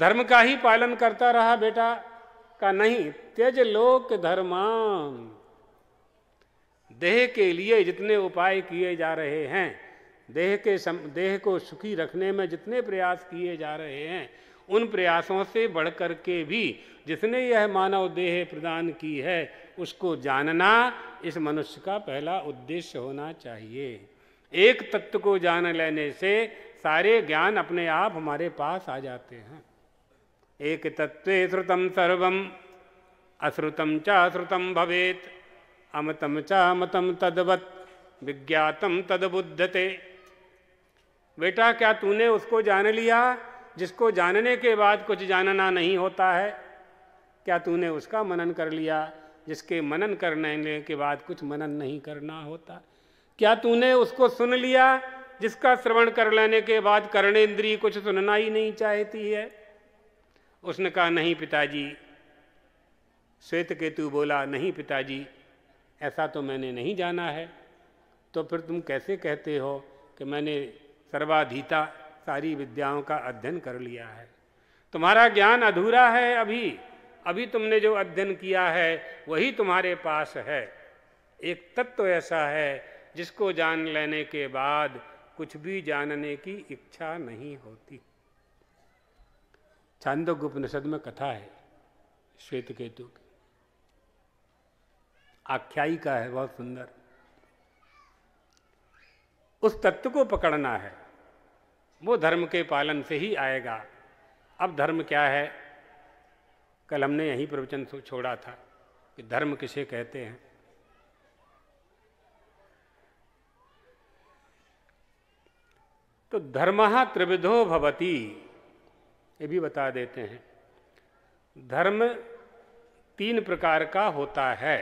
A: धर्म का ही पालन करता रहा बेटा का नहीं त्यज लोक धर्मान देह के लिए जितने उपाय किए जा रहे हैं देह के सम, देह को सुखी रखने में जितने प्रयास किए जा रहे हैं उन प्रयासों से बढ़ कर के भी जिसने यह मानव देह प्रदान की है उसको जानना इस मनुष्य का पहला उद्देश्य होना चाहिए एक तत्व को जान लेने से सारे ज्ञान अपने आप हमारे पास आ जाते हैं एक तत्व श्रुतम सर्वम अश्रुतम चाश्रुतम भवेत अमतम चामतं तदवत विज्ञातम तदबुद्धते बेटा क्या तूने उसको जान लिया जिसको जानने के बाद कुछ जानना नहीं होता है क्या तूने उसका मनन कर लिया जिसके मनन करने के बाद कुछ मनन नहीं करना होता क्या तूने उसको सुन लिया जिसका श्रवण कर लेने के बाद करण इंद्री कुछ सुनना ही नहीं चाहती है उसने कहा नहीं पिताजी श्वेत केतु बोला नहीं पिताजी ऐसा तो मैंने नहीं जाना है तो फिर तुम कैसे कहते हो कि मैंने सर्वाधीता सारी विद्याओं का अध्ययन कर लिया है तुम्हारा ज्ञान अधूरा है अभी अभी तुमने जो अध्ययन किया है वही तुम्हारे पास है एक तत्व तो ऐसा है जिसको जान लेने के बाद कुछ भी जानने की इच्छा नहीं होती छांदोग्य उपनिषद में कथा है श्वेत केतु की आख्यायिका है बहुत सुंदर उस तत्व को पकड़ना है वो धर्म के पालन से ही आएगा अब धर्म क्या है कल हमने यही प्रवचन छोड़ा था कि धर्म किसे कहते हैं तो धर्म त्रिविधो भवती ये भी बता देते हैं धर्म तीन प्रकार का होता है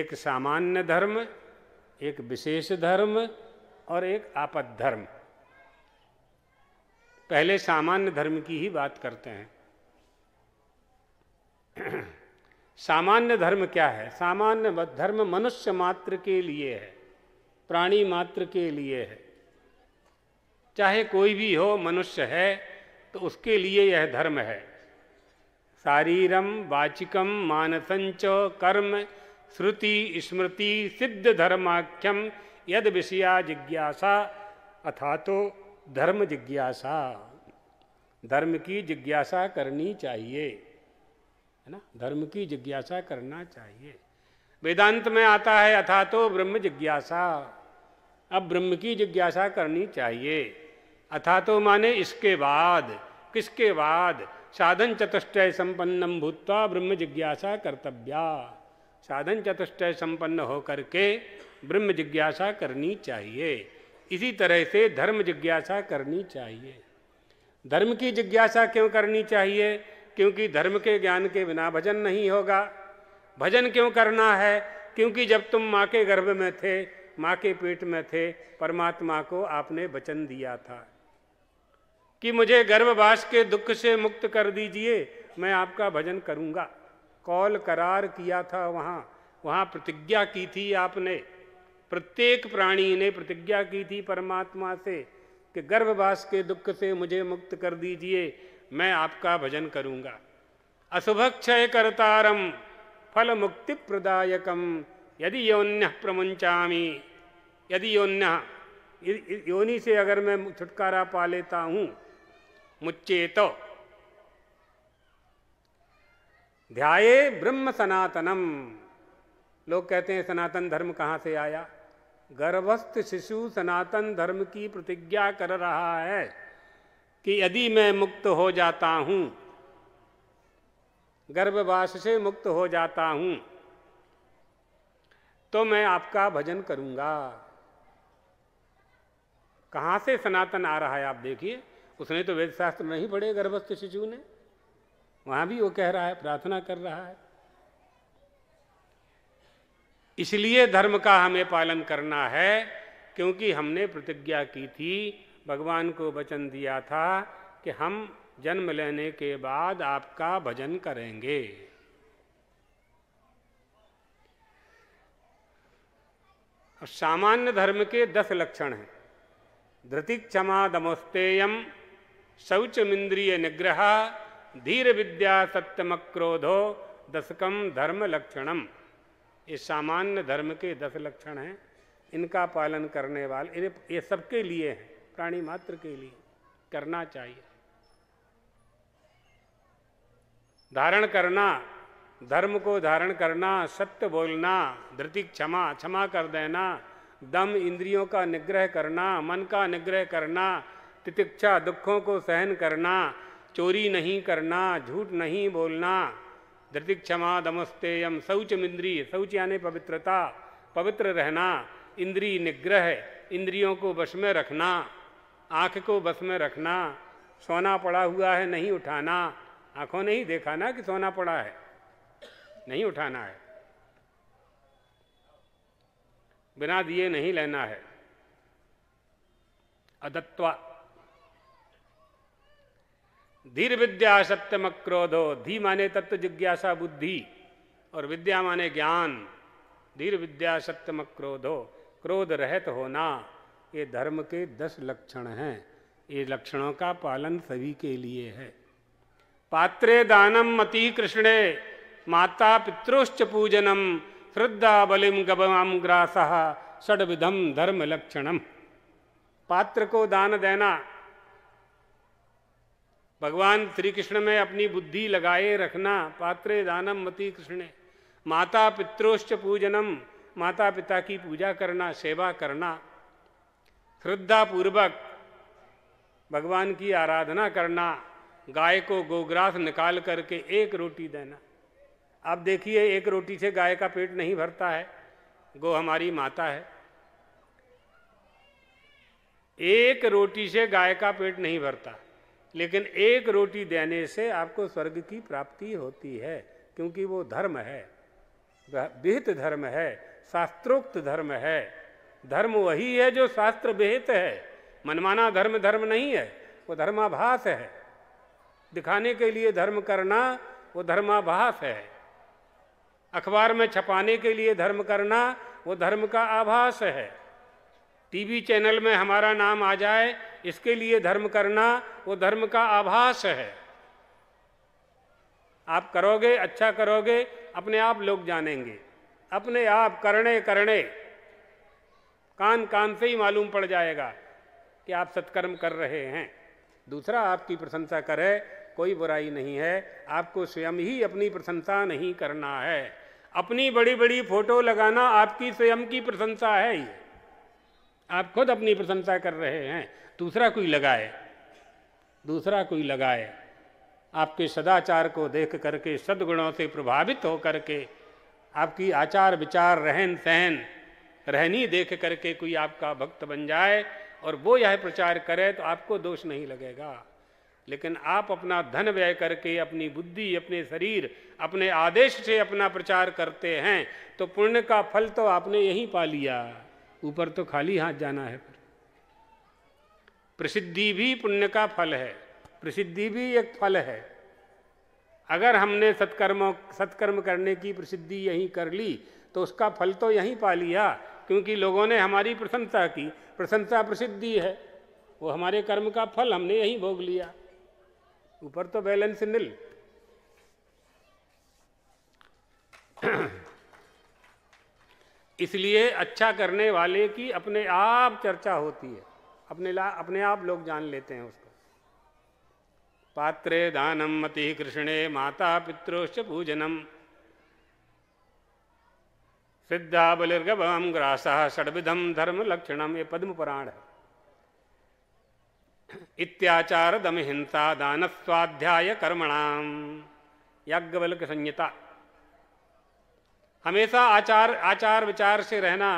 A: एक सामान्य धर्म एक विशेष धर्म और एक आपद धर्म पहले सामान्य धर्म की ही बात करते हैं *clears throat* सामान्य धर्म क्या है सामान्य धर्म मनुष्य मात्र के लिए है प्राणी मात्र के लिए है चाहे कोई भी हो मनुष्य है तो उसके लिए यह धर्म है शारीरम वाचिकम मानसंच कर्म श्रुति स्मृति सिद्ध धर्माख्यम यद विषया जिज्ञासा अथा तो धर्म जिज्ञासा धर्म की जिज्ञासा करनी चाहिए है ना धर्म की जिज्ञासा करना चाहिए वेदांत में आता है अथा तो ब्रह्म जिज्ञासा अब ब्रह्म की जिज्ञासा करनी चाहिए अथा तो माने इसके बाद किसके बाद साधन चतुष्टय संपन्नम भूतवा ब्रह्म जिज्ञासा कर्तव्या साधन चतुष्टय संपन्न होकर के ब्रह्म जिज्ञासा करनी चाहिए इसी तरह से धर्म जिज्ञासा करनी चाहिए धर्म की जिज्ञासा क्यों करनी चाहिए क्योंकि धर्म के ज्ञान के बिना भजन नहीं होगा भजन क्यों करना है क्योंकि जब तुम माँ के गर्भ में थे माँ के पेट में थे परमात्मा को आपने वचन दिया था कि मुझे गर्भवास के दुख से मुक्त कर दीजिए मैं आपका भजन करूँगा कौल करार किया था वहाँ वहाँ प्रतिज्ञा की थी आपने प्रत्येक प्राणी ने प्रतिज्ञा की थी परमात्मा से कि गर्भवास के दुख से मुझे मुक्त कर दीजिए मैं आपका भजन करूँगा अशुभक्षय करतारम फल मुक्ति प्रदायकम यदि योन्य प्रमुंचामी यदि योन्य योनि से अगर मैं छुटकारा पा लेता हूँ मुच्चे तो ध्याये ब्रह्म सनातनम लोग कहते हैं सनातन धर्म कहाँ से आया गर्भस्थ शिशु सनातन धर्म की प्रतिज्ञा कर रहा है कि यदि मैं मुक्त हो जाता हूँ गर्भवास से मुक्त हो जाता हूँ तो मैं आपका भजन करूँगा कहाँ से सनातन आ रहा है आप देखिए उसने तो वेद शास्त्र नहीं पढ़े गर्भस्थ शिशु ने वहां भी वो कह रहा है प्रार्थना कर रहा है इसलिए धर्म का हमें पालन करना है क्योंकि हमने प्रतिज्ञा की थी भगवान को वचन दिया था कि हम जन्म लेने के बाद आपका भजन करेंगे और सामान्य धर्म के दस लक्षण हैं धृतिक्षमा दमोस्तेयम शौचमिंद्रिय निग्रह धीर विद्या सत्यम क्रोधो दशकम धर्म लक्षणम ये सामान्य धर्म के दस लक्षण हैं इनका पालन करने वाले ये सबके लिए हैं प्राणी मात्र के लिए करना चाहिए धारण करना धर्म को धारण करना सत्य बोलना धृति क्षमा क्षमा कर देना दम इंद्रियों का निग्रह करना मन का निग्रह करना तितिक्षा दुखों को सहन करना चोरी नहीं करना झूठ नहीं बोलना धृतिक क्षमा दमस्ते यम शौच इंद्री शौच यानी पवित्रता पवित्र रहना इंद्री निग्रह इंद्रियों को बस में रखना आँख को बस में रखना सोना पड़ा हुआ है नहीं उठाना आँखों ने ही देखा ना कि सोना पड़ा है नहीं उठाना है बिना दिए नहीं लेना है अदत्वा धीर विद्या सत्यम क्रोधो धी माने तत्व जिज्ञासा बुद्धि और विद्या माने ज्ञान धीर विद्या सत्यम क्रोधो क्रोध रहित होना ये धर्म के दस लक्षण हैं ये लक्षणों का पालन सभी के लिए है पात्रे दानम मति कृष्णे माता पितृश्च पूजनम श्रद्धा बलिम गबम ग्रास विधम धर्म लक्षणम पात्र को दान देना भगवान श्री कृष्ण में अपनी बुद्धि लगाए रखना पात्र दानम मति कृष्ण माता पित्रोश्च पूजनम माता पिता की पूजा करना सेवा करना श्रद्धा पूर्वक भगवान की आराधना करना गाय को गोग्रास निकाल करके एक रोटी देना आप देखिए एक रोटी से गाय का पेट नहीं भरता है गो हमारी माता है एक रोटी से गाय का पेट नहीं भरता लेकिन एक रोटी देने से आपको स्वर्ग की प्राप्ति होती है क्योंकि वो धर्म है विहित धर्म है शास्त्रोक्त धर्म है धर्म वही है जो शास्त्र विहित है मनमाना धर्म धर्म नहीं है वो धर्माभास है दिखाने के लिए धर्म करना वो धर्माभास है अखबार में छपाने के लिए धर्म करना वो धर्म का आभास है टीवी चैनल में हमारा नाम आ जाए इसके लिए धर्म करना वो धर्म का आभास है आप करोगे अच्छा करोगे अपने आप लोग जानेंगे अपने आप करने करने कान कान से ही मालूम पड़ जाएगा कि आप सत्कर्म कर रहे हैं दूसरा आपकी प्रशंसा करे कोई बुराई नहीं है आपको स्वयं ही अपनी प्रशंसा नहीं करना है अपनी बड़ी बड़ी फोटो लगाना आपकी स्वयं की प्रशंसा है ही आप खुद अपनी प्रशंसा कर रहे हैं दूसरा कोई लगाए दूसरा कोई लगाए आपके सदाचार को देख करके सदगुणों से प्रभावित हो करके आपकी आचार विचार रहन सहन रहनी देख करके कोई आपका भक्त बन जाए और वो यह प्रचार करे तो आपको दोष नहीं लगेगा लेकिन आप अपना धन व्यय करके अपनी बुद्धि अपने शरीर अपने आदेश से अपना प्रचार करते हैं तो पुण्य का फल तो आपने यही पा लिया ऊपर तो खाली हाथ जाना है प्रसिद्धि भी पुण्य का फल है प्रसिद्धि भी एक फल है अगर हमने सत्कर्मों सत्कर्म करने की प्रसिद्धि यहीं कर ली तो उसका फल तो यहीं पा लिया क्योंकि लोगों ने हमारी प्रशंसा की प्रशंसा प्रसिद्धि है वो हमारे कर्म का फल हमने यहीं भोग लिया ऊपर तो बैलेंस निल इसलिए अच्छा करने वाले की अपने आप चर्चा होती है अपने ला अपने आप लोग जान लेते हैं उसको पात्रे दानम मति कृष्णे माता पित्रोश्च पूजनम सिद्धा बलिर्गम ग्रासा षडविधम धर्म लक्षणम ये पद्म पुराण है इत्याचार दम हिंसा दान स्वाध्याय कर्मणाम बल्क संहिता हमेशा आचार आचार विचार से रहना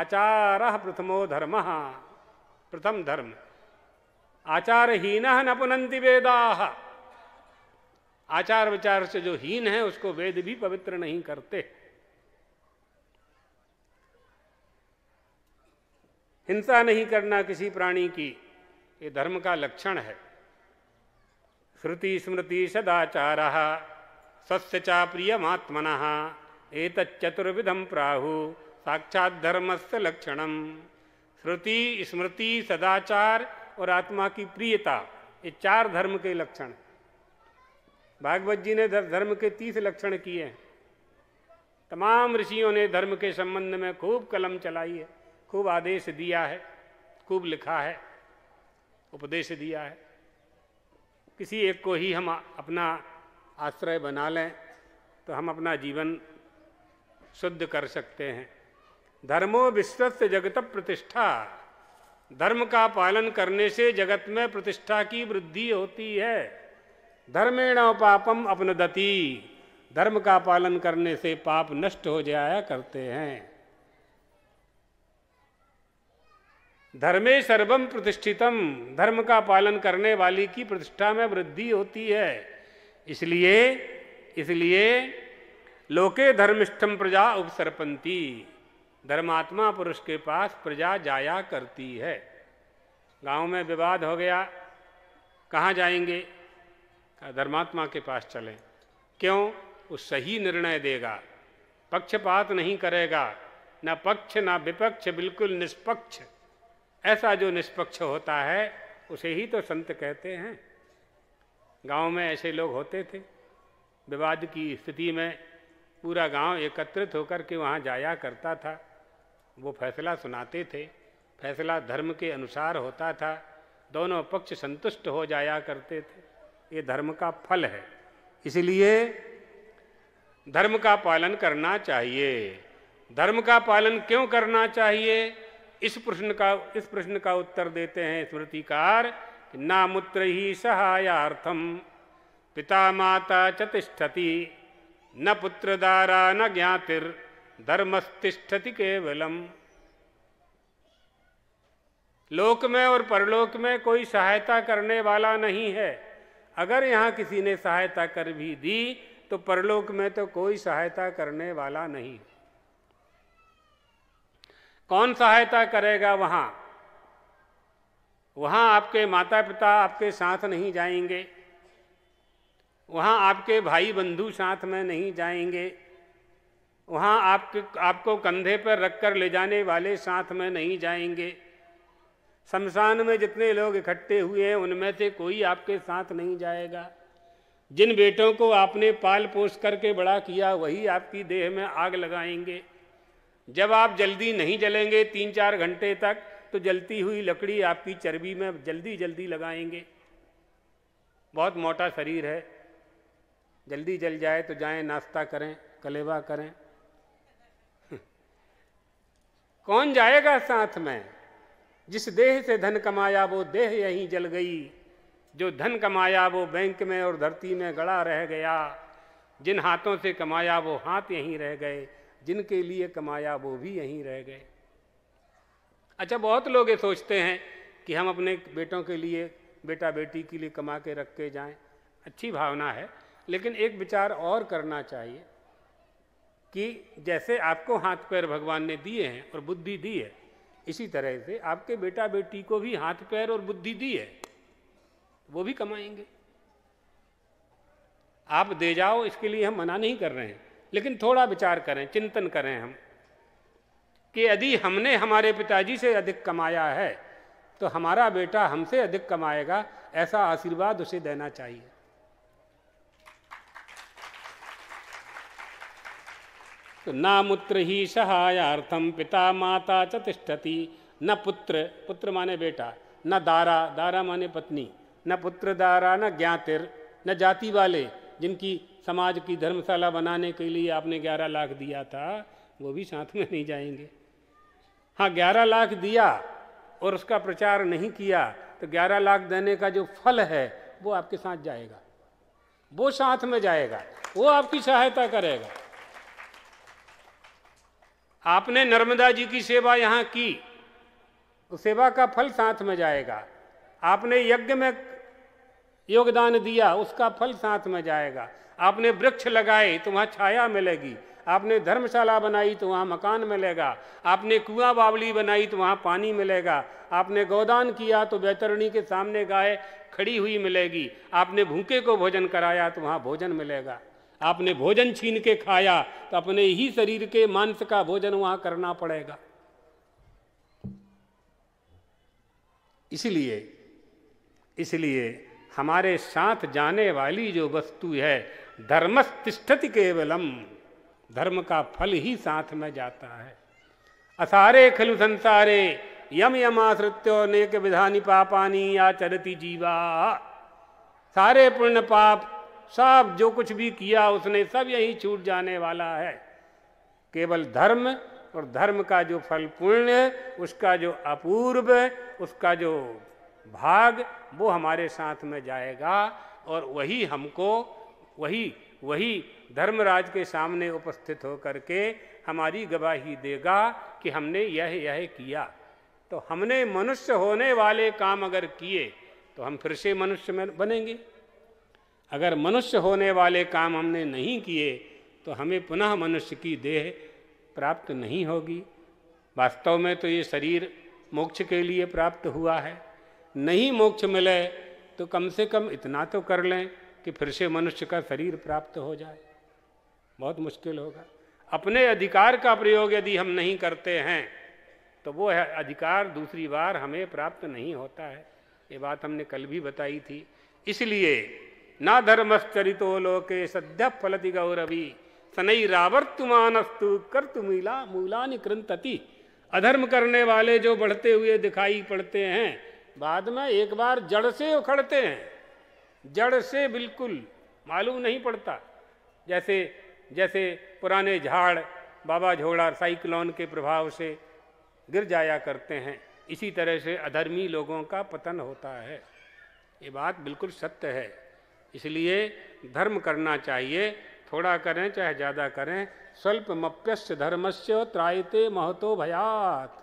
A: आचार प्रथमो धर्म प्रथम धर्म आचारहीन न पुनंति वेदा आचार विचार से जो हीन है उसको वेद भी पवित्र नहीं करते हिंसा नहीं करना किसी प्राणी की ये धर्म का लक्षण है श्रुति स्मृति सदाचार सस्य चाप्रियमात्मन एतच्चतुर्विधं प्राहु साक्षाधर्मस्य लक्षणम श्रुति स्मृति सदाचार और आत्मा की प्रियता ये चार धर्म के लक्षण भागवत जी ने धर्म के तीस लक्षण किए हैं तमाम ऋषियों ने धर्म के संबंध में खूब कलम चलाई है खूब आदेश दिया है खूब लिखा है उपदेश दिया है किसी एक को ही हम अपना आश्रय बना लें तो हम अपना जीवन शुद्ध कर सकते हैं धर्मो विश्वस्त जगत प्रतिष्ठा धर्म का पालन करने से जगत में प्रतिष्ठा की वृद्धि होती है धर्मेण पापम अपन धर्म का पालन करने से पाप नष्ट हो जाया करते हैं धर्मे सर्वम प्रतिष्ठितम धर्म का पालन करने वाली की प्रतिष्ठा में वृद्धि होती है इसलिए इसलिए लोके धर्मिष्ठम प्रजा उपसरपंती धर्मात्मा पुरुष के पास प्रजा जाया करती है गांव में विवाद हो गया कहाँ जाएंगे धर्मात्मा के पास चलें क्यों वो सही निर्णय देगा पक्षपात नहीं करेगा ना पक्ष ना विपक्ष बिल्कुल निष्पक्ष ऐसा जो निष्पक्ष होता है उसे ही तो संत कहते हैं गांव में ऐसे लोग होते थे विवाद की स्थिति में पूरा गांव एकत्रित होकर के वहाँ जाया करता था वो फैसला सुनाते थे फैसला धर्म के अनुसार होता था दोनों पक्ष संतुष्ट हो जाया करते थे ये धर्म का फल है इसलिए धर्म का पालन करना चाहिए धर्म का पालन क्यों करना चाहिए इस प्रश्न का इस प्रश्न का उत्तर देते हैं स्मृतिकार नामुत्र ही सहायार्थम पिता माता चतिष्ठति न पुत्र दारा न ज्ञातिर धर्मस्तिष्ठति केवलम लोक में और परलोक में कोई सहायता करने वाला नहीं है अगर यहाँ किसी ने सहायता कर भी दी तो परलोक में तो कोई सहायता करने वाला नहीं कौन सहायता करेगा वहां वहाँ आपके माता पिता आपके साथ नहीं जाएंगे वहाँ आपके भाई बंधु साथ में नहीं जाएंगे वहाँ आपके आपको कंधे पर रख कर ले जाने वाले साथ में नहीं जाएंगे शमशान में जितने लोग इकट्ठे हुए हैं उनमें से कोई आपके साथ नहीं जाएगा जिन बेटों को आपने पाल पोस करके बड़ा किया वही आपकी देह में आग लगाएंगे जब आप जल्दी नहीं जलेंगे तीन चार घंटे तक तो जलती हुई लकड़ी आपकी चर्बी में जल्दी जल्दी लगाएंगे बहुत मोटा शरीर है जल्दी जल जाए तो जाएं नाश्ता करें कलेवा करें *laughs* कौन जाएगा साथ में जिस देह से धन कमाया वो देह यहीं जल गई जो धन कमाया वो बैंक में और धरती में गड़ा रह गया जिन हाथों से कमाया वो हाथ यहीं रह गए जिनके लिए कमाया वो भी यहीं रह गए अच्छा बहुत लोग ये सोचते हैं कि हम अपने बेटों के लिए बेटा बेटी के लिए कमा के रख के जाएं अच्छी भावना है लेकिन एक विचार और करना चाहिए कि जैसे आपको हाथ पैर भगवान ने दिए हैं और बुद्धि दी है इसी तरह से आपके बेटा बेटी को भी हाथ पैर और बुद्धि दी है वो भी कमाएंगे आप दे जाओ इसके लिए हम मना नहीं कर रहे हैं लेकिन थोड़ा विचार करें चिंतन करें हम कि यदि हमने हमारे पिताजी से अधिक कमाया है तो हमारा बेटा हमसे अधिक कमाएगा ऐसा आशीर्वाद उसे देना चाहिए तो ना मुत्र ही सहायार्थम पिता माता चतिष्ठति न पुत्र पुत्र माने बेटा न दारा दारा माने पत्नी न पुत्र दारा न ज्ञातिर न जाति वाले जिनकी समाज की धर्मशाला बनाने के लिए आपने ग्यारह लाख दिया था वो भी साथ में नहीं जाएंगे हाँ ग्यारह लाख दिया और उसका प्रचार नहीं किया तो ग्यारह लाख देने का जो फल है वो आपके साथ जाएगा वो साथ में जाएगा वो आपकी सहायता करेगा आपने नर्मदा जी की सेवा यहाँ की तो सेवा का फल साथ में जाएगा आपने यज्ञ में योगदान दिया उसका फल साथ में जाएगा आपने वृक्ष लगाए तो वहाँ छाया मिलेगी आपने धर्मशाला बनाई तो वहाँ मकान मिलेगा आपने कुआं बावली बनाई तो वहाँ पानी मिलेगा आपने गोदान किया तो बैतरणी के सामने गाय खड़ी हुई मिलेगी आपने भूखे को भोजन कराया तो वहाँ भोजन मिलेगा आपने भोजन छीन के खाया तो अपने ही शरीर के मांस का भोजन वहाँ करना पड़ेगा इसलिए इसलिए हमारे साथ जाने वाली जो वस्तु है धर्मस्तिष्ठति केवलम धर्म का फल ही साथ में जाता है असारे खलु संसारे यम यमाश्रित्यो नेक विधानी पापानी या चरती जीवा सारे पुण्य पाप सब जो कुछ भी किया उसने सब यही छूट जाने वाला है केवल धर्म और धर्म का जो फल पुण्य उसका जो अपूर्व उसका जो भाग वो हमारे साथ में जाएगा और वही हमको वही वही धर्मराज के सामने उपस्थित होकर के हमारी गवाही देगा कि हमने यह यह किया तो हमने मनुष्य होने वाले काम अगर किए तो हम फिर से मनुष्य में बनेंगे अगर मनुष्य होने वाले काम हमने नहीं किए तो हमें पुनः मनुष्य की देह प्राप्त नहीं होगी वास्तव में तो ये शरीर मोक्ष के लिए प्राप्त हुआ है नहीं मोक्ष मिले तो कम से कम इतना तो कर लें कि फिर से मनुष्य का शरीर प्राप्त हो जाए बहुत मुश्किल होगा अपने अधिकार का प्रयोग यदि हम नहीं करते हैं तो वो है अधिकार दूसरी बार हमें प्राप्त नहीं होता है ये बात हमने कल भी बताई थी इसलिए ना धर्मश्चरितो लोके सद्य फलति गौरवी सनई रावर्तमानस्तु कर तुमीला मूला कृंतति अधर्म करने वाले जो बढ़ते हुए दिखाई पड़ते हैं बाद में एक बार जड़ से उखड़ते हैं जड़ से बिल्कुल मालूम नहीं पड़ता जैसे जैसे पुराने झाड़ बाबा झोड़ा साइक्लोन के प्रभाव से गिर जाया करते हैं इसी तरह से अधर्मी लोगों का पतन होता है ये बात बिल्कुल सत्य है इसलिए धर्म करना चाहिए थोड़ा करें चाहे ज़्यादा करें स्वल्प मप्यस्य धर्मस्य त्रायते महतो भयात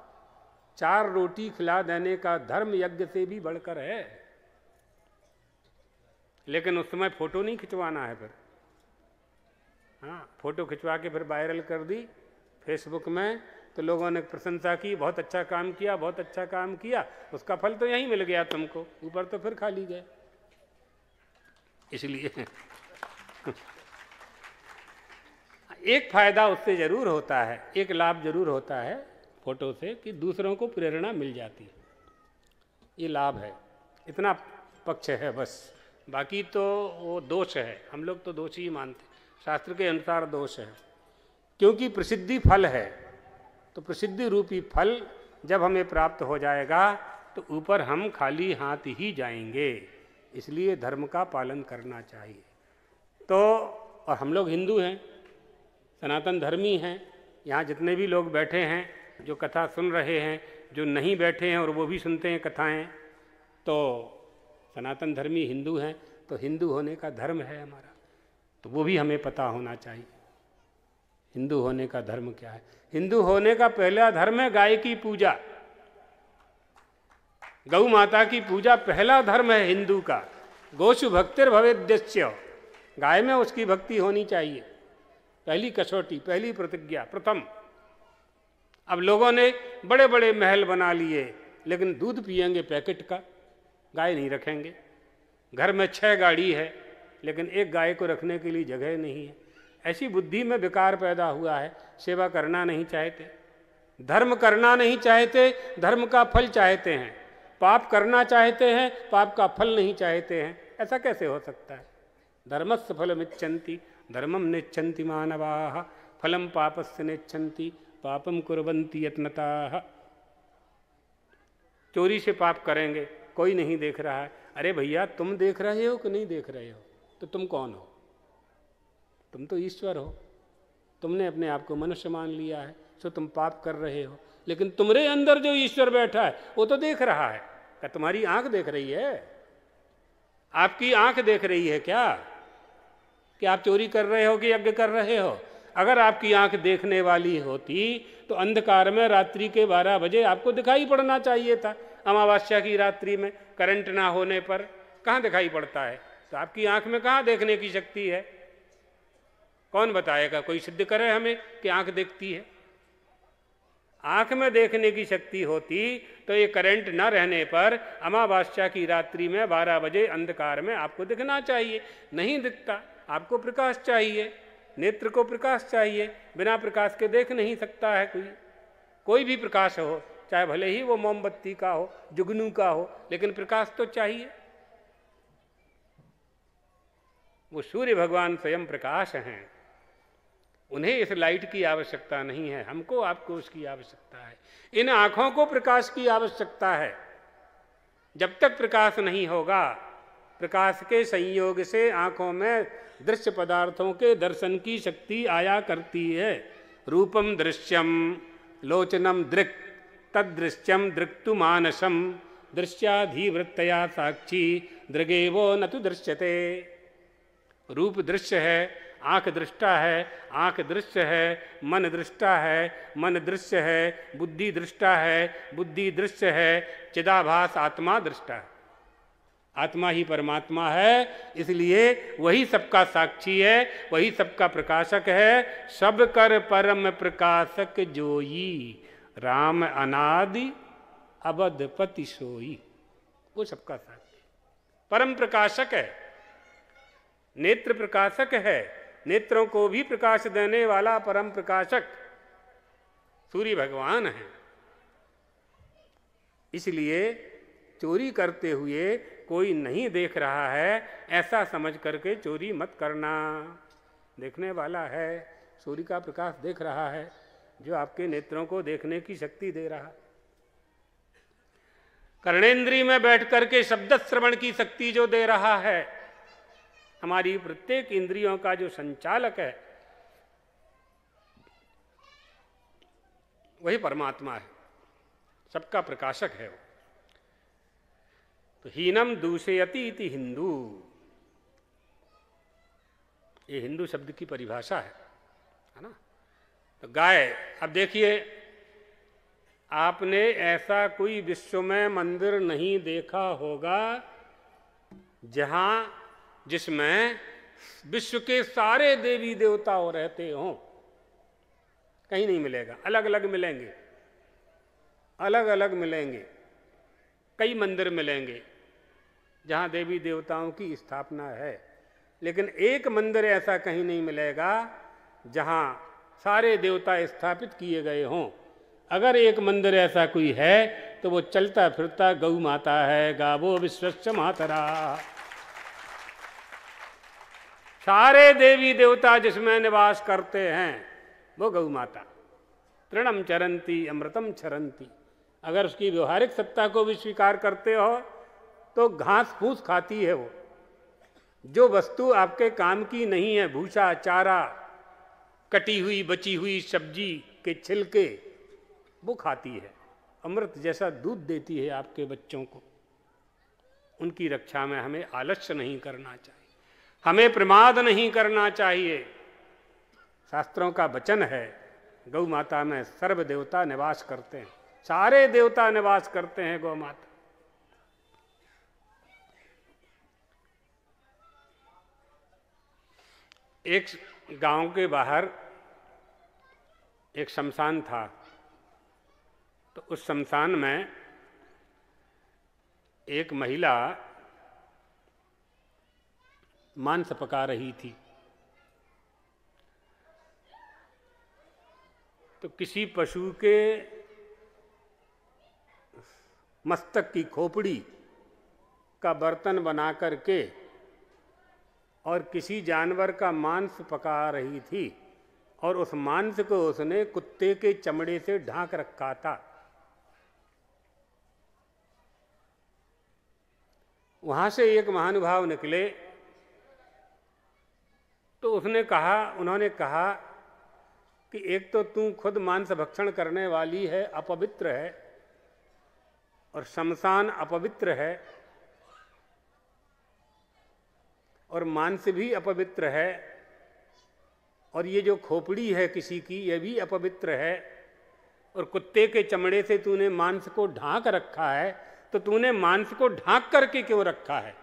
A: चार रोटी खिला देने का धर्म यज्ञ से भी बढ़कर है लेकिन उस समय फोटो नहीं खिंचवाना है फिर हाँ फोटो खिंचवा के फिर वायरल कर दी फेसबुक में तो लोगों ने प्रशंसा की बहुत अच्छा काम किया बहुत अच्छा काम किया उसका फल तो यहीं मिल गया तुमको ऊपर तो फिर खाली गए इसलिए *laughs* एक फायदा उससे जरूर होता है एक लाभ जरूर होता है फोटो से कि दूसरों को प्रेरणा मिल जाती है ये लाभ है इतना पक्ष है बस बाकी तो वो दोष है हम लोग तो दोष ही मानते शास्त्र के अनुसार दोष है क्योंकि प्रसिद्धि फल है तो प्रसिद्धि रूपी फल जब हमें प्राप्त हो जाएगा तो ऊपर हम खाली हाथ ही जाएंगे इसलिए धर्म का पालन करना चाहिए तो और हम लोग हिंदू हैं सनातन धर्मी हैं यहाँ जितने भी लोग बैठे हैं जो कथा सुन रहे हैं जो नहीं बैठे हैं और वो भी सुनते हैं कथाएं तो सनातन धर्मी हिंदू हैं तो हिंदू होने का धर्म है हमारा तो वो भी हमें पता होना चाहिए हिंदू होने का धर्म क्या है हिंदू होने का पहला धर्म है गाय की पूजा गौ माता की पूजा पहला धर्म है हिंदू का गोशु भक्तिर भवेद्य गाय में उसकी भक्ति होनी चाहिए पहली कसौटी पहली प्रतिज्ञा प्रथम अब लोगों ने बड़े बड़े महल बना लिए लेकिन दूध पियेंगे पैकेट का गाय नहीं रखेंगे घर में छः गाड़ी है लेकिन एक गाय को रखने के लिए जगह नहीं है ऐसी बुद्धि में विकार पैदा हुआ है सेवा करना नहीं चाहते धर्म करना नहीं चाहते धर्म का फल चाहते हैं पाप करना चाहते हैं पाप का फल नहीं चाहते हैं ऐसा कैसे हो सकता है धर्मस्थ फलम इच्छन्ति धर्मम नेच्छन्ति मानवा फलम पापस्य नेच्छन्ति पापम कुरवंती यत्नता चोरी से पाप करेंगे कोई नहीं देख रहा है अरे भैया तुम देख रहे हो कि नहीं देख रहे हो तो तुम कौन हो तुम तो ईश्वर हो तुमने अपने आप को मनुष्य मान लिया है सो तुम पाप कर रहे हो लेकिन तुम्हारे अंदर जो ईश्वर बैठा है वो तो देख रहा है क्या तुम्हारी आंख देख रही है आपकी आंख देख रही है क्या कि आप चोरी कर रहे हो कि यज्ञ कर रहे हो अगर आपकी आंख देखने वाली होती तो अंधकार में रात्रि के बारह बजे आपको दिखाई पड़ना चाहिए था अमावस्या की रात्रि में करंट ना होने पर कहाँ दिखाई पड़ता है तो आपकी आंख में कहाँ देखने की शक्ति है कौन बताएगा कोई सिद्ध करे हमें कि आंख देखती है आंख में देखने की शक्ति होती तो ये करंट ना रहने पर अमावस्या की रात्रि में बारह बजे अंधकार में आपको दिखना चाहिए नहीं दिखता आपको प्रकाश चाहिए नेत्र को प्रकाश चाहिए बिना प्रकाश के देख नहीं सकता है कोई कोई भी प्रकाश हो चाहे भले ही वो मोमबत्ती का हो जुगनू का हो लेकिन प्रकाश तो चाहिए वो सूर्य भगवान स्वयं प्रकाश हैं उन्हें इस लाइट की आवश्यकता नहीं है हमको आपको उसकी आवश्यकता है इन आंखों को प्रकाश की आवश्यकता है जब तक प्रकाश नहीं होगा प्रकाश के संयोग से आंखों में दृश्य पदार्थों के दर्शन की शक्ति आया करती है रूपम दृश्यम लोचनम दृक् तदृश्यम दृक्तु मानसम दृश्याधिवृत्तया साक्षी दृगेवो न तो दृश्यते रूप दृश्य है आंख दृष्टा है आंख दृश्य है मन दृष्टा है मन दृश्य है बुद्धि दृष्टा है बुद्धि दृश्य है चिदाभास आत्मा दृष्टा है आत्मा ही परमात्मा है इसलिए वही सबका साक्षी है वही सबका प्रकाशक है सब कर परम प्रकाशक जोई राम अनादि अवध पति सोई वो सबका साथ परम प्रकाशक है नेत्र प्रकाशक है नेत्रों को भी प्रकाश देने वाला परम प्रकाशक सूर्य भगवान है इसलिए चोरी करते हुए कोई नहीं देख रहा है ऐसा समझ करके चोरी मत करना देखने वाला है सूर्य का प्रकाश देख रहा है जो आपके नेत्रों को देखने की शक्ति दे रहा है में बैठ करके शब्द श्रवण की शक्ति जो दे रहा है हमारी प्रत्येक इंद्रियों का जो संचालक है वही परमात्मा है सबका प्रकाशक है वो तो हीनम दूषयति इति हिंदू ये हिंदू शब्द की परिभाषा है तो गाय अब देखिए आपने ऐसा कोई विश्व में मंदिर नहीं देखा होगा जहाँ जिसमें विश्व के सारे देवी देवता हो रहते हों कहीं नहीं मिलेगा अलग अलग मिलेंगे अलग अलग मिलेंगे कई मंदिर मिलेंगे जहाँ देवी देवताओं की स्थापना है लेकिन एक मंदिर ऐसा कहीं नहीं मिलेगा जहाँ सारे देवता स्थापित किए गए हों अगर एक मंदिर ऐसा कोई है तो वो चलता फिरता गौ माता है गावो विश्वस्य मातरा सारे देवी देवता जिसमें निवास करते हैं वो गौ माता तृणम चरंती अमृतम चरंती अगर उसकी व्यवहारिक सत्ता को भी स्वीकार करते हो तो घास फूस खाती है वो जो वस्तु आपके काम की नहीं है भूसा चारा कटी हुई बची हुई सब्जी के छिलके वो खाती है अमृत जैसा दूध देती है आपके बच्चों को उनकी रक्षा में हमें आलस्य नहीं करना चाहिए हमें प्रमाद नहीं करना चाहिए शास्त्रों का वचन है गौ माता में सर्व देवता निवास करते हैं सारे देवता निवास करते हैं गौ माता एक गांव के बाहर एक शमशान था तो उस शमशान में एक महिला मांस पका रही थी तो किसी पशु के मस्तक की खोपड़ी का बर्तन बना करके के और किसी जानवर का मांस पका रही थी और उस मांस को उसने कुत्ते के चमड़े से ढांक रखा था वहां से एक महानुभाव निकले तो उसने कहा उन्होंने कहा कि एक तो तू खुद मांस भक्षण करने वाली है अपवित्र है और शमशान अपवित्र है और मांस भी अपवित्र है और ये जो खोपड़ी है किसी की यह भी अपवित्र है और कुत्ते के चमड़े से तूने मांस को ढांक रखा है तो तूने मांस को ढांक करके क्यों रखा है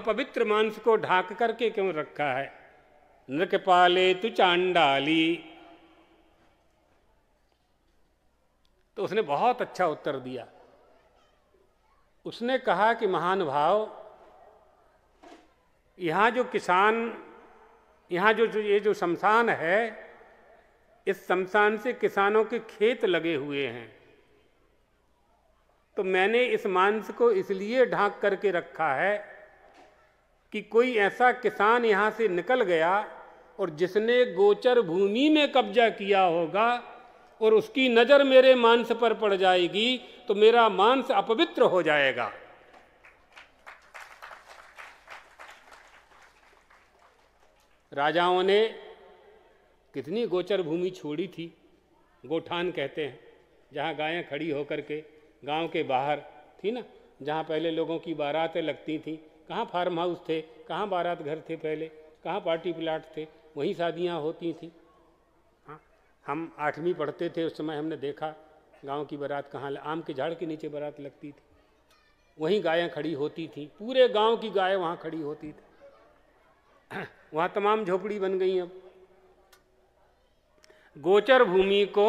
A: अपवित्र मांस को ढांक करके क्यों रखा है नृक पाले तु चांडाली तो उसने बहुत अच्छा उत्तर दिया उसने कहा कि महानुभाव यहाँ जो किसान यहाँ जो जो ये जो शमशान है इस शमशान से किसानों के खेत लगे हुए हैं तो मैंने इस मांस को इसलिए ढांक करके रखा है कि कोई ऐसा किसान यहाँ से निकल गया और जिसने गोचर भूमि में कब्जा किया होगा और उसकी नज़र मेरे मांस पर पड़ जाएगी तो मेरा मांस अपवित्र हो जाएगा राजाओं ने कितनी गोचर भूमि छोड़ी थी गोठान कहते हैं जहाँ गायें खड़ी होकर के गांव के बाहर थी ना जहाँ पहले लोगों की बारातें लगती थी कहाँ फार्म हाउस थे कहाँ बारात घर थे पहले कहाँ पार्टी प्लाट थे वहीं शादियाँ होती थी हाँ हम आठवीं पढ़ते थे उस समय हमने देखा गांव की बारात कहाँ आम के झाड़ के नीचे बारात लगती थी वहीं गायें खड़ी होती थी पूरे गाँव की गायें वहाँ खड़ी होती थी वहाँ तमाम झोपड़ी बन गई अब गोचर भूमि को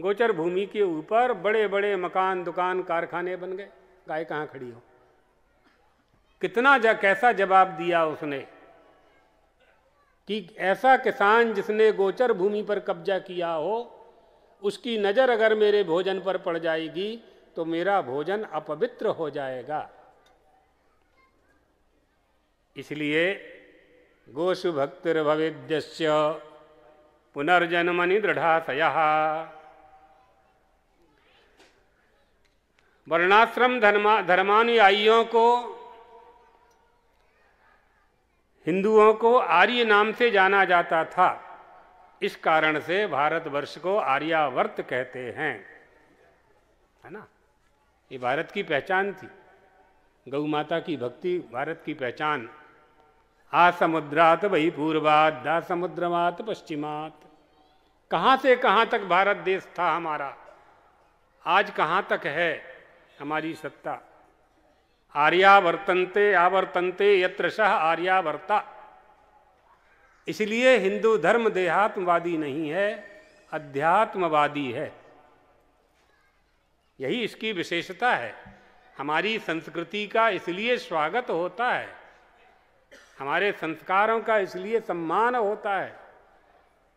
A: गोचर भूमि के ऊपर बड़े बड़े मकान दुकान कारखाने बन गए गाय कहाँ खड़ी हो कितना जा कैसा जवाब दिया उसने कि ऐसा किसान जिसने गोचर भूमि पर कब्जा किया हो उसकी नज़र अगर मेरे भोजन पर पड़ जाएगी तो मेरा भोजन अपवित्र हो जाएगा इसलिए गोसु भक्तिर्भवेद्यस्य पुनर्जन्मनि दृढ़ाशयः वर्णाश्रम धर्मा धर्मानुयायियों को हिंदुओं को आर्य नाम से जाना जाता था इस कारण से भारतवर्ष को आर्यावर्त कहते हैं है ना ये भारत की पहचान थी गौ माता की भक्ति भारत की पहचान आ समुद्रात वही पूर्वात दा समुद्रमात पश्चिमात कहाँ से कहाँ तक भारत देश था हमारा आज कहाँ तक है हमारी सत्ता आर्यावर्तनते आवर्तनते यत्र आर्यावर्ता इसलिए हिंदू धर्म देहात्मवादी नहीं है अध्यात्मवादी है यही इसकी विशेषता है हमारी संस्कृति का इसलिए स्वागत होता है हमारे संस्कारों का इसलिए सम्मान होता है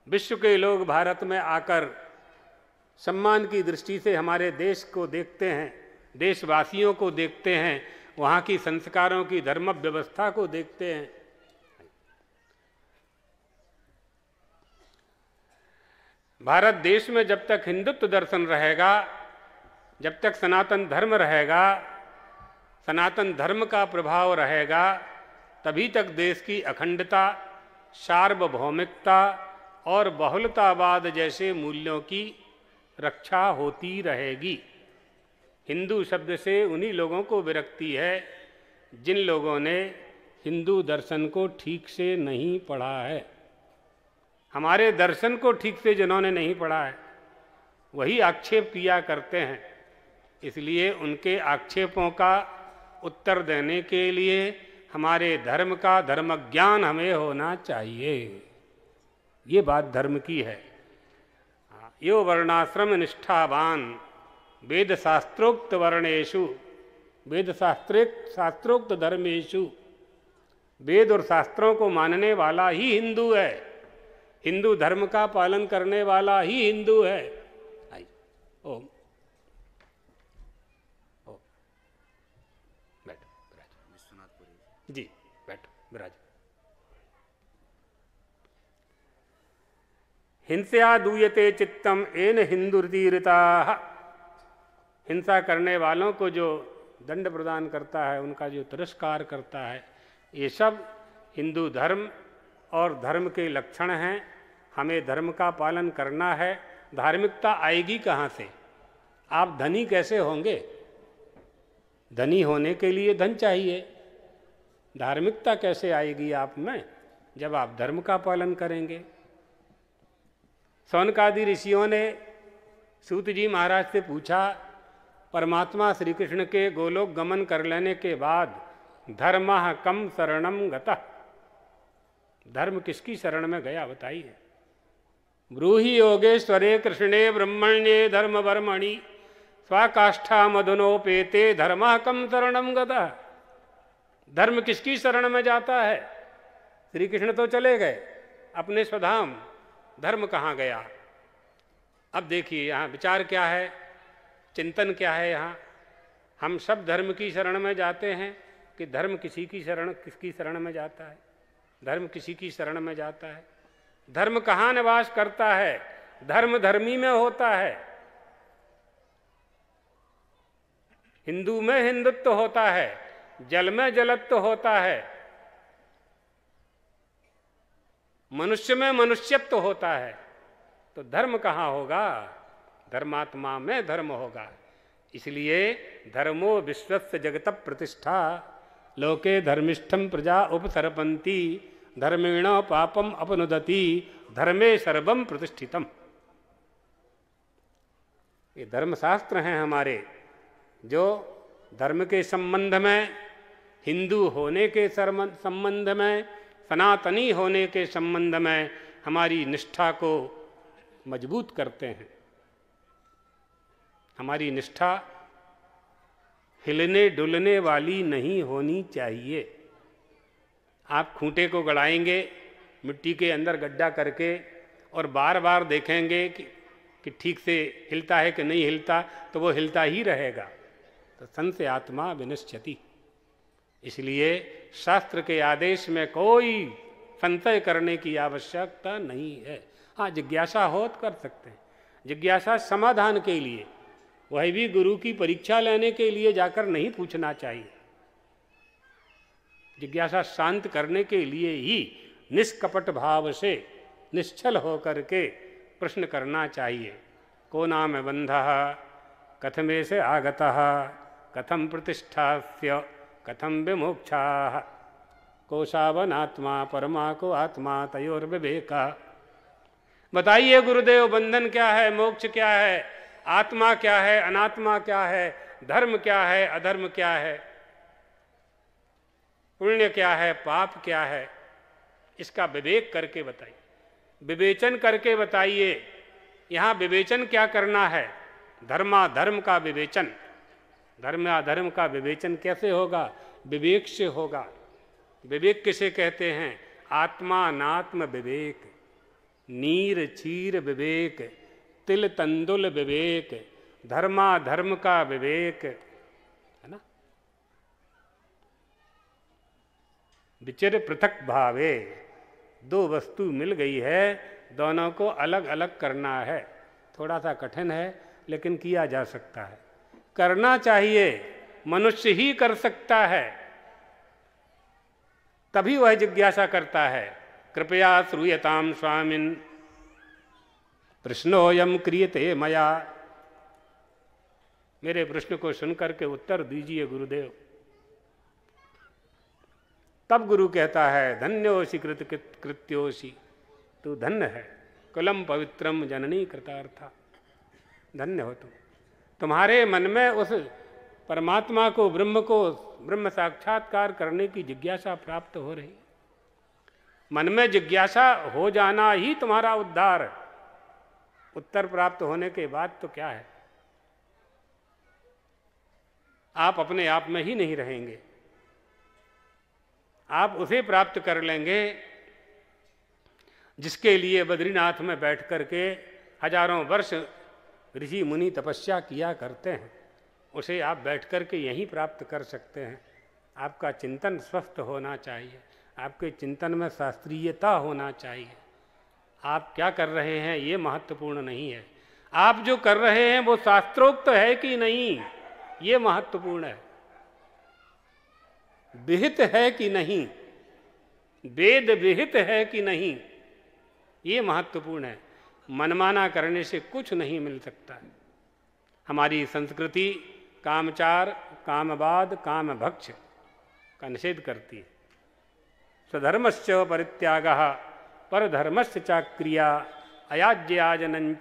A: विश्व के लोग भारत में आकर सम्मान की दृष्टि से हमारे देश को देखते हैं देशवासियों को देखते हैं वहाँ की संस्कारों की धर्म व्यवस्था को देखते हैं भारत देश में जब तक हिंदुत्व दर्शन रहेगा जब तक सनातन धर्म रहेगा सनातन धर्म का प्रभाव रहेगा तभी तक देश की अखंडता सार्वभौमिकता और बहुलतावाद जैसे मूल्यों की रक्षा होती रहेगी हिंदू शब्द से उन्हीं लोगों को विरक्ति है जिन लोगों ने हिंदू दर्शन को ठीक से नहीं पढ़ा है हमारे दर्शन को ठीक से जिन्होंने नहीं पढ़ा है वही आक्षेप किया करते हैं इसलिए उनके आक्षेपों का उत्तर देने के लिए हमारे धर्म का धर्म ज्ञान हमें होना चाहिए ये बात धर्म की है यो वर्णाश्रम निष्ठावान वेद शास्त्रोक्त वर्णेशु वेद शास्त्र शास्त्रोक्त धर्मेशु वेद और शास्त्रों को मानने वाला ही हिंदू है हिंदू धर्म का पालन करने वाला ही हिंदू है ओम हिंसा दूयते चित्तम एन हिंदुर्दीरता हिंसा करने वालों को जो दंड प्रदान करता है उनका जो तिरस्कार करता है ये सब हिंदू धर्म और धर्म के लक्षण हैं हमें धर्म का पालन करना है धार्मिकता आएगी कहाँ से आप धनी कैसे होंगे धनी होने के लिए धन चाहिए धार्मिकता कैसे आएगी आप में जब आप धर्म का पालन करेंगे सौनकादि ऋषियों ने सूत जी महाराज से पूछा परमात्मा श्री कृष्ण के गोलोक गमन कर लेने के बाद धर्म कम शरणम गता धर्म किसकी शरण में गया बताइए ब्रूहि योगेश्वरे कृष्णे ब्रह्मण्ये धर्म वर्मणि स्वाकाष्ठा मधुनोपेते धर्म कम शरणम गता धर्म किसकी शरण में जाता है श्री कृष्ण तो चले गए अपने स्वधाम धर्म कहाँ गया अब देखिए यहाँ विचार क्या है चिंतन क्या है यहाँ हम सब धर्म की शरण में जाते हैं कि धर्म किसी की शरण किसकी शरण में जाता है धर्म किसी की शरण में जाता है धर्म कहाँ निवास करता है धर्म धर्मी में होता है हिंदू में हिंदुत्व तो होता है जल में जलत्व तो होता है मनुष्य में मनुष्यत्व तो होता है तो धर्म कहाँ होगा धर्मात्मा में धर्म होगा इसलिए धर्मो विश्व जगत प्रतिष्ठा लोके धर्मिष्ठम प्रजा उपसरपंती धर्मेण पापम अपनुदती धर्मे सर्वम प्रतिष्ठितम ये धर्मशास्त्र हैं हमारे जो धर्म के संबंध में हिंदू होने के संबंध में सनातनी होने के संबंध में हमारी निष्ठा को मजबूत करते हैं हमारी निष्ठा हिलने डुलने वाली नहीं होनी चाहिए आप खूंटे को गड़ाएंगे मिट्टी के अंदर गड्ढा करके और बार बार देखेंगे कि कि ठीक से हिलता है कि नहीं हिलता तो वो हिलता ही रहेगा तो संत से आत्मा विनिश्चती इसलिए शास्त्र के आदेश में कोई संतय करने की आवश्यकता नहीं है हाँ जिज्ञासा हो तो कर सकते हैं जिज्ञासा समाधान के लिए वह भी गुरु की परीक्षा लेने के लिए जाकर नहीं पूछना चाहिए जिज्ञासा शांत करने के लिए ही निष्कपट भाव से निश्चल होकर के प्रश्न करना चाहिए को नाम बंध कथमे से आगता कथम प्रतिष्ठा कथम विमोक्षा कोशावन आत्मा परमा को आत्मा तयोर विवेका बताइए गुरुदेव बंधन क्या है मोक्ष क्या है आत्मा क्या है अनात्मा क्या है धर्म क्या है अधर्म क्या है पुण्य क्या है पाप क्या है इसका विवेक करके बताइए विवेचन करके बताइए यहाँ विवेचन क्या करना है धर्मा धर्म का विवेचन धर्म अधर्म का विवेचन कैसे होगा विवेक से होगा विवेक किसे कहते हैं आत्मा नात्म विवेक नीर चीर विवेक तिल तंदुल विवेक धर्मा धर्म का विवेक है ना विचिर पृथक भावे दो वस्तु मिल गई है दोनों को अलग अलग करना है थोड़ा सा कठिन है लेकिन किया जा सकता है करना चाहिए मनुष्य ही कर सकता है तभी वह जिज्ञासा करता है कृपया श्रूयताम स्वामिन प्रश्नोयम क्रियते मया मेरे प्रश्न को सुनकर के उत्तर दीजिए गुरुदेव तब गुरु कहता है धन्योशी कृत कृत्योशी तू धन्य है कुलम पवित्रम जननी कृतार्था धन्य हो तुम तुम्हारे मन में उस परमात्मा को ब्रह्म को ब्रह्म साक्षात्कार करने की जिज्ञासा प्राप्त हो रही मन में जिज्ञासा हो जाना ही तुम्हारा उद्धार उत्तर प्राप्त होने के बाद तो क्या है आप अपने आप में ही नहीं रहेंगे आप उसे प्राप्त कर लेंगे जिसके लिए बद्रीनाथ में बैठ करके हजारों वर्ष ऋषि मुनि तपस्या किया करते हैं उसे आप बैठ कर के यहीं प्राप्त कर सकते हैं आपका चिंतन स्वस्थ होना चाहिए आपके चिंतन में शास्त्रीयता होना चाहिए आप क्या कर रहे हैं ये महत्वपूर्ण नहीं है आप जो कर रहे हैं वो शास्त्रोक्त है कि नहीं ये महत्वपूर्ण है विहित है कि नहीं वेद विहित है कि नहीं ये महत्वपूर्ण है मनमाना करने से कुछ नहीं मिल सकता है हमारी संस्कृति कामचार कामवाद काम भक्ष का निषेध करती है स्वधर्मश्च परित्याग परधर्मश्च चा क्रिया अयाज्याजनन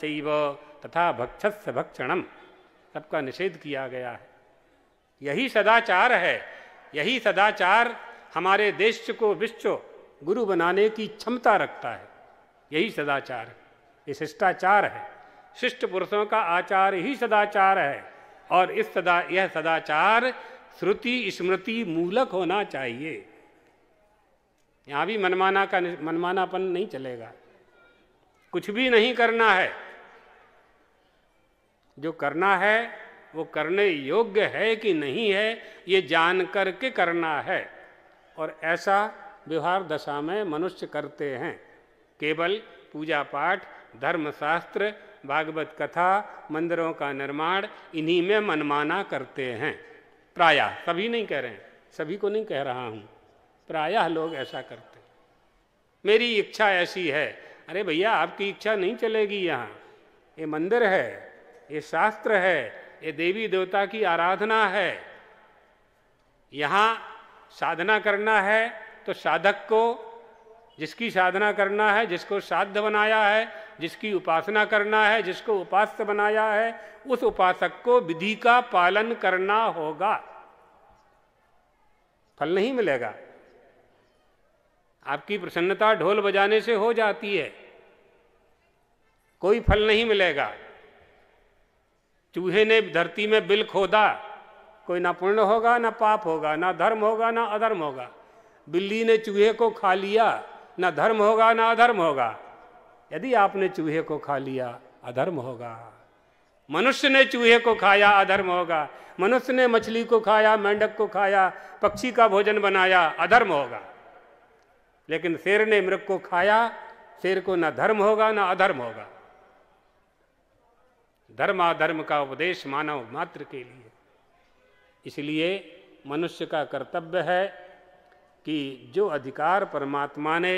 A: तथा भक्षस्य भक्षणम सबका निषेध किया गया है यही सदाचार है यही सदाचार हमारे देश को विश्व गुरु बनाने की क्षमता रखता है यही सदाचार है ये शिष्टाचार है शिष्ट पुरुषों का आचार ही सदाचार है और इस सदा यह सदाचार श्रुति स्मृति मूलक होना चाहिए यहाँ भी मनमाना का मनमानापन नहीं चलेगा कुछ भी नहीं करना है जो करना है वो करने योग्य है कि नहीं है ये जान कर के करना है और ऐसा व्यवहार दशा में मनुष्य करते हैं केवल पूजा पाठ धर्मशास्त्र भागवत कथा मंदिरों का निर्माण इन्हीं में मनमाना करते हैं प्रायः सभी नहीं कह रहे हैं सभी को नहीं कह रहा हूँ प्रायः लोग ऐसा करते हैं मेरी इच्छा ऐसी है अरे भैया आपकी इच्छा नहीं चलेगी यहाँ ये मंदिर है ये शास्त्र है ये देवी देवता की आराधना है यहाँ साधना करना है तो साधक को जिसकी साधना करना है जिसको साध बनाया है जिसकी उपासना करना है जिसको उपास्य बनाया है उस उपासक को विधि का पालन करना होगा फल नहीं मिलेगा आपकी प्रसन्नता ढोल बजाने से हो जाती है कोई फल नहीं मिलेगा चूहे ने धरती में बिल खोदा कोई ना पुण्य होगा ना पाप होगा ना धर्म होगा ना अधर्म होगा बिल्ली ने चूहे को खा लिया ना धर्म होगा ना अधर्म होगा यदि आपने चूहे को खा लिया अधर्म होगा मनुष्य ने चूहे को खाया अधर्म होगा मनुष्य ने मछली को खाया मेंढक को खाया पक्षी का भोजन बनाया अधर्म होगा लेकिन शेर ने मृग को खाया शेर को ना धर्म होगा ना अधर्म होगा धर्म अधर्म का उपदेश मानव मात्र के लिए इसलिए मनुष्य का कर्तव्य है कि जो अधिकार परमात्मा ने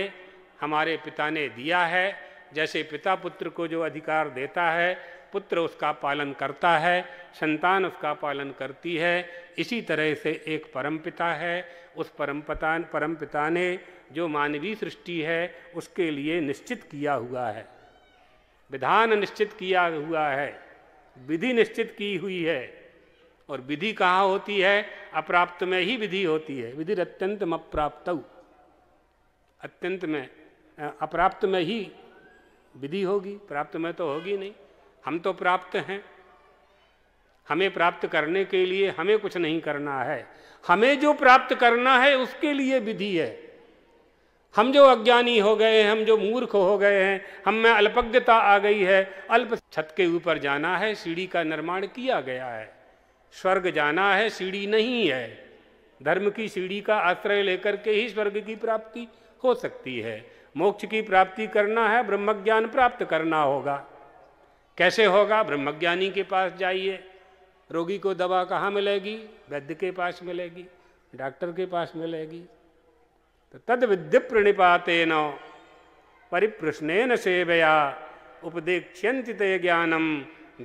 A: हमारे पिता ने दिया है जैसे पिता पुत्र को जो अधिकार देता है पुत्र उसका पालन करता है संतान उसका पालन करती है इसी तरह से एक परम पिता है उस परम पता परम पिता ने जो मानवीय सृष्टि है उसके लिए निश्चित किया हुआ है विधान निश्चित किया हुआ है विधि निश्चित की हुई है और विधि कहाँ होती है अप्राप्त में ही विधि होती है विधि अत्यंत अप्राप्त अत्यंत में अप्राप्त में ही विधि होगी प्राप्त में तो होगी नहीं हम तो प्राप्त हैं हमें प्राप्त करने के लिए हमें कुछ नहीं करना है हमें जो प्राप्त करना है उसके लिए विधि है हम जो अज्ञानी हो गए हैं हम जो मूर्ख हो गए हैं हम में अल्पज्ञता आ गई है अल्प छत के ऊपर जाना है सीढ़ी का निर्माण किया गया है स्वर्ग जाना है सीढ़ी नहीं है धर्म की सीढ़ी का आश्रय लेकर के ही स्वर्ग की प्राप्ति हो सकती है मोक्ष की प्राप्ति करना है ब्रह्मज्ञान प्राप्त करना होगा कैसे होगा ब्रह्मज्ञानी के पास जाइए रोगी को दवा कहाँ मिलेगी वैद्य के पास मिलेगी डॉक्टर के पास मिलेगी तो तद विद्य प्रणिपाते न परिप्रश्न सेवया उपदेक्ष्यंत ज्ञानम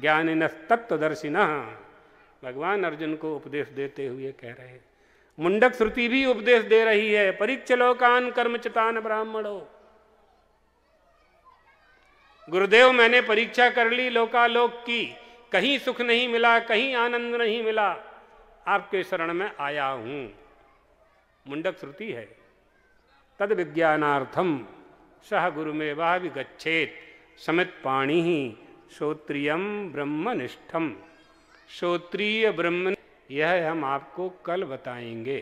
A: ज्ञानिन तत्वदर्शिना भगवान अर्जुन को उपदेश देते हुए कह रहे हैं मुंडक श्रुति भी उपदेश दे रही है लोकान कर्म कर्मचतान ब्राह्मणो गुरुदेव मैंने परीक्षा कर ली लोकालोक की कहीं सुख नहीं मिला कहीं आनंद नहीं मिला आपके शरण में आया हूं मुंडक श्रुति है तद विज्ञानार्थम सह गुरु में वह भी गच्छेत समित पाणी ही श्रोत्रियम ब्रह्मनिष्ठम श्रोत्रीय ब्रह्म यह हम आपको कल बताएंगे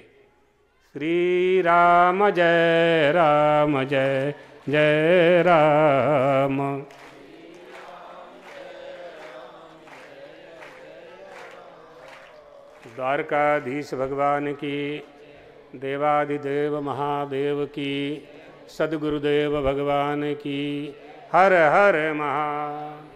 A: श्री राम जय राम जय जय राम द्वारकाधीश भगवान की देवादिदेव महादेव की सदगुरुदेव भगवान की हर हर महा